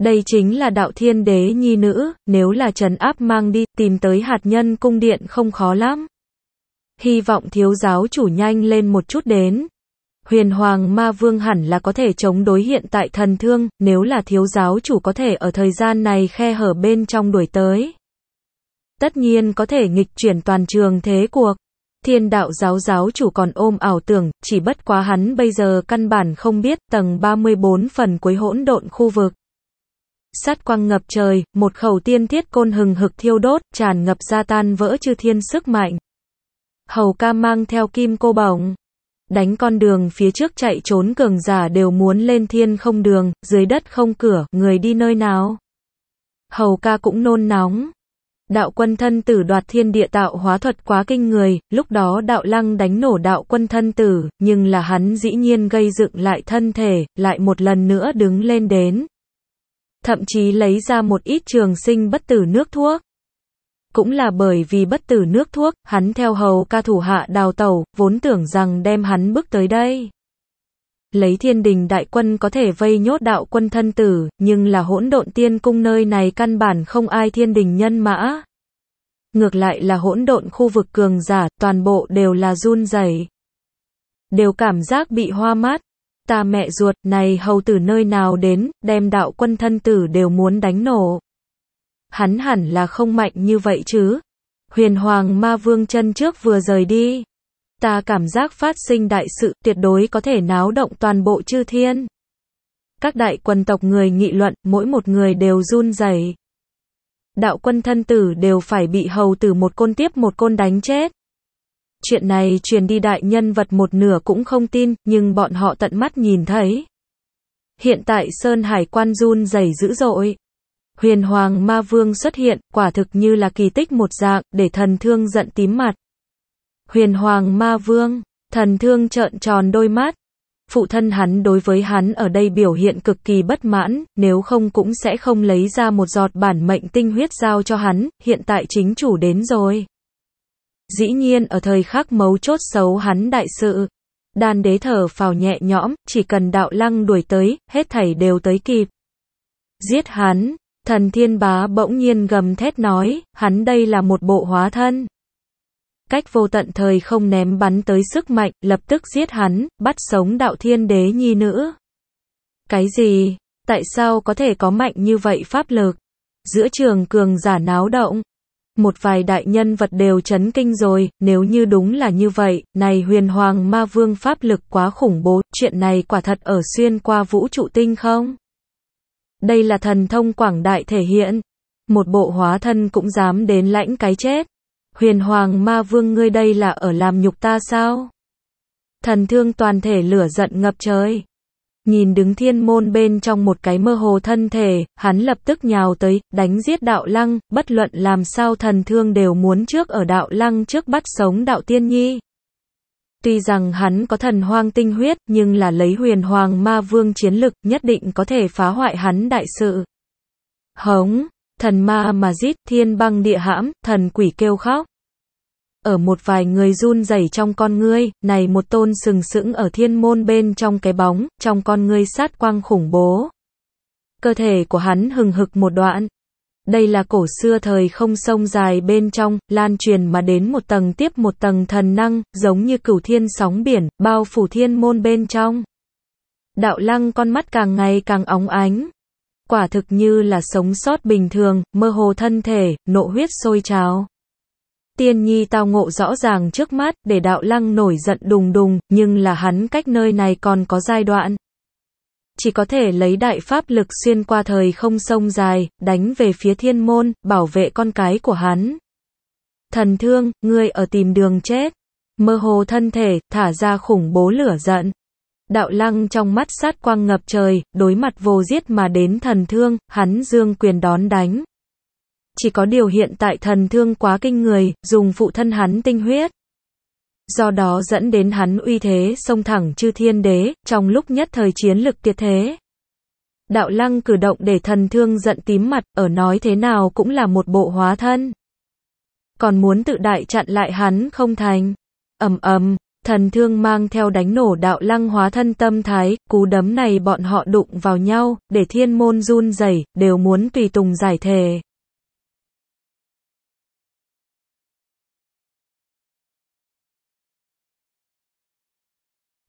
S2: Đây chính là đạo thiên đế nhi nữ, nếu là trấn áp mang đi, tìm tới hạt nhân cung điện không khó lắm. Hy vọng thiếu giáo chủ nhanh lên một chút đến. Huyền hoàng ma vương hẳn là có thể chống đối hiện tại thần thương, nếu là thiếu giáo chủ có thể ở thời gian này khe hở bên trong đuổi tới. Tất nhiên có thể nghịch chuyển toàn trường thế cuộc. Thiên đạo giáo giáo chủ còn ôm ảo tưởng, chỉ bất quá hắn bây giờ căn bản không biết tầng 34 phần cuối hỗn độn khu vực. Sát quang ngập trời, một khẩu tiên thiết côn hừng hực thiêu đốt, tràn ngập ra tan vỡ chư thiên sức mạnh. Hầu ca mang theo kim cô bỏng. Đánh con đường phía trước chạy trốn cường giả đều muốn lên thiên không đường, dưới đất không cửa, người đi nơi nào. Hầu ca cũng nôn nóng. Đạo quân thân tử đoạt thiên địa tạo hóa thuật quá kinh người, lúc đó đạo lăng đánh nổ đạo quân thân tử, nhưng là hắn dĩ nhiên gây dựng lại thân thể, lại một lần nữa đứng lên đến, thậm chí lấy ra một ít trường sinh bất tử nước thuốc. Cũng là bởi vì bất tử nước thuốc, hắn theo hầu ca thủ hạ đào tẩu, vốn tưởng rằng đem hắn bước tới đây. Lấy thiên đình đại quân có thể vây nhốt đạo quân thân tử, nhưng là hỗn độn tiên cung nơi này căn bản không ai thiên đình nhân mã. Ngược lại là hỗn độn khu vực cường giả, toàn bộ đều là run rẩy đều cảm giác bị hoa mát, ta mẹ ruột, này hầu tử nơi nào đến, đem đạo quân thân tử đều muốn đánh nổ. Hắn hẳn là không mạnh như vậy chứ. Huyền Hoàng Ma Vương chân trước vừa rời đi. Ta cảm giác phát sinh đại sự tuyệt đối có thể náo động toàn bộ chư thiên. Các đại quân tộc người nghị luận, mỗi một người đều run rẩy. Đạo quân thân tử đều phải bị hầu tử một côn tiếp một côn đánh chết. Chuyện này truyền đi đại nhân vật một nửa cũng không tin, nhưng bọn họ tận mắt nhìn thấy. Hiện tại Sơn Hải quan run dày dữ dội. Huyền Hoàng Ma Vương xuất hiện, quả thực như là kỳ tích một dạng, để thần thương giận tím mặt. Huyền Hoàng Ma Vương, thần thương trợn tròn đôi mắt. Phụ thân hắn đối với hắn ở đây biểu hiện cực kỳ bất mãn, nếu không cũng sẽ không lấy ra một giọt bản mệnh tinh huyết giao cho hắn, hiện tại chính chủ đến rồi. Dĩ nhiên ở thời khắc mấu chốt xấu hắn đại sự. Đan đế thở phào nhẹ nhõm, chỉ cần đạo lăng đuổi tới, hết thảy đều tới kịp. Giết hắn, thần thiên bá bỗng nhiên gầm thét nói, hắn đây là một bộ hóa thân. Cách vô tận thời không ném bắn tới sức mạnh, lập tức giết hắn, bắt sống đạo thiên đế nhi nữ. Cái gì? Tại sao có thể có mạnh như vậy pháp lực? Giữa trường cường giả náo động, một vài đại nhân vật đều chấn kinh rồi, nếu như đúng là như vậy, này huyền hoàng ma vương pháp lực quá khủng bố, chuyện này quả thật ở xuyên qua vũ trụ tinh không? Đây là thần thông quảng đại thể hiện, một bộ hóa thân cũng dám đến lãnh cái chết. Huyền hoàng ma vương ngươi đây là ở làm nhục ta sao? Thần thương toàn thể lửa giận ngập trời. Nhìn đứng thiên môn bên trong một cái mơ hồ thân thể, hắn lập tức nhào tới, đánh giết đạo lăng, bất luận làm sao thần thương đều muốn trước ở đạo lăng trước bắt sống đạo tiên nhi. Tuy rằng hắn có thần hoang tinh huyết, nhưng là lấy huyền hoàng ma vương chiến lực, nhất định có thể phá hoại hắn đại sự. Hống, thần ma mà giết, thiên băng địa hãm, thần quỷ kêu khóc ở một vài người run rẩy trong con ngươi, này một tôn sừng sững ở thiên môn bên trong cái bóng, trong con ngươi sát quang khủng bố. Cơ thể của hắn hừng hực một đoạn. Đây là cổ xưa thời không sông dài bên trong, lan truyền mà đến một tầng tiếp một tầng thần năng, giống như cửu thiên sóng biển, bao phủ thiên môn bên trong. Đạo lăng con mắt càng ngày càng óng ánh. Quả thực như là sống sót bình thường, mơ hồ thân thể, nộ huyết sôi trào tiên nhi tao ngộ rõ ràng trước mắt, để đạo lăng nổi giận đùng đùng, nhưng là hắn cách nơi này còn có giai đoạn. Chỉ có thể lấy đại pháp lực xuyên qua thời không sông dài, đánh về phía thiên môn, bảo vệ con cái của hắn. Thần thương, ngươi ở tìm đường chết. Mơ hồ thân thể, thả ra khủng bố lửa giận. Đạo lăng trong mắt sát quang ngập trời, đối mặt vô giết mà đến thần thương, hắn dương quyền đón đánh chỉ có điều hiện tại thần thương quá kinh người, dùng phụ thân hắn tinh huyết. Do đó dẫn đến hắn uy thế xông thẳng chư thiên đế, trong lúc nhất thời chiến lực tuyệt thế. Đạo lăng cử động để thần thương giận tím mặt, ở nói thế nào cũng là một bộ hóa thân. Còn muốn tự đại chặn lại hắn không thành. ầm ầm, thần thương mang theo đánh nổ đạo lăng hóa thân tâm thái, cú đấm này bọn họ đụng vào nhau, để thiên môn run rẩy đều muốn tùy tùng giải thề.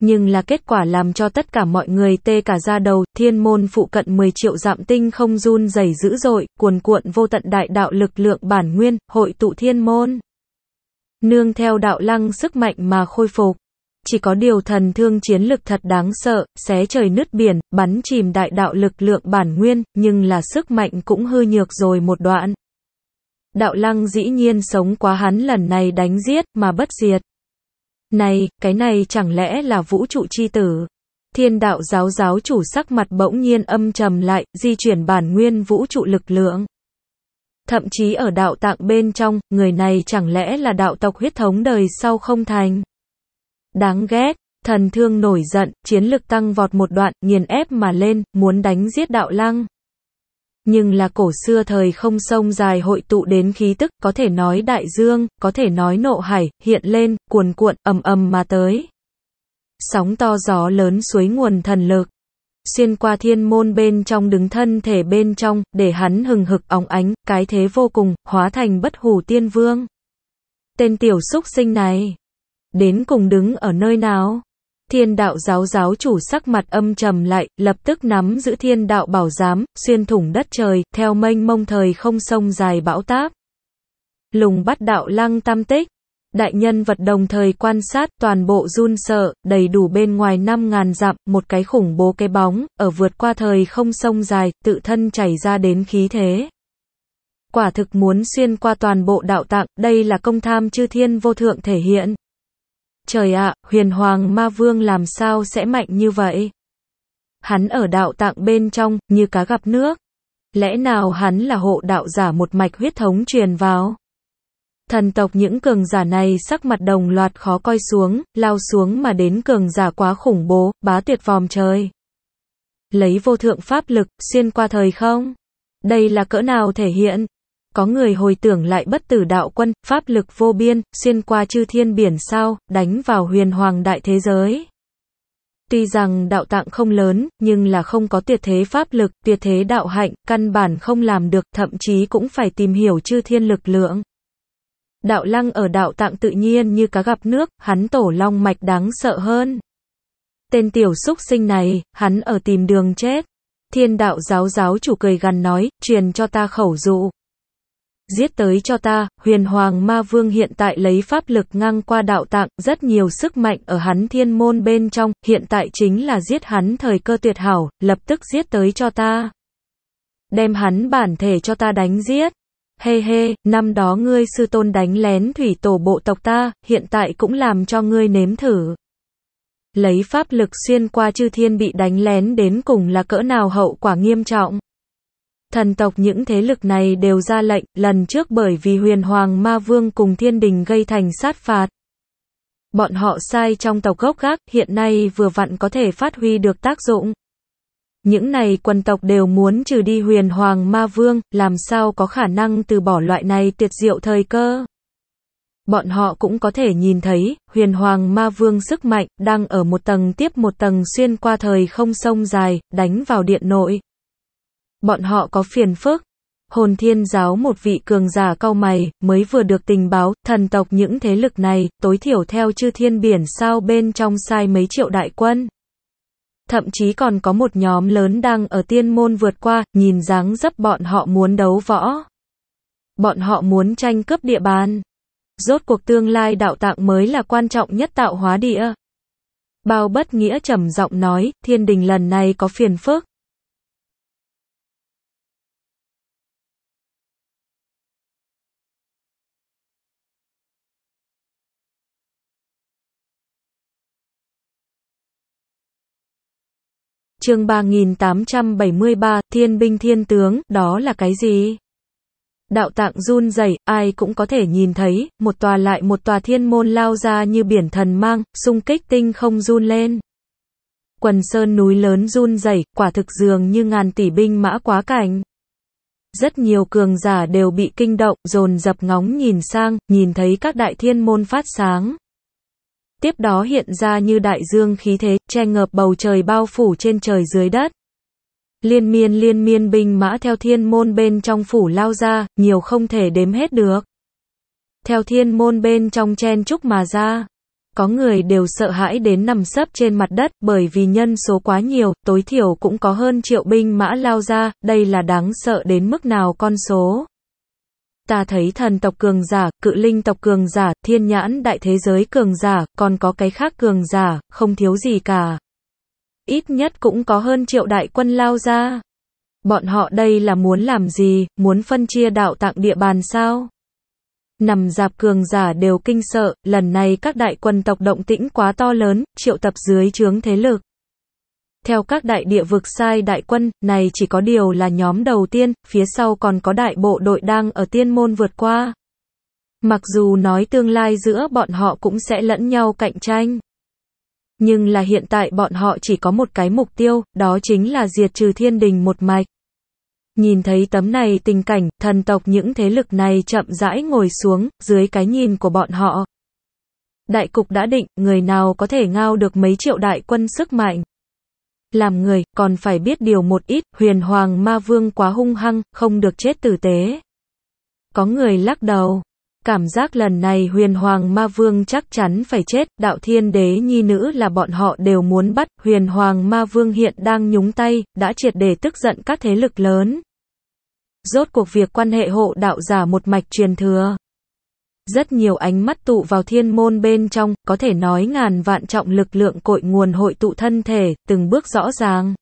S2: nhưng là kết quả làm cho tất cả mọi người tê cả ra đầu, thiên môn phụ cận 10 triệu dạm tinh không run dày dữ dội, cuồn cuộn vô tận đại đạo lực lượng bản nguyên, hội tụ thiên môn. Nương theo đạo lăng sức mạnh mà khôi phục. Chỉ có điều thần thương chiến lực thật đáng sợ, xé trời nứt biển, bắn chìm đại đạo lực lượng bản nguyên, nhưng là sức mạnh cũng hư nhược rồi một đoạn. Đạo lăng dĩ nhiên sống quá hắn lần này đánh giết mà bất diệt. Này, cái này chẳng lẽ là vũ trụ chi tử? Thiên đạo giáo giáo chủ sắc mặt bỗng nhiên âm trầm lại, di chuyển bản nguyên vũ trụ lực lượng. Thậm chí ở đạo tạng bên trong, người này chẳng lẽ là đạo tộc huyết thống đời sau không thành? Đáng ghét, thần thương nổi giận, chiến lực tăng vọt một đoạn, nghiền ép mà lên, muốn đánh giết đạo lăng nhưng là cổ xưa thời không sông dài hội tụ đến khí tức, có thể nói đại dương, có thể nói nộ hải, hiện lên, cuồn cuộn, ầm ầm mà tới. Sóng to gió lớn suối nguồn thần lực. Xuyên qua thiên môn bên trong đứng thân thể bên trong, để hắn hừng hực óng ánh, cái thế vô cùng, hóa thành bất hủ tiên vương. Tên tiểu xúc sinh này, đến cùng đứng ở nơi nào? Thiên đạo giáo giáo chủ sắc mặt âm trầm lại, lập tức nắm giữ thiên đạo bảo giám, xuyên thủng đất trời, theo mênh mông thời không sông dài bão táp. Lùng bắt đạo lăng tam tích. Đại nhân vật đồng thời quan sát toàn bộ run sợ, đầy đủ bên ngoài 5.000 dặm, một cái khủng bố cái bóng, ở vượt qua thời không sông dài, tự thân chảy ra đến khí thế. Quả thực muốn xuyên qua toàn bộ đạo tạng, đây là công tham chư thiên vô thượng thể hiện. Trời ạ, huyền hoàng ma vương làm sao sẽ mạnh như vậy? Hắn ở đạo tạng bên trong, như cá gặp nước. Lẽ nào hắn là hộ đạo giả một mạch huyết thống truyền vào? Thần tộc những cường giả này sắc mặt đồng loạt khó coi xuống, lao xuống mà đến cường giả quá khủng bố, bá tuyệt vòm trời. Lấy vô thượng pháp lực, xuyên qua thời không? Đây là cỡ nào thể hiện? có người hồi tưởng lại bất tử đạo quân, pháp lực vô biên, xuyên qua chư thiên biển sao, đánh vào huyền hoàng đại thế giới. Tuy rằng đạo tạng không lớn, nhưng là không có tuyệt thế pháp lực, tuyệt thế đạo hạnh, căn bản không làm được, thậm chí cũng phải tìm hiểu chư thiên lực lượng. Đạo lăng ở đạo tạng tự nhiên như cá gặp nước, hắn tổ long mạch đáng sợ hơn. Tên tiểu xúc sinh này, hắn ở tìm đường chết. Thiên đạo giáo giáo chủ cười gằn nói, truyền cho ta khẩu dụ giết tới cho ta, huyền hoàng ma vương hiện tại lấy pháp lực ngang qua đạo tạng, rất nhiều sức mạnh ở hắn thiên môn bên trong, hiện tại chính là giết hắn thời cơ tuyệt hảo, lập tức giết tới cho ta. Đem hắn bản thể cho ta đánh giết. Hê hey hê, hey, năm đó ngươi sư tôn đánh lén thủy tổ bộ tộc ta, hiện tại cũng làm cho ngươi nếm thử. Lấy pháp lực xuyên qua chư thiên bị đánh lén đến cùng là cỡ nào hậu quả nghiêm trọng. Thần tộc những thế lực này đều ra lệnh, lần trước bởi vì huyền hoàng ma vương cùng thiên đình gây thành sát phạt. Bọn họ sai trong tộc gốc gác, hiện nay vừa vặn có thể phát huy được tác dụng. Những này quần tộc đều muốn trừ đi huyền hoàng ma vương, làm sao có khả năng từ bỏ loại này tuyệt diệu thời cơ. Bọn họ cũng có thể nhìn thấy, huyền hoàng ma vương sức mạnh, đang ở một tầng tiếp một tầng xuyên qua thời không sông dài, đánh vào điện nội bọn họ có phiền phức. Hồn thiên giáo một vị cường giả cao mày, mới vừa được tình báo, thần tộc những thế lực này, tối thiểu theo chư thiên biển sao bên trong sai mấy triệu đại quân. Thậm chí còn có một nhóm lớn đang ở tiên môn vượt qua, nhìn dáng dấp bọn họ muốn đấu võ. Bọn họ muốn tranh cướp địa bàn. Rốt cuộc tương lai đạo tạng mới là quan trọng nhất tạo hóa địa. Bao bất nghĩa trầm giọng nói, thiên đình lần này có phiền phức. chương 3873, thiên binh thiên tướng, đó là cái gì? Đạo tạng run rẩy, ai cũng có thể nhìn thấy, một tòa lại một tòa thiên môn lao ra như biển thần mang, xung kích tinh không run lên. Quần sơn núi lớn run rẩy, quả thực dường như ngàn tỷ binh mã quá cảnh. Rất nhiều cường giả đều bị kinh động, dồn dập ngóng nhìn sang, nhìn thấy các đại thiên môn phát sáng tiếp đó hiện ra như đại dương khí thế, che ngập bầu trời bao phủ trên trời dưới đất. Liên miên liên miên binh mã theo thiên môn bên trong phủ lao ra, nhiều không thể đếm hết được. Theo thiên môn bên trong chen chúc mà ra, có người đều sợ hãi đến nằm sấp trên mặt đất bởi vì nhân số quá nhiều, tối thiểu cũng có hơn triệu binh mã lao ra, đây là đáng sợ đến mức nào con số ta thấy thần tộc cường giả, cự linh tộc cường giả, thiên nhãn đại thế giới cường giả, còn có cái khác cường giả, không thiếu gì cả. Ít nhất cũng có hơn triệu đại quân lao ra. Bọn họ đây là muốn làm gì, muốn phân chia đạo tạng địa bàn sao? Nằm dạp cường giả đều kinh sợ, lần này các đại quân tộc động tĩnh quá to lớn, triệu tập dưới chướng thế lực. Theo các đại địa vực sai đại quân, này chỉ có điều là nhóm đầu tiên, phía sau còn có đại bộ đội đang ở tiên môn vượt qua. Mặc dù nói tương lai giữa bọn họ cũng sẽ lẫn nhau cạnh tranh. Nhưng là hiện tại bọn họ chỉ có một cái mục tiêu, đó chính là diệt trừ thiên đình một mạch. Nhìn thấy tấm này tình cảnh, thần tộc những thế lực này chậm rãi ngồi xuống, dưới cái nhìn của bọn họ. Đại cục đã định, người nào có thể ngao được mấy triệu đại quân sức mạnh làm người, còn phải biết điều một ít, huyền hoàng ma vương quá hung hăng, không được chết tử tế. Có người lắc đầu. Cảm giác lần này huyền hoàng ma vương chắc chắn phải chết, đạo thiên đế nhi nữ là bọn họ đều muốn bắt, huyền hoàng ma vương hiện đang nhúng tay, đã triệt để tức giận các thế lực lớn. Rốt cuộc việc quan hệ hộ đạo giả một mạch truyền thừa. Rất nhiều ánh mắt tụ vào thiên môn bên trong, có thể nói ngàn vạn trọng lực lượng cội nguồn hội tụ thân thể, từng bước rõ ràng.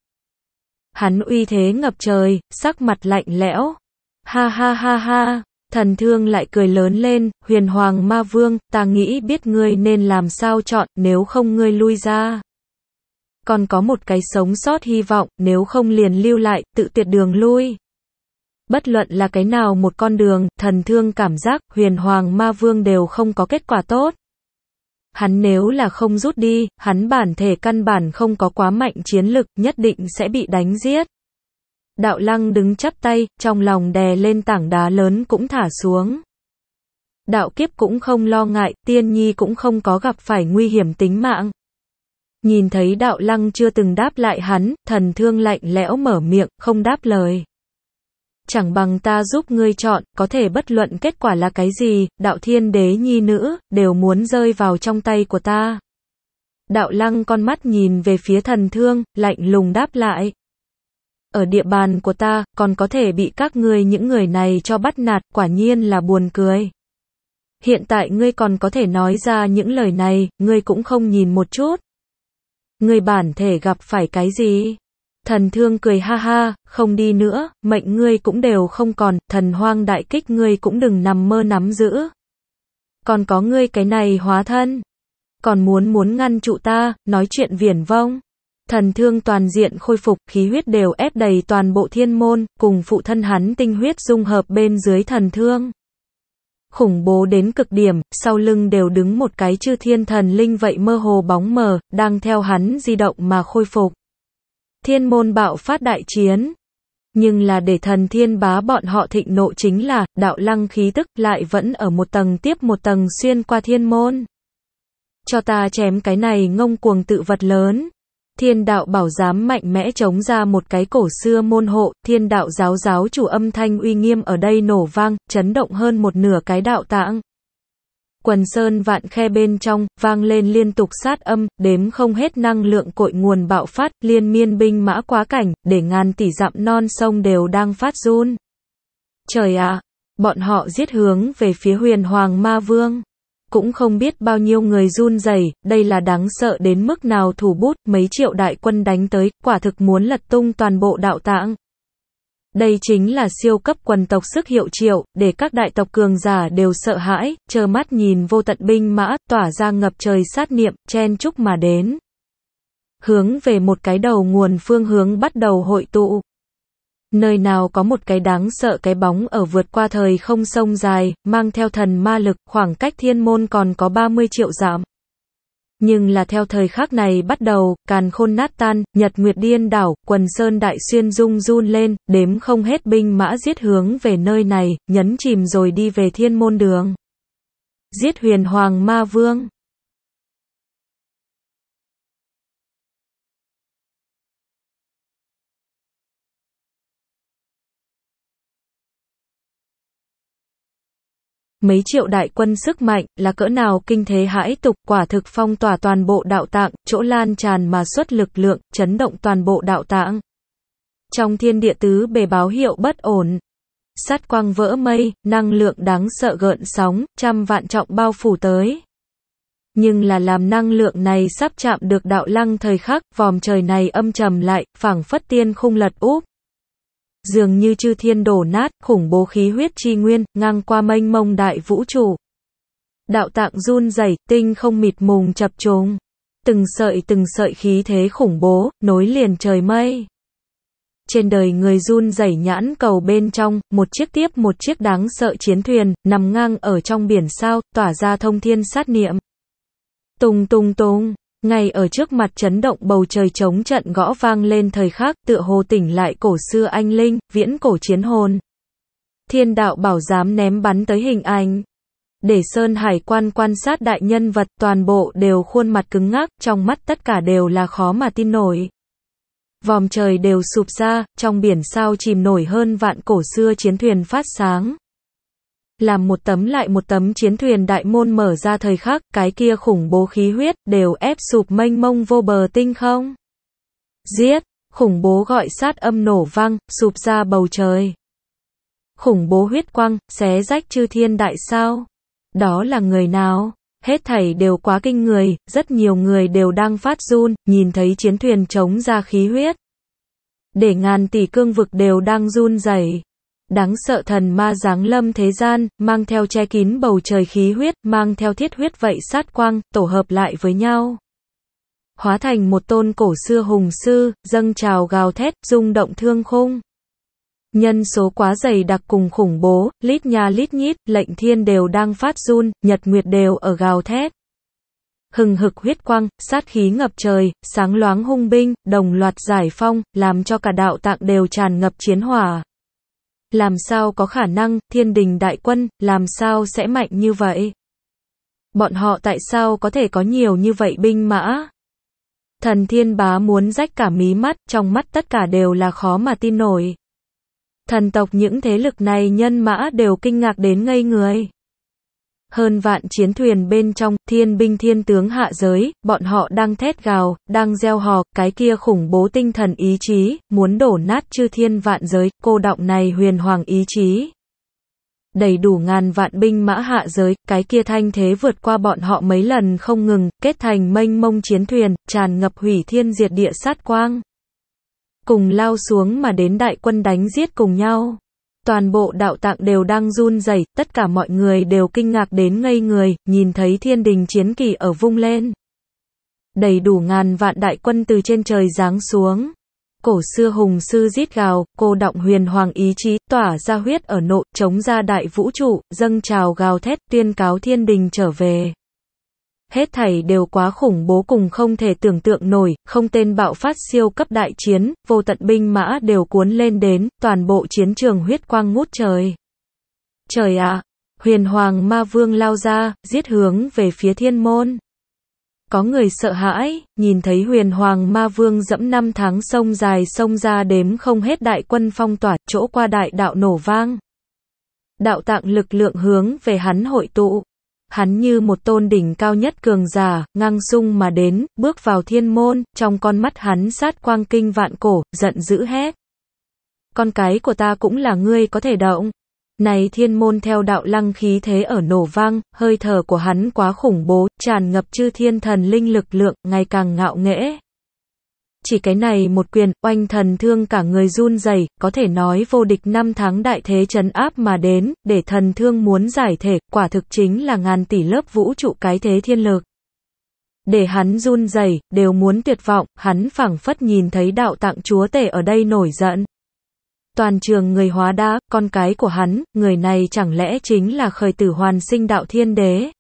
S2: Hắn uy thế ngập trời, sắc mặt lạnh lẽo. Ha ha ha ha, thần thương lại cười lớn lên, huyền hoàng ma vương, ta nghĩ biết ngươi nên làm sao chọn, nếu không ngươi lui ra. Còn có một cái sống sót hy vọng, nếu không liền lưu lại, tự tuyệt đường lui. Bất luận là cái nào một con đường, thần thương cảm giác, huyền hoàng ma vương đều không có kết quả tốt. Hắn nếu là không rút đi, hắn bản thể căn bản không có quá mạnh chiến lực, nhất định sẽ bị đánh giết. Đạo lăng đứng chắp tay, trong lòng đè lên tảng đá lớn cũng thả xuống. Đạo kiếp cũng không lo ngại, tiên nhi cũng không có gặp phải nguy hiểm tính mạng. Nhìn thấy đạo lăng chưa từng đáp lại hắn, thần thương lạnh lẽo mở miệng, không đáp lời chẳng bằng ta giúp ngươi chọn, có thể bất luận kết quả là cái gì, đạo thiên đế nhi nữ, đều muốn rơi vào trong tay của ta. Đạo lăng con mắt nhìn về phía thần thương, lạnh lùng đáp lại. Ở địa bàn của ta, còn có thể bị các ngươi những người này cho bắt nạt, quả nhiên là buồn cười. Hiện tại ngươi còn có thể nói ra những lời này, ngươi cũng không nhìn một chút. Ngươi bản thể gặp phải cái gì? Thần thương cười ha ha, không đi nữa, mệnh ngươi cũng đều không còn, thần hoang đại kích ngươi cũng đừng nằm mơ nắm giữ. Còn có ngươi cái này hóa thân. Còn muốn muốn ngăn trụ ta, nói chuyện viển vông. Thần thương toàn diện khôi phục, khí huyết đều ép đầy toàn bộ thiên môn, cùng phụ thân hắn tinh huyết dung hợp bên dưới thần thương. Khủng bố đến cực điểm, sau lưng đều đứng một cái chư thiên thần linh vậy mơ hồ bóng mờ, đang theo hắn di động mà khôi phục thiên môn bạo phát đại chiến. Nhưng là để thần thiên bá bọn họ thịnh nộ chính là, đạo lăng khí tức lại vẫn ở một tầng tiếp một tầng xuyên qua thiên môn. Cho ta chém cái này ngông cuồng tự vật lớn. Thiên đạo bảo giám mạnh mẽ chống ra một cái cổ xưa môn hộ, thiên đạo giáo giáo chủ âm thanh uy nghiêm ở đây nổ vang, chấn động hơn một nửa cái đạo tạng quần sơn vạn khe bên trong, vang lên liên tục sát âm, đếm không hết năng lượng cội nguồn bạo phát, liên miên binh mã quá cảnh, để ngàn tỷ dặm non sông đều đang phát run. Trời ạ! bọn họ giết hướng về phía huyền hoàng ma vương. Cũng không biết bao nhiêu người run dày đây là đáng sợ đến mức nào thủ bút, mấy triệu đại quân đánh tới, quả thực muốn lật tung toàn bộ đạo tạng. Đây chính là siêu cấp quần tộc sức hiệu triệu, để các đại tộc cường giả đều sợ hãi, chờ mắt nhìn vô tận binh mã, tỏa ra ngập trời sát niệm, chen chúc mà đến. Hướng về một cái đầu nguồn phương hướng bắt đầu hội tụ. Nơi nào có một cái đáng sợ cái bóng ở vượt qua thời không sông dài, mang theo thần ma lực, khoảng cách thiên môn còn có 30 triệu giảm. Nhưng là theo thời khắc này bắt đầu, càn khôn nát tan, nhật nguyệt điên đảo, quần sơn đại xuyên rung run lên, đếm không hết binh mã giết hướng về nơi này, nhấn chìm rồi đi về thiên môn đường. Giết huyền hoàng ma vương
S1: mấy triệu đại
S2: quân sức mạnh là cỡ nào kinh thế hãi tục quả thực phong tỏa toàn bộ đạo tạng, chỗ lan tràn mà xuất lực lượng, chấn động toàn bộ đạo tạng. Trong thiên địa tứ bề báo hiệu bất ổn, sát quang vỡ mây, năng lượng đáng sợ gợn sóng, trăm vạn trọng bao phủ tới. Nhưng là làm năng lượng này sắp chạm được đạo lăng thời khắc, vòm trời này âm trầm lại, phảng phất tiên khung lật úp dường như chư thiên đổ nát, khủng bố khí huyết chi nguyên, ngang qua mênh mông đại vũ trụ. Đạo tạng run rẩy, tinh không mịt mùng chập trùng. Từng sợi từng sợi khí thế khủng bố, nối liền trời mây. Trên đời người run rẩy nhãn cầu bên trong, một chiếc tiếp một chiếc đáng sợ chiến thuyền, nằm ngang ở trong biển sao, tỏa ra thông thiên sát niệm. Tùng tùng tùng. Ngay ở trước mặt chấn động bầu trời trống trận gõ vang lên thời khắc tựa hồ tỉnh lại cổ xưa anh linh, viễn cổ chiến hồn. Thiên đạo bảo giám ném bắn tới hình ảnh. Để Sơn Hải quan quan sát đại nhân vật toàn bộ đều khuôn mặt cứng ngắc, trong mắt tất cả đều là khó mà tin nổi. Vòm trời đều sụp ra, trong biển sao chìm nổi hơn vạn cổ xưa chiến thuyền phát sáng làm một tấm lại một tấm chiến thuyền đại môn mở ra thời khắc, cái kia khủng bố khí huyết, đều ép sụp mênh mông vô bờ tinh không. Giết, khủng bố gọi sát âm nổ vang, sụp ra bầu trời. Khủng bố huyết quăng, xé rách chư thiên đại sao. Đó là người nào? Hết thảy đều quá kinh người, rất nhiều người đều đang phát run, nhìn thấy chiến thuyền chống ra khí huyết. Để ngàn tỷ cương vực đều đang run rẩy. Đáng sợ thần ma giáng lâm thế gian, mang theo che kín bầu trời khí huyết, mang theo thiết huyết vậy sát quang, tổ hợp lại với nhau. Hóa thành một tôn cổ xưa hùng sư, dâng trào gào thét, rung động thương khung. Nhân số quá dày đặc cùng khủng bố, lít nhà lít nhít, lệnh thiên đều đang phát run, nhật nguyệt đều ở gào thét. Hừng hực huyết quang, sát khí ngập trời, sáng loáng hung binh, đồng loạt giải phong, làm cho cả đạo tạng đều tràn ngập chiến hỏa. Làm sao có khả năng, thiên đình đại quân, làm sao sẽ mạnh như vậy? Bọn họ tại sao có thể có nhiều như vậy binh mã? Thần thiên bá muốn rách cả mí mắt, trong mắt tất cả đều là khó mà tin nổi. Thần tộc những thế lực này nhân mã đều kinh ngạc đến ngây người hơn vạn chiến thuyền bên trong, thiên binh thiên tướng hạ giới, bọn họ đang thét gào, đang gieo hò, cái kia khủng bố tinh thần ý chí, muốn đổ nát chư thiên vạn giới, cô động này huyền hoàng ý chí. Đầy đủ ngàn vạn binh mã hạ giới, cái kia thanh thế vượt qua bọn họ mấy lần không ngừng, kết thành mênh mông chiến thuyền, tràn ngập hủy thiên diệt địa sát quang. Cùng lao xuống mà đến đại quân đánh giết cùng nhau. Toàn bộ đạo tạng đều đang run rẩy, tất cả mọi người đều kinh ngạc đến ngây người, nhìn thấy thiên đình chiến kỳ ở vung lên. Đầy đủ ngàn vạn đại quân từ trên trời giáng xuống. Cổ xưa hùng sư rít gào, cô động huyền hoàng ý chí, tỏa ra huyết ở nội, chống ra đại vũ trụ, dâng trào gào thét tuyên cáo thiên đình trở về hết thảy đều quá khủng bố cùng không thể tưởng tượng nổi, không tên bạo phát siêu cấp đại chiến, vô tận binh mã đều cuốn lên đến, toàn bộ chiến trường huyết quang ngút trời. Trời ạ! huyền hoàng ma vương lao ra, giết hướng về phía thiên môn. Có người sợ hãi, nhìn thấy huyền hoàng ma vương dẫm năm tháng sông dài sông ra đếm không hết đại quân phong tỏa, chỗ qua đại đạo nổ vang. Đạo tạng lực lượng hướng về hắn hội tụ hắn như một tôn đỉnh cao nhất cường giả, ngang sung mà đến, bước vào thiên môn, trong con mắt hắn sát quang kinh vạn cổ, giận dữ hét. Con cái của ta cũng là ngươi có thể động. Này thiên môn theo đạo lăng khí thế ở nổ vang, hơi thở của hắn quá khủng bố, tràn ngập chư thiên thần linh lực lượng, ngày càng ngạo nghễ. Chỉ cái này một quyền, oanh thần thương cả người run rẩy, có thể nói vô địch năm tháng đại thế chấn áp mà đến, để thần thương muốn giải thể, quả thực chính là ngàn tỷ lớp vũ trụ cái thế thiên lực. Để hắn run rẩy, đều muốn tuyệt vọng, hắn phảng phất nhìn thấy đạo tạng chúa tể ở đây nổi giận. Toàn trường người hóa đá, con cái của hắn, người này chẳng lẽ chính là khởi tử hoàn sinh đạo thiên
S1: đế.